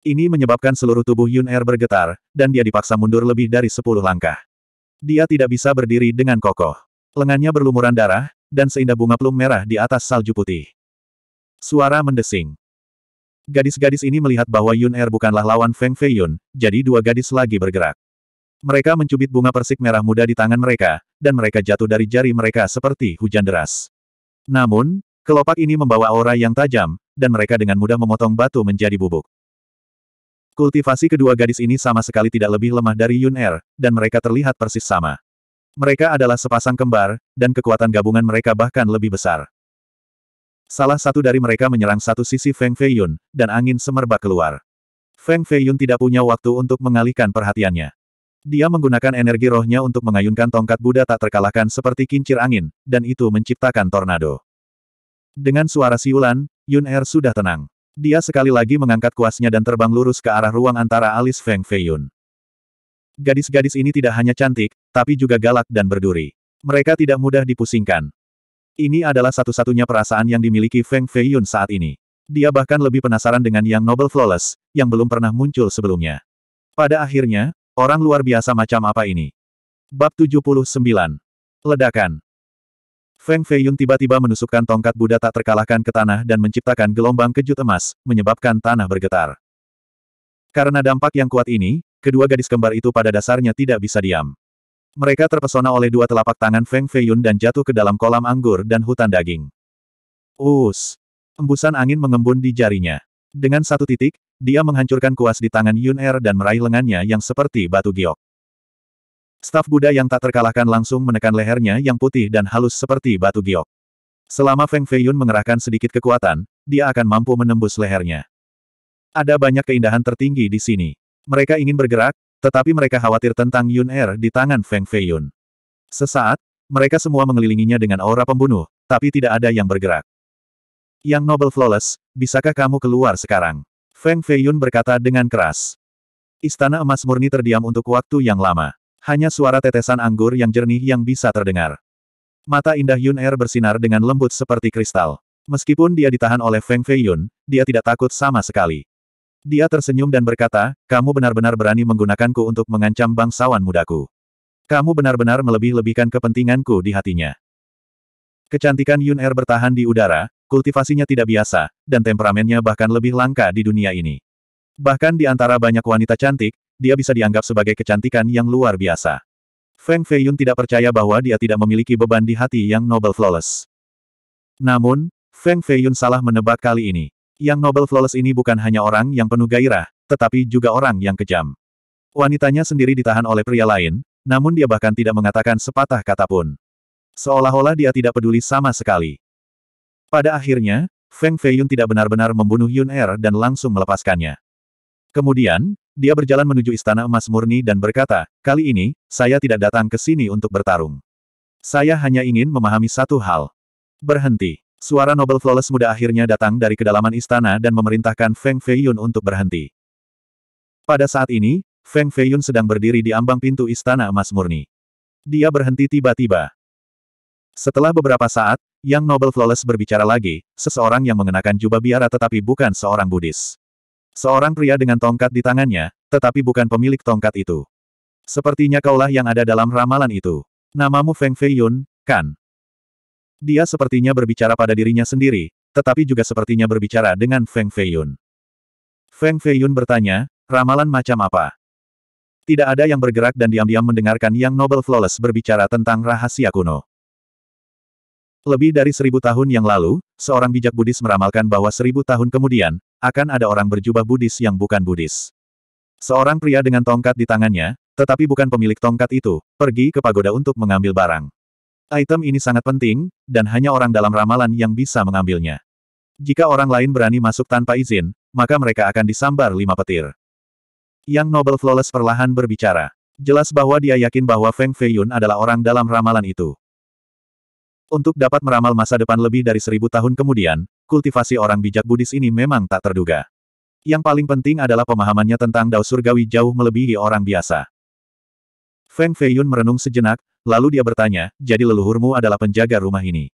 Speaker 1: Ini menyebabkan seluruh tubuh Yun Er bergetar, dan dia dipaksa mundur lebih dari sepuluh langkah. Dia tidak bisa berdiri dengan kokoh. Lengannya berlumuran darah, dan seindah bunga plum merah di atas salju putih. Suara mendesing. Gadis-gadis ini melihat bahwa Yun Er bukanlah lawan Feng Feiyun, jadi dua gadis lagi bergerak. Mereka mencubit bunga persik merah muda di tangan mereka, dan mereka jatuh dari jari mereka seperti hujan deras. Namun, kelopak ini membawa aura yang tajam, dan mereka dengan mudah memotong batu menjadi bubuk. Kultivasi kedua gadis ini sama sekali tidak lebih lemah dari Yun Er, dan mereka terlihat persis sama. Mereka adalah sepasang kembar, dan kekuatan gabungan mereka bahkan lebih besar. Salah satu dari mereka menyerang satu sisi Feng Feiyun, dan angin semerbak keluar. Feng Feiyun tidak punya waktu untuk mengalihkan perhatiannya. Dia menggunakan energi rohnya untuk mengayunkan tongkat Buddha tak terkalahkan seperti kincir angin, dan itu menciptakan tornado. Dengan suara siulan, Yun Er sudah tenang. Dia sekali lagi mengangkat kuasnya dan terbang lurus ke arah ruang antara alis Feng Feiyun. Gadis-gadis ini tidak hanya cantik, tapi juga galak dan berduri. Mereka tidak mudah dipusingkan. Ini adalah satu-satunya perasaan yang dimiliki Feng Feiyun saat ini. Dia bahkan lebih penasaran dengan yang Noble Flawless, yang belum pernah muncul sebelumnya. Pada akhirnya, orang luar biasa macam apa ini? Bab 79. Ledakan. Feng Feiyun tiba-tiba menusukkan tongkat Buddha tak terkalahkan ke tanah dan menciptakan gelombang kejut emas, menyebabkan tanah bergetar. Karena dampak yang kuat ini, kedua gadis kembar itu pada dasarnya tidak bisa diam. Mereka terpesona oleh dua telapak tangan Feng Feiyun dan jatuh ke dalam kolam anggur dan hutan daging. Us! Embusan angin mengembun di jarinya. Dengan satu titik, dia menghancurkan kuas di tangan Yun Er dan meraih lengannya yang seperti batu giok. Staf Buddha yang tak terkalahkan langsung menekan lehernya yang putih dan halus seperti batu giok. Selama Feng Feiyun mengerahkan sedikit kekuatan, dia akan mampu menembus lehernya. Ada banyak keindahan tertinggi di sini. Mereka ingin bergerak, tetapi mereka khawatir tentang Yun Er di tangan Feng Feiyun. Sesaat, mereka semua mengelilinginya dengan aura pembunuh, tapi tidak ada yang bergerak. Yang Noble Flawless, bisakah kamu keluar sekarang? Feng Feiyun berkata dengan keras. Istana emas murni terdiam untuk waktu yang lama. Hanya suara tetesan anggur yang jernih yang bisa terdengar. Mata indah Yun Er bersinar dengan lembut seperti kristal. Meskipun dia ditahan oleh Feng Feiyun, dia tidak takut sama sekali. Dia tersenyum dan berkata, kamu benar-benar berani menggunakanku untuk mengancam bangsawan mudaku. Kamu benar-benar melebih-lebihkan kepentinganku di hatinya. Kecantikan Yun Er bertahan di udara, kultivasinya tidak biasa, dan temperamennya bahkan lebih langka di dunia ini. Bahkan di antara banyak wanita cantik, dia bisa dianggap sebagai kecantikan yang luar biasa. Feng Feiyun tidak percaya bahwa dia tidak memiliki beban di hati yang noble flawless. Namun, Feng Feiyun salah menebak kali ini. Yang Nobel Flawless ini bukan hanya orang yang penuh gairah, tetapi juga orang yang kejam. Wanitanya sendiri ditahan oleh pria lain, namun dia bahkan tidak mengatakan sepatah kata pun. Seolah-olah dia tidak peduli sama sekali. Pada akhirnya, Feng Feiyun tidak benar-benar membunuh Yun Er dan langsung melepaskannya. Kemudian, dia berjalan menuju Istana Emas Murni dan berkata, kali ini, saya tidak datang ke sini untuk bertarung. Saya hanya ingin memahami satu hal. Berhenti. Suara Nobel Flawless muda akhirnya datang dari kedalaman istana dan memerintahkan Feng Feiyun untuk berhenti. Pada saat ini, Feng Feiyun sedang berdiri di ambang pintu istana emas murni. Dia berhenti tiba-tiba. Setelah beberapa saat, Yang Nobel Flawless berbicara lagi, seseorang yang mengenakan jubah biara tetapi bukan seorang Buddhis. Seorang pria dengan tongkat di tangannya, tetapi bukan pemilik tongkat itu. Sepertinya kaulah yang ada dalam ramalan itu. Namamu Feng Feiyun, kan? Dia sepertinya berbicara pada dirinya sendiri, tetapi juga sepertinya berbicara dengan Feng Feiyun. Feng Feiyun bertanya, ramalan macam apa? Tidak ada yang bergerak dan diam-diam mendengarkan Yang Noble Flawless berbicara tentang rahasia kuno. Lebih dari seribu tahun yang lalu, seorang bijak Buddhis meramalkan bahwa seribu tahun kemudian, akan ada orang berjubah Buddhis yang bukan Buddhis. Seorang pria dengan tongkat di tangannya, tetapi bukan pemilik tongkat itu, pergi ke pagoda untuk mengambil barang. Item ini sangat penting, dan hanya orang dalam ramalan yang bisa mengambilnya. Jika orang lain berani masuk tanpa izin, maka mereka akan disambar lima petir. Yang Noble Flawless perlahan berbicara. Jelas bahwa dia yakin bahwa Feng Feiyun adalah orang dalam ramalan itu. Untuk dapat meramal masa depan lebih dari seribu tahun kemudian, kultivasi orang bijak Buddhis ini memang tak terduga. Yang paling penting adalah pemahamannya tentang dao surgawi jauh melebihi orang biasa. Feng Feiyun merenung sejenak, Lalu dia bertanya, jadi leluhurmu adalah penjaga rumah ini?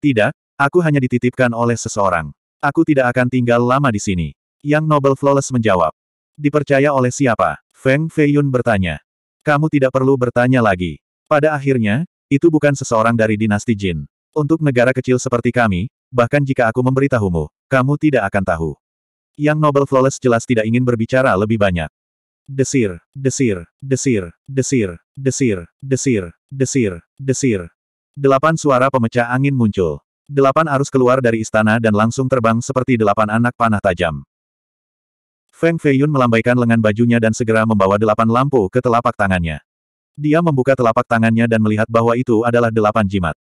Speaker 1: Tidak, aku hanya dititipkan oleh seseorang. Aku tidak akan tinggal lama di sini. Yang Noble Flawless menjawab. Dipercaya oleh siapa? Feng Feiyun bertanya. Kamu tidak perlu bertanya lagi. Pada akhirnya, itu bukan seseorang dari dinasti Jin. Untuk negara kecil seperti kami, bahkan jika aku memberitahumu, kamu tidak akan tahu. Yang Noble Flawless jelas tidak ingin berbicara lebih banyak. Desir, desir, desir, desir, desir, desir, desir, desir. Delapan suara pemecah angin muncul. Delapan arus keluar dari istana dan langsung terbang seperti delapan anak panah tajam. Feng Feiyun melambaikan lengan bajunya dan segera membawa delapan lampu ke telapak tangannya. Dia membuka telapak tangannya dan melihat bahwa itu adalah delapan jimat.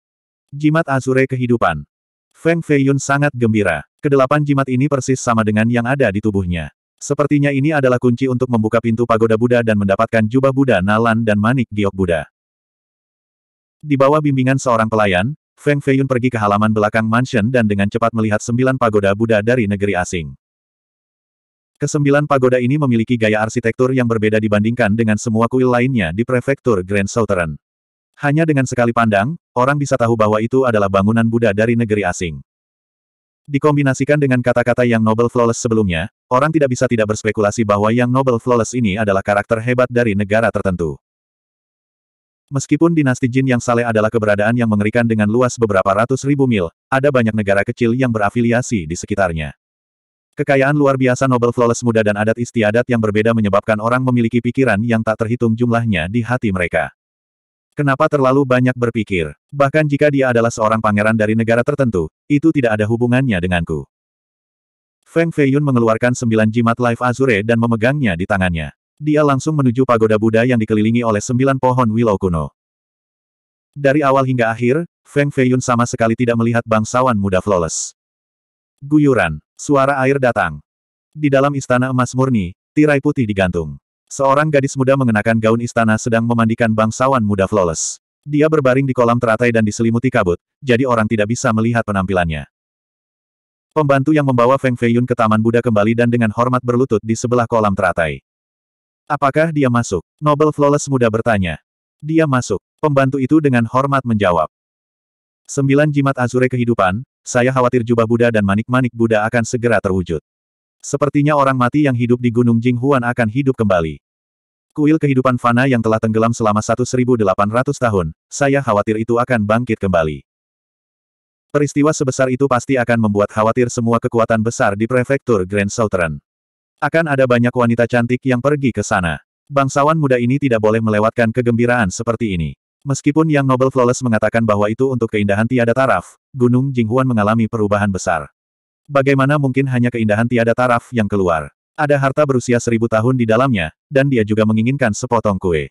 Speaker 1: Jimat Azure Kehidupan. Feng Feiyun sangat gembira. Kedelapan jimat ini persis sama dengan yang ada di tubuhnya. Sepertinya ini adalah kunci untuk membuka pintu pagoda Buddha dan mendapatkan jubah Buddha Nalan dan manik giok Buddha. Di bawah bimbingan seorang pelayan, Feng Feiyun pergi ke halaman belakang mansion dan dengan cepat melihat sembilan pagoda Buddha dari negeri asing. Kesembilan pagoda ini memiliki gaya arsitektur yang berbeda dibandingkan dengan semua kuil lainnya di prefektur Grand Southern. Hanya dengan sekali pandang, orang bisa tahu bahwa itu adalah bangunan Buddha dari negeri asing. Dikombinasikan dengan kata-kata yang Noble Flawless sebelumnya, orang tidak bisa tidak berspekulasi bahwa yang Noble Flawless ini adalah karakter hebat dari negara tertentu. Meskipun dinasti Jin yang saleh adalah keberadaan yang mengerikan dengan luas beberapa ratus ribu mil, ada banyak negara kecil yang berafiliasi di sekitarnya. Kekayaan luar biasa Nobel Flawless muda dan adat istiadat yang berbeda menyebabkan orang memiliki pikiran yang tak terhitung jumlahnya di hati mereka. Kenapa terlalu banyak berpikir? Bahkan jika dia adalah seorang pangeran dari negara tertentu, itu tidak ada hubungannya denganku. Feng Feiyun mengeluarkan sembilan jimat Life Azure dan memegangnya di tangannya. Dia langsung menuju pagoda Buddha yang dikelilingi oleh sembilan pohon willow kuno. Dari awal hingga akhir, Feng Feiyun sama sekali tidak melihat bangsawan muda flawless. Guyuran, suara air datang. Di dalam istana emas murni, tirai putih digantung. Seorang gadis muda mengenakan gaun istana sedang memandikan bangsawan muda flawless. Dia berbaring di kolam teratai dan diselimuti kabut, jadi orang tidak bisa melihat penampilannya. Pembantu yang membawa Feng Feiyun ke Taman Buddha kembali dan dengan hormat berlutut di sebelah kolam teratai. Apakah dia masuk? Noble Flawless muda bertanya. Dia masuk. Pembantu itu dengan hormat menjawab. Sembilan jimat azure kehidupan, saya khawatir jubah Buddha dan manik-manik Buddha akan segera terwujud. Sepertinya orang mati yang hidup di Gunung Jinghuan akan hidup kembali. Kuil kehidupan fana yang telah tenggelam selama 1800 tahun, saya khawatir itu akan bangkit kembali. Peristiwa sebesar itu pasti akan membuat khawatir semua kekuatan besar di prefektur Grand Southern. Akan ada banyak wanita cantik yang pergi ke sana. Bangsawan muda ini tidak boleh melewatkan kegembiraan seperti ini. Meskipun Yang Noble Flawless mengatakan bahwa itu untuk keindahan tiada taraf, Gunung Jinghuan mengalami perubahan besar. Bagaimana mungkin hanya keindahan tiada taraf yang keluar? Ada harta berusia seribu tahun di dalamnya, dan dia juga menginginkan sepotong kue.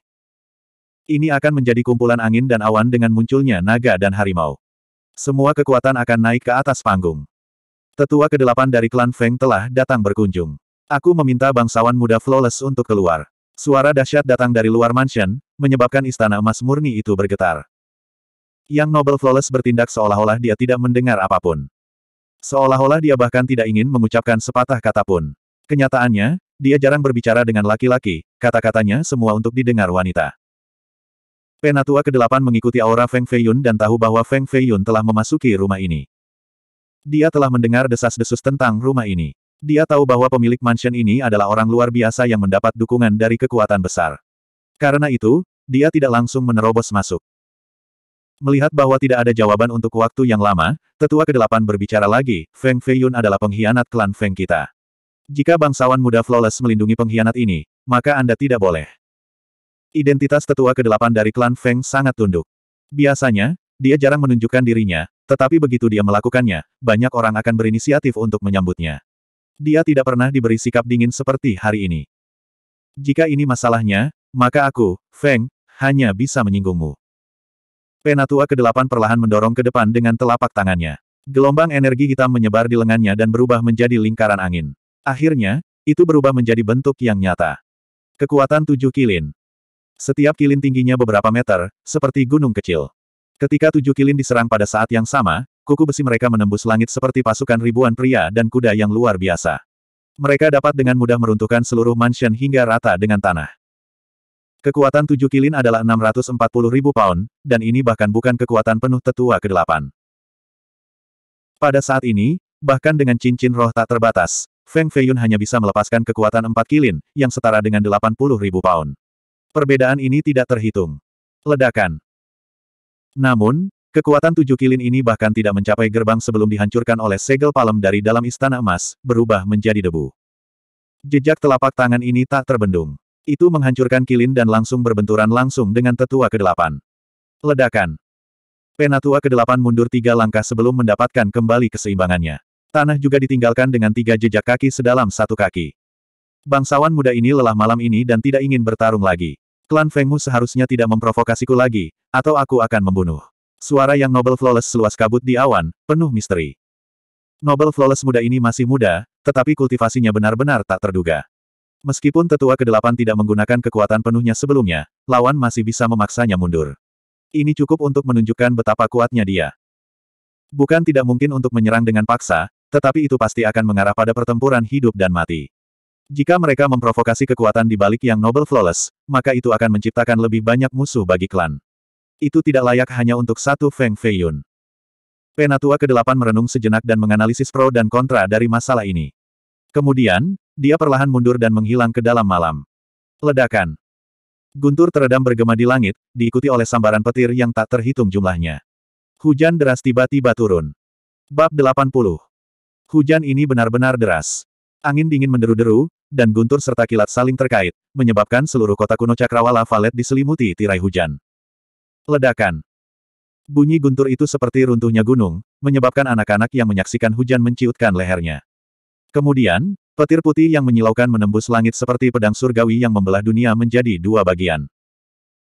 Speaker 1: Ini akan menjadi kumpulan angin dan awan dengan munculnya naga dan harimau. Semua kekuatan akan naik ke atas panggung. Tetua kedelapan dari klan Feng telah datang berkunjung. Aku meminta bangsawan muda Flawless untuk keluar. Suara dahsyat datang dari luar mansion, menyebabkan istana emas murni itu bergetar. Yang Nobel Flawless bertindak seolah-olah dia tidak mendengar apapun. Seolah-olah dia bahkan tidak ingin mengucapkan sepatah kata pun. Kenyataannya, dia jarang berbicara dengan laki-laki, kata-katanya semua untuk didengar wanita. Penatua ke-8 mengikuti aura Feng Feiyun dan tahu bahwa Feng Feiyun telah memasuki rumah ini. Dia telah mendengar desas-desus tentang rumah ini. Dia tahu bahwa pemilik mansion ini adalah orang luar biasa yang mendapat dukungan dari kekuatan besar. Karena itu, dia tidak langsung menerobos masuk. Melihat bahwa tidak ada jawaban untuk waktu yang lama, tetua kedelapan berbicara lagi, Feng Feiyun adalah pengkhianat klan Feng kita. Jika bangsawan muda flawless melindungi pengkhianat ini, maka Anda tidak boleh. Identitas tetua kedelapan dari klan Feng sangat tunduk. Biasanya, dia jarang menunjukkan dirinya, tetapi begitu dia melakukannya, banyak orang akan berinisiatif untuk menyambutnya. Dia tidak pernah diberi sikap dingin seperti hari ini. Jika ini masalahnya, maka aku, Feng, hanya bisa menyinggungmu. Penatua ke-8 perlahan mendorong ke depan dengan telapak tangannya. Gelombang energi hitam menyebar di lengannya dan berubah menjadi lingkaran angin. Akhirnya, itu berubah menjadi bentuk yang nyata. Kekuatan tujuh kilin. Setiap kilin tingginya beberapa meter, seperti gunung kecil. Ketika tujuh kilin diserang pada saat yang sama, kuku besi mereka menembus langit seperti pasukan ribuan pria dan kuda yang luar biasa. Mereka dapat dengan mudah meruntuhkan seluruh mansion hingga rata dengan tanah. Kekuatan tujuh kilin adalah 640 ribu pound, dan ini bahkan bukan kekuatan penuh tetua ke-8. Pada saat ini, bahkan dengan cincin roh tak terbatas, Feng Feiyun hanya bisa melepaskan kekuatan empat kilin, yang setara dengan 80 ribu pound. Perbedaan ini tidak terhitung. Ledakan. Namun, kekuatan tujuh kilin ini bahkan tidak mencapai gerbang sebelum dihancurkan oleh segel palem dari dalam istana emas, berubah menjadi debu. Jejak telapak tangan ini tak terbendung. Itu menghancurkan kilin dan langsung berbenturan langsung dengan tetua kedelapan. Ledakan. Penatua kedelapan mundur tiga langkah sebelum mendapatkan kembali keseimbangannya. Tanah juga ditinggalkan dengan tiga jejak kaki sedalam satu kaki. Bangsawan muda ini lelah malam ini dan tidak ingin bertarung lagi. Klan Fengmu seharusnya tidak memprovokasiku lagi, atau aku akan membunuh. Suara yang Nobel Flawless seluas kabut di awan, penuh misteri. Nobel Flawless muda ini masih muda, tetapi kultivasinya benar-benar tak terduga. Meskipun tetua kedelapan tidak menggunakan kekuatan penuhnya sebelumnya, lawan masih bisa memaksanya mundur. Ini cukup untuk menunjukkan betapa kuatnya dia. Bukan tidak mungkin untuk menyerang dengan paksa, tetapi itu pasti akan mengarah pada pertempuran hidup dan mati. Jika mereka memprovokasi kekuatan di balik yang Noble Flawless, maka itu akan menciptakan lebih banyak musuh bagi klan. Itu tidak layak hanya untuk satu Feng Feiyun. Penatua ke-8 merenung sejenak dan menganalisis pro dan kontra dari masalah ini. Kemudian, dia perlahan mundur dan menghilang ke dalam malam. Ledakan. Guntur teredam bergema di langit, diikuti oleh sambaran petir yang tak terhitung jumlahnya. Hujan deras tiba-tiba turun. Bab 80. Hujan ini benar-benar deras. Angin dingin menderu-deru, dan guntur serta kilat saling terkait, menyebabkan seluruh kota kuno Cakrawala Valet diselimuti tirai hujan. Ledakan. Bunyi guntur itu seperti runtuhnya gunung, menyebabkan anak-anak yang menyaksikan hujan menciutkan lehernya. Kemudian, petir putih yang menyilaukan menembus langit seperti pedang surgawi yang membelah dunia menjadi dua bagian.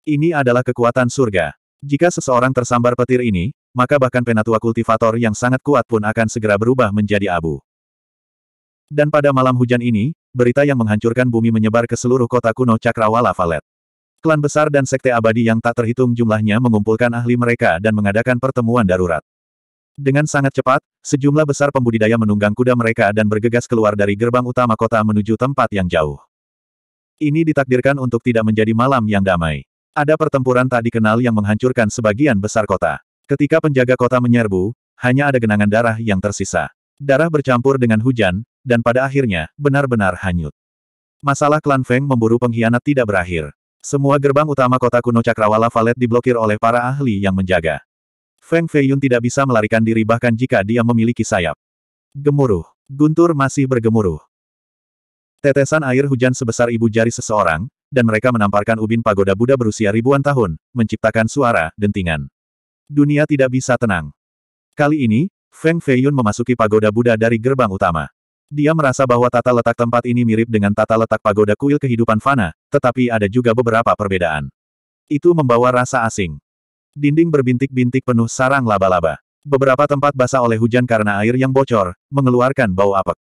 Speaker 1: Ini adalah kekuatan surga. Jika seseorang tersambar petir ini, maka bahkan penatua kultivator yang sangat kuat pun akan segera berubah menjadi abu. Dan pada malam hujan ini, berita yang menghancurkan bumi menyebar ke seluruh kota kuno Cakrawala Valet. Klan besar dan sekte abadi yang tak terhitung jumlahnya mengumpulkan ahli mereka dan mengadakan pertemuan darurat. Dengan sangat cepat, sejumlah besar pembudidaya menunggang kuda mereka dan bergegas keluar dari gerbang utama kota menuju tempat yang jauh. Ini ditakdirkan untuk tidak menjadi malam yang damai. Ada pertempuran tak dikenal yang menghancurkan sebagian besar kota. Ketika penjaga kota menyerbu, hanya ada genangan darah yang tersisa. Darah bercampur dengan hujan, dan pada akhirnya, benar-benar hanyut. Masalah klan Feng memburu pengkhianat tidak berakhir. Semua gerbang utama kota kuno Cakrawala Valet diblokir oleh para ahli yang menjaga. Feng Feiyun tidak bisa melarikan diri bahkan jika dia memiliki sayap. Gemuruh. Guntur masih bergemuruh. Tetesan air hujan sebesar ibu jari seseorang, dan mereka menamparkan ubin pagoda Buddha berusia ribuan tahun, menciptakan suara dentingan. Dunia tidak bisa tenang. Kali ini, Feng Feiyun memasuki pagoda Buddha dari gerbang utama. Dia merasa bahwa tata letak tempat ini mirip dengan tata letak pagoda kuil kehidupan fana, tetapi ada juga beberapa perbedaan. Itu membawa rasa asing. Dinding berbintik-bintik penuh sarang laba-laba. Beberapa tempat basah oleh hujan karena air yang bocor, mengeluarkan bau apek.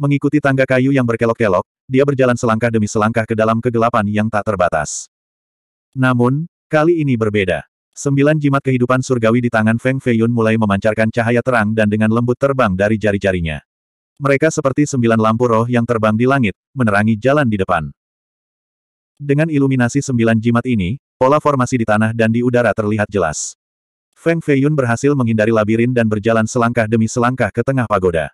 Speaker 1: Mengikuti tangga kayu yang berkelok-kelok, dia berjalan selangkah demi selangkah ke dalam kegelapan yang tak terbatas. Namun, kali ini berbeda. Sembilan jimat kehidupan surgawi di tangan Feng Feiyun mulai memancarkan cahaya terang dan dengan lembut terbang dari jari-jarinya. Mereka seperti sembilan lampu roh yang terbang di langit, menerangi jalan di depan. Dengan iluminasi sembilan jimat ini, Pola formasi di tanah dan di udara terlihat jelas. Feng Feiyun berhasil menghindari labirin dan berjalan selangkah demi selangkah ke tengah pagoda.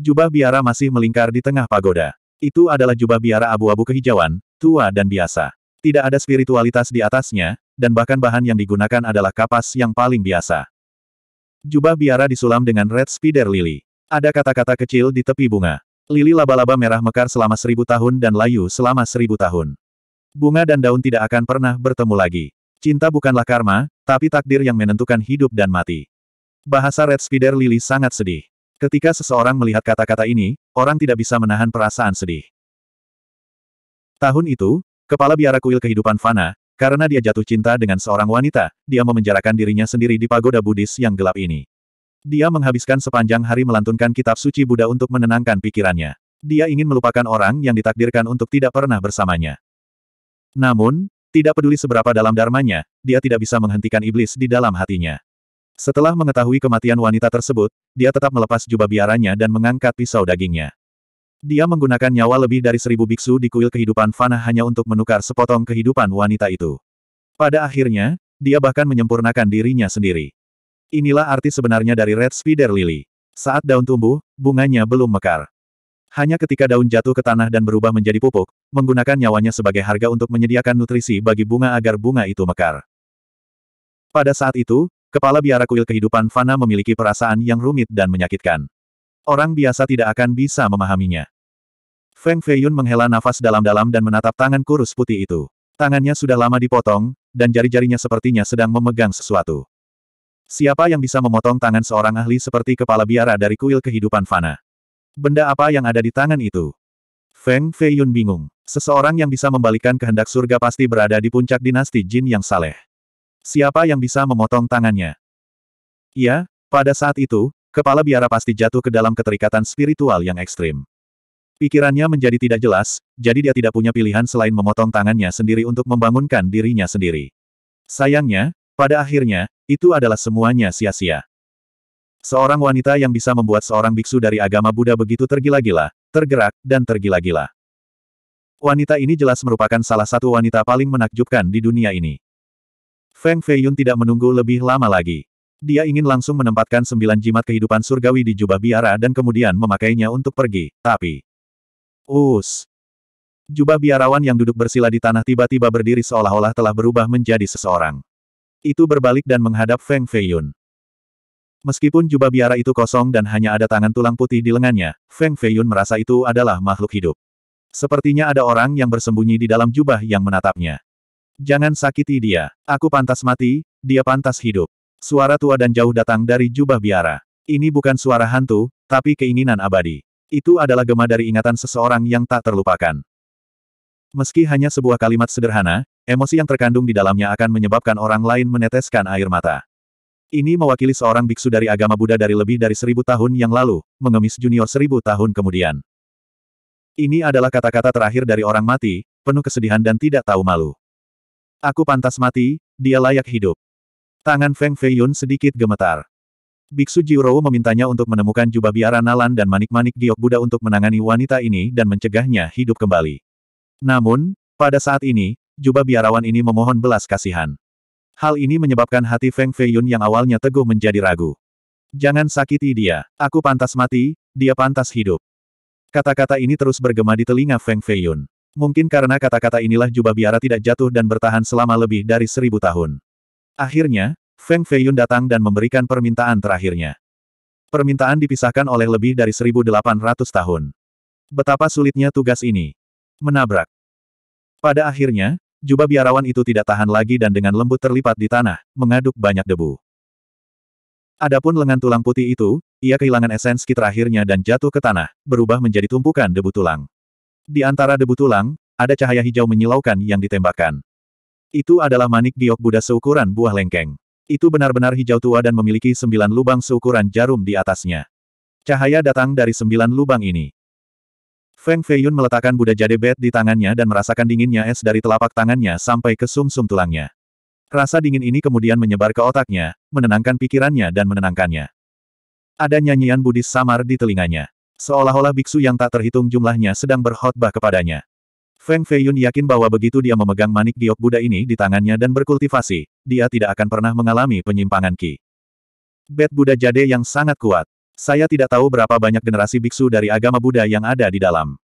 Speaker 1: Jubah biara masih melingkar di tengah pagoda. Itu adalah jubah biara abu-abu kehijauan, tua dan biasa. Tidak ada spiritualitas di atasnya, dan bahkan bahan yang digunakan adalah kapas yang paling biasa. Jubah biara disulam dengan red spider lily. Ada kata-kata kecil di tepi bunga. Lili laba-laba merah mekar selama seribu tahun dan layu selama seribu tahun. Bunga dan daun tidak akan pernah bertemu lagi. Cinta bukanlah karma, tapi takdir yang menentukan hidup dan mati. Bahasa Red Spider Lily sangat sedih. Ketika seseorang melihat kata-kata ini, orang tidak bisa menahan perasaan sedih. Tahun itu, kepala biara kuil kehidupan Fana, karena dia jatuh cinta dengan seorang wanita, dia memenjarakan dirinya sendiri di pagoda Buddhis yang gelap ini. Dia menghabiskan sepanjang hari melantunkan kitab suci Buddha untuk menenangkan pikirannya. Dia ingin melupakan orang yang ditakdirkan untuk tidak pernah bersamanya. Namun, tidak peduli seberapa dalam dharmanya, dia tidak bisa menghentikan iblis di dalam hatinya. Setelah mengetahui kematian wanita tersebut, dia tetap melepas jubah biaranya dan mengangkat pisau dagingnya. Dia menggunakan nyawa lebih dari seribu biksu di kuil kehidupan Fana hanya untuk menukar sepotong kehidupan wanita itu. Pada akhirnya, dia bahkan menyempurnakan dirinya sendiri. Inilah arti sebenarnya dari Red Spider Lily. Saat daun tumbuh, bunganya belum mekar. Hanya ketika daun jatuh ke tanah dan berubah menjadi pupuk, menggunakan nyawanya sebagai harga untuk menyediakan nutrisi bagi bunga agar bunga itu mekar. Pada saat itu, kepala biara kuil kehidupan Fana memiliki perasaan yang rumit dan menyakitkan. Orang biasa tidak akan bisa memahaminya. Feng Feiyun menghela nafas dalam-dalam dan menatap tangan kurus putih itu. Tangannya sudah lama dipotong, dan jari-jarinya sepertinya sedang memegang sesuatu. Siapa yang bisa memotong tangan seorang ahli seperti kepala biara dari kuil kehidupan Fana? Benda apa yang ada di tangan itu? Feng Fei Yun bingung. Seseorang yang bisa membalikan kehendak surga pasti berada di puncak dinasti Jin yang saleh. Siapa yang bisa memotong tangannya? Iya, pada saat itu, kepala biara pasti jatuh ke dalam keterikatan spiritual yang ekstrim. Pikirannya menjadi tidak jelas, jadi dia tidak punya pilihan selain memotong tangannya sendiri untuk membangunkan dirinya sendiri. Sayangnya, pada akhirnya, itu adalah semuanya sia-sia. Seorang wanita yang bisa membuat seorang biksu dari agama Buddha begitu tergila-gila, tergerak, dan tergila-gila. Wanita ini jelas merupakan salah satu wanita paling menakjubkan di dunia ini. Feng Feiyun tidak menunggu lebih lama lagi. Dia ingin langsung menempatkan sembilan jimat kehidupan surgawi di jubah biara dan kemudian memakainya untuk pergi, tapi... Us! Jubah biarawan yang duduk bersila di tanah tiba-tiba berdiri seolah-olah telah berubah menjadi seseorang. Itu berbalik dan menghadap Feng Feiyun. Meskipun jubah biara itu kosong dan hanya ada tangan tulang putih di lengannya, Feng Feiyun merasa itu adalah makhluk hidup. Sepertinya ada orang yang bersembunyi di dalam jubah yang menatapnya. Jangan sakiti dia. Aku pantas mati, dia pantas hidup. Suara tua dan jauh datang dari jubah biara. Ini bukan suara hantu, tapi keinginan abadi. Itu adalah gema dari ingatan seseorang yang tak terlupakan. Meski hanya sebuah kalimat sederhana, emosi yang terkandung di dalamnya akan menyebabkan orang lain meneteskan air mata. Ini mewakili seorang biksu dari agama Buddha dari lebih dari seribu tahun yang lalu, mengemis junior seribu tahun kemudian. Ini adalah kata-kata terakhir dari orang mati, penuh kesedihan dan tidak tahu malu. Aku pantas mati, dia layak hidup. Tangan Feng Feiyun sedikit gemetar. Biksu Jiurou memintanya untuk menemukan jubah biara Nalan dan manik-manik giok Buddha untuk menangani wanita ini dan mencegahnya hidup kembali. Namun, pada saat ini, jubah biarawan ini memohon belas kasihan. Hal ini menyebabkan hati Feng Feiyun yang awalnya teguh menjadi ragu. Jangan sakiti dia. Aku pantas mati, dia pantas hidup. Kata-kata ini terus bergema di telinga Feng Feiyun. Mungkin karena kata-kata inilah jubah biara tidak jatuh dan bertahan selama lebih dari seribu tahun. Akhirnya, Feng Feiyun datang dan memberikan permintaan terakhirnya. Permintaan dipisahkan oleh lebih dari 1800 tahun. Betapa sulitnya tugas ini. Menabrak. Pada akhirnya, Jubah biarawan itu tidak tahan lagi dan dengan lembut terlipat di tanah, mengaduk banyak debu. Adapun lengan tulang putih itu, ia kehilangan esenski terakhirnya dan jatuh ke tanah, berubah menjadi tumpukan debu tulang. Di antara debu tulang, ada cahaya hijau menyilaukan yang ditembakkan. Itu adalah manik giok Buddha seukuran buah lengkeng. Itu benar-benar hijau tua dan memiliki sembilan lubang seukuran jarum di atasnya. Cahaya datang dari sembilan lubang ini. Feng Feiyun meletakkan Buddha Jade Bed di tangannya dan merasakan dinginnya es dari telapak tangannya sampai ke sumsum -sum tulangnya. Rasa dingin ini kemudian menyebar ke otaknya, menenangkan pikirannya dan menenangkannya. Ada nyanyian Buddhis samar di telinganya. Seolah-olah biksu yang tak terhitung jumlahnya sedang berkhotbah kepadanya. Feng Feiyun yakin bahwa begitu dia memegang manik giok Buddha ini di tangannya dan berkultivasi, dia tidak akan pernah mengalami penyimpangan ki. Bed Buddha Jade yang sangat kuat. Saya tidak tahu berapa banyak generasi biksu dari agama Buddha yang ada di dalam.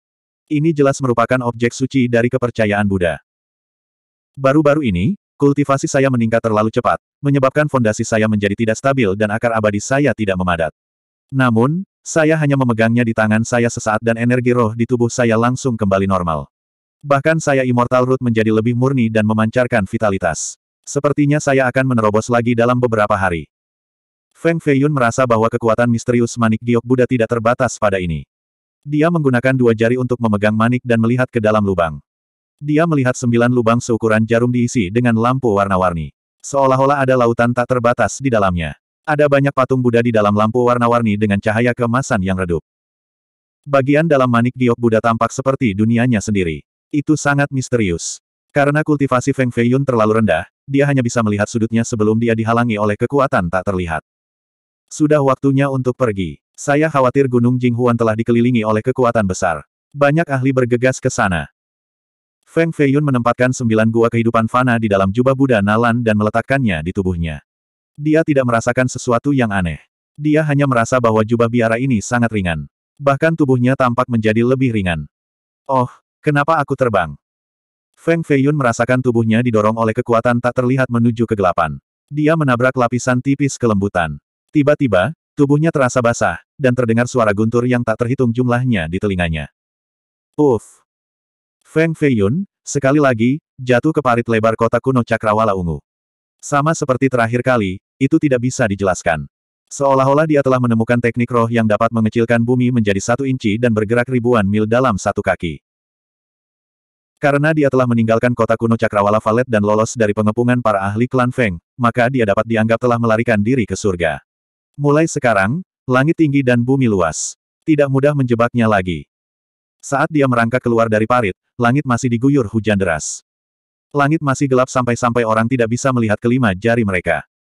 Speaker 1: Ini jelas merupakan objek suci dari kepercayaan Buddha. Baru-baru ini, kultivasi saya meningkat terlalu cepat, menyebabkan fondasi saya menjadi tidak stabil dan akar abadi saya tidak memadat. Namun, saya hanya memegangnya di tangan saya sesaat dan energi roh di tubuh saya langsung kembali normal. Bahkan saya Immortal Root menjadi lebih murni dan memancarkan vitalitas. Sepertinya saya akan menerobos lagi dalam beberapa hari. Feng Feiyun merasa bahwa kekuatan misterius manik giok Buddha tidak terbatas pada ini. Dia menggunakan dua jari untuk memegang manik dan melihat ke dalam lubang. Dia melihat sembilan lubang seukuran jarum diisi dengan lampu warna-warni. Seolah-olah ada lautan tak terbatas di dalamnya. Ada banyak patung Buddha di dalam lampu warna-warni dengan cahaya kemasan yang redup. Bagian dalam manik giok Buddha tampak seperti dunianya sendiri. Itu sangat misterius. Karena kultivasi Feng Feiyun terlalu rendah, dia hanya bisa melihat sudutnya sebelum dia dihalangi oleh kekuatan tak terlihat. Sudah waktunya untuk pergi. Saya khawatir Gunung Jinghuan telah dikelilingi oleh kekuatan besar. Banyak ahli bergegas ke sana. Feng Feiyun menempatkan sembilan gua kehidupan fana di dalam jubah Buddha Nalan dan meletakkannya di tubuhnya. Dia tidak merasakan sesuatu yang aneh. Dia hanya merasa bahwa jubah biara ini sangat ringan. Bahkan tubuhnya tampak menjadi lebih ringan. Oh, kenapa aku terbang? Feng Feiyun merasakan tubuhnya didorong oleh kekuatan tak terlihat menuju kegelapan. Dia menabrak lapisan tipis kelembutan. Tiba-tiba, tubuhnya terasa basah, dan terdengar suara guntur yang tak terhitung jumlahnya di telinganya. Uff! Feng Feiyun, sekali lagi, jatuh ke parit lebar kota kuno Cakrawala Ungu. Sama seperti terakhir kali, itu tidak bisa dijelaskan. Seolah-olah dia telah menemukan teknik roh yang dapat mengecilkan bumi menjadi satu inci dan bergerak ribuan mil dalam satu kaki. Karena dia telah meninggalkan kota kuno Cakrawala Valet dan lolos dari pengepungan para ahli klan Feng, maka dia dapat dianggap telah melarikan diri ke surga. Mulai sekarang, langit tinggi dan bumi luas. Tidak mudah menjebaknya lagi. Saat dia merangkak keluar dari parit, langit masih diguyur hujan deras. Langit masih gelap sampai-sampai orang tidak bisa melihat kelima jari mereka.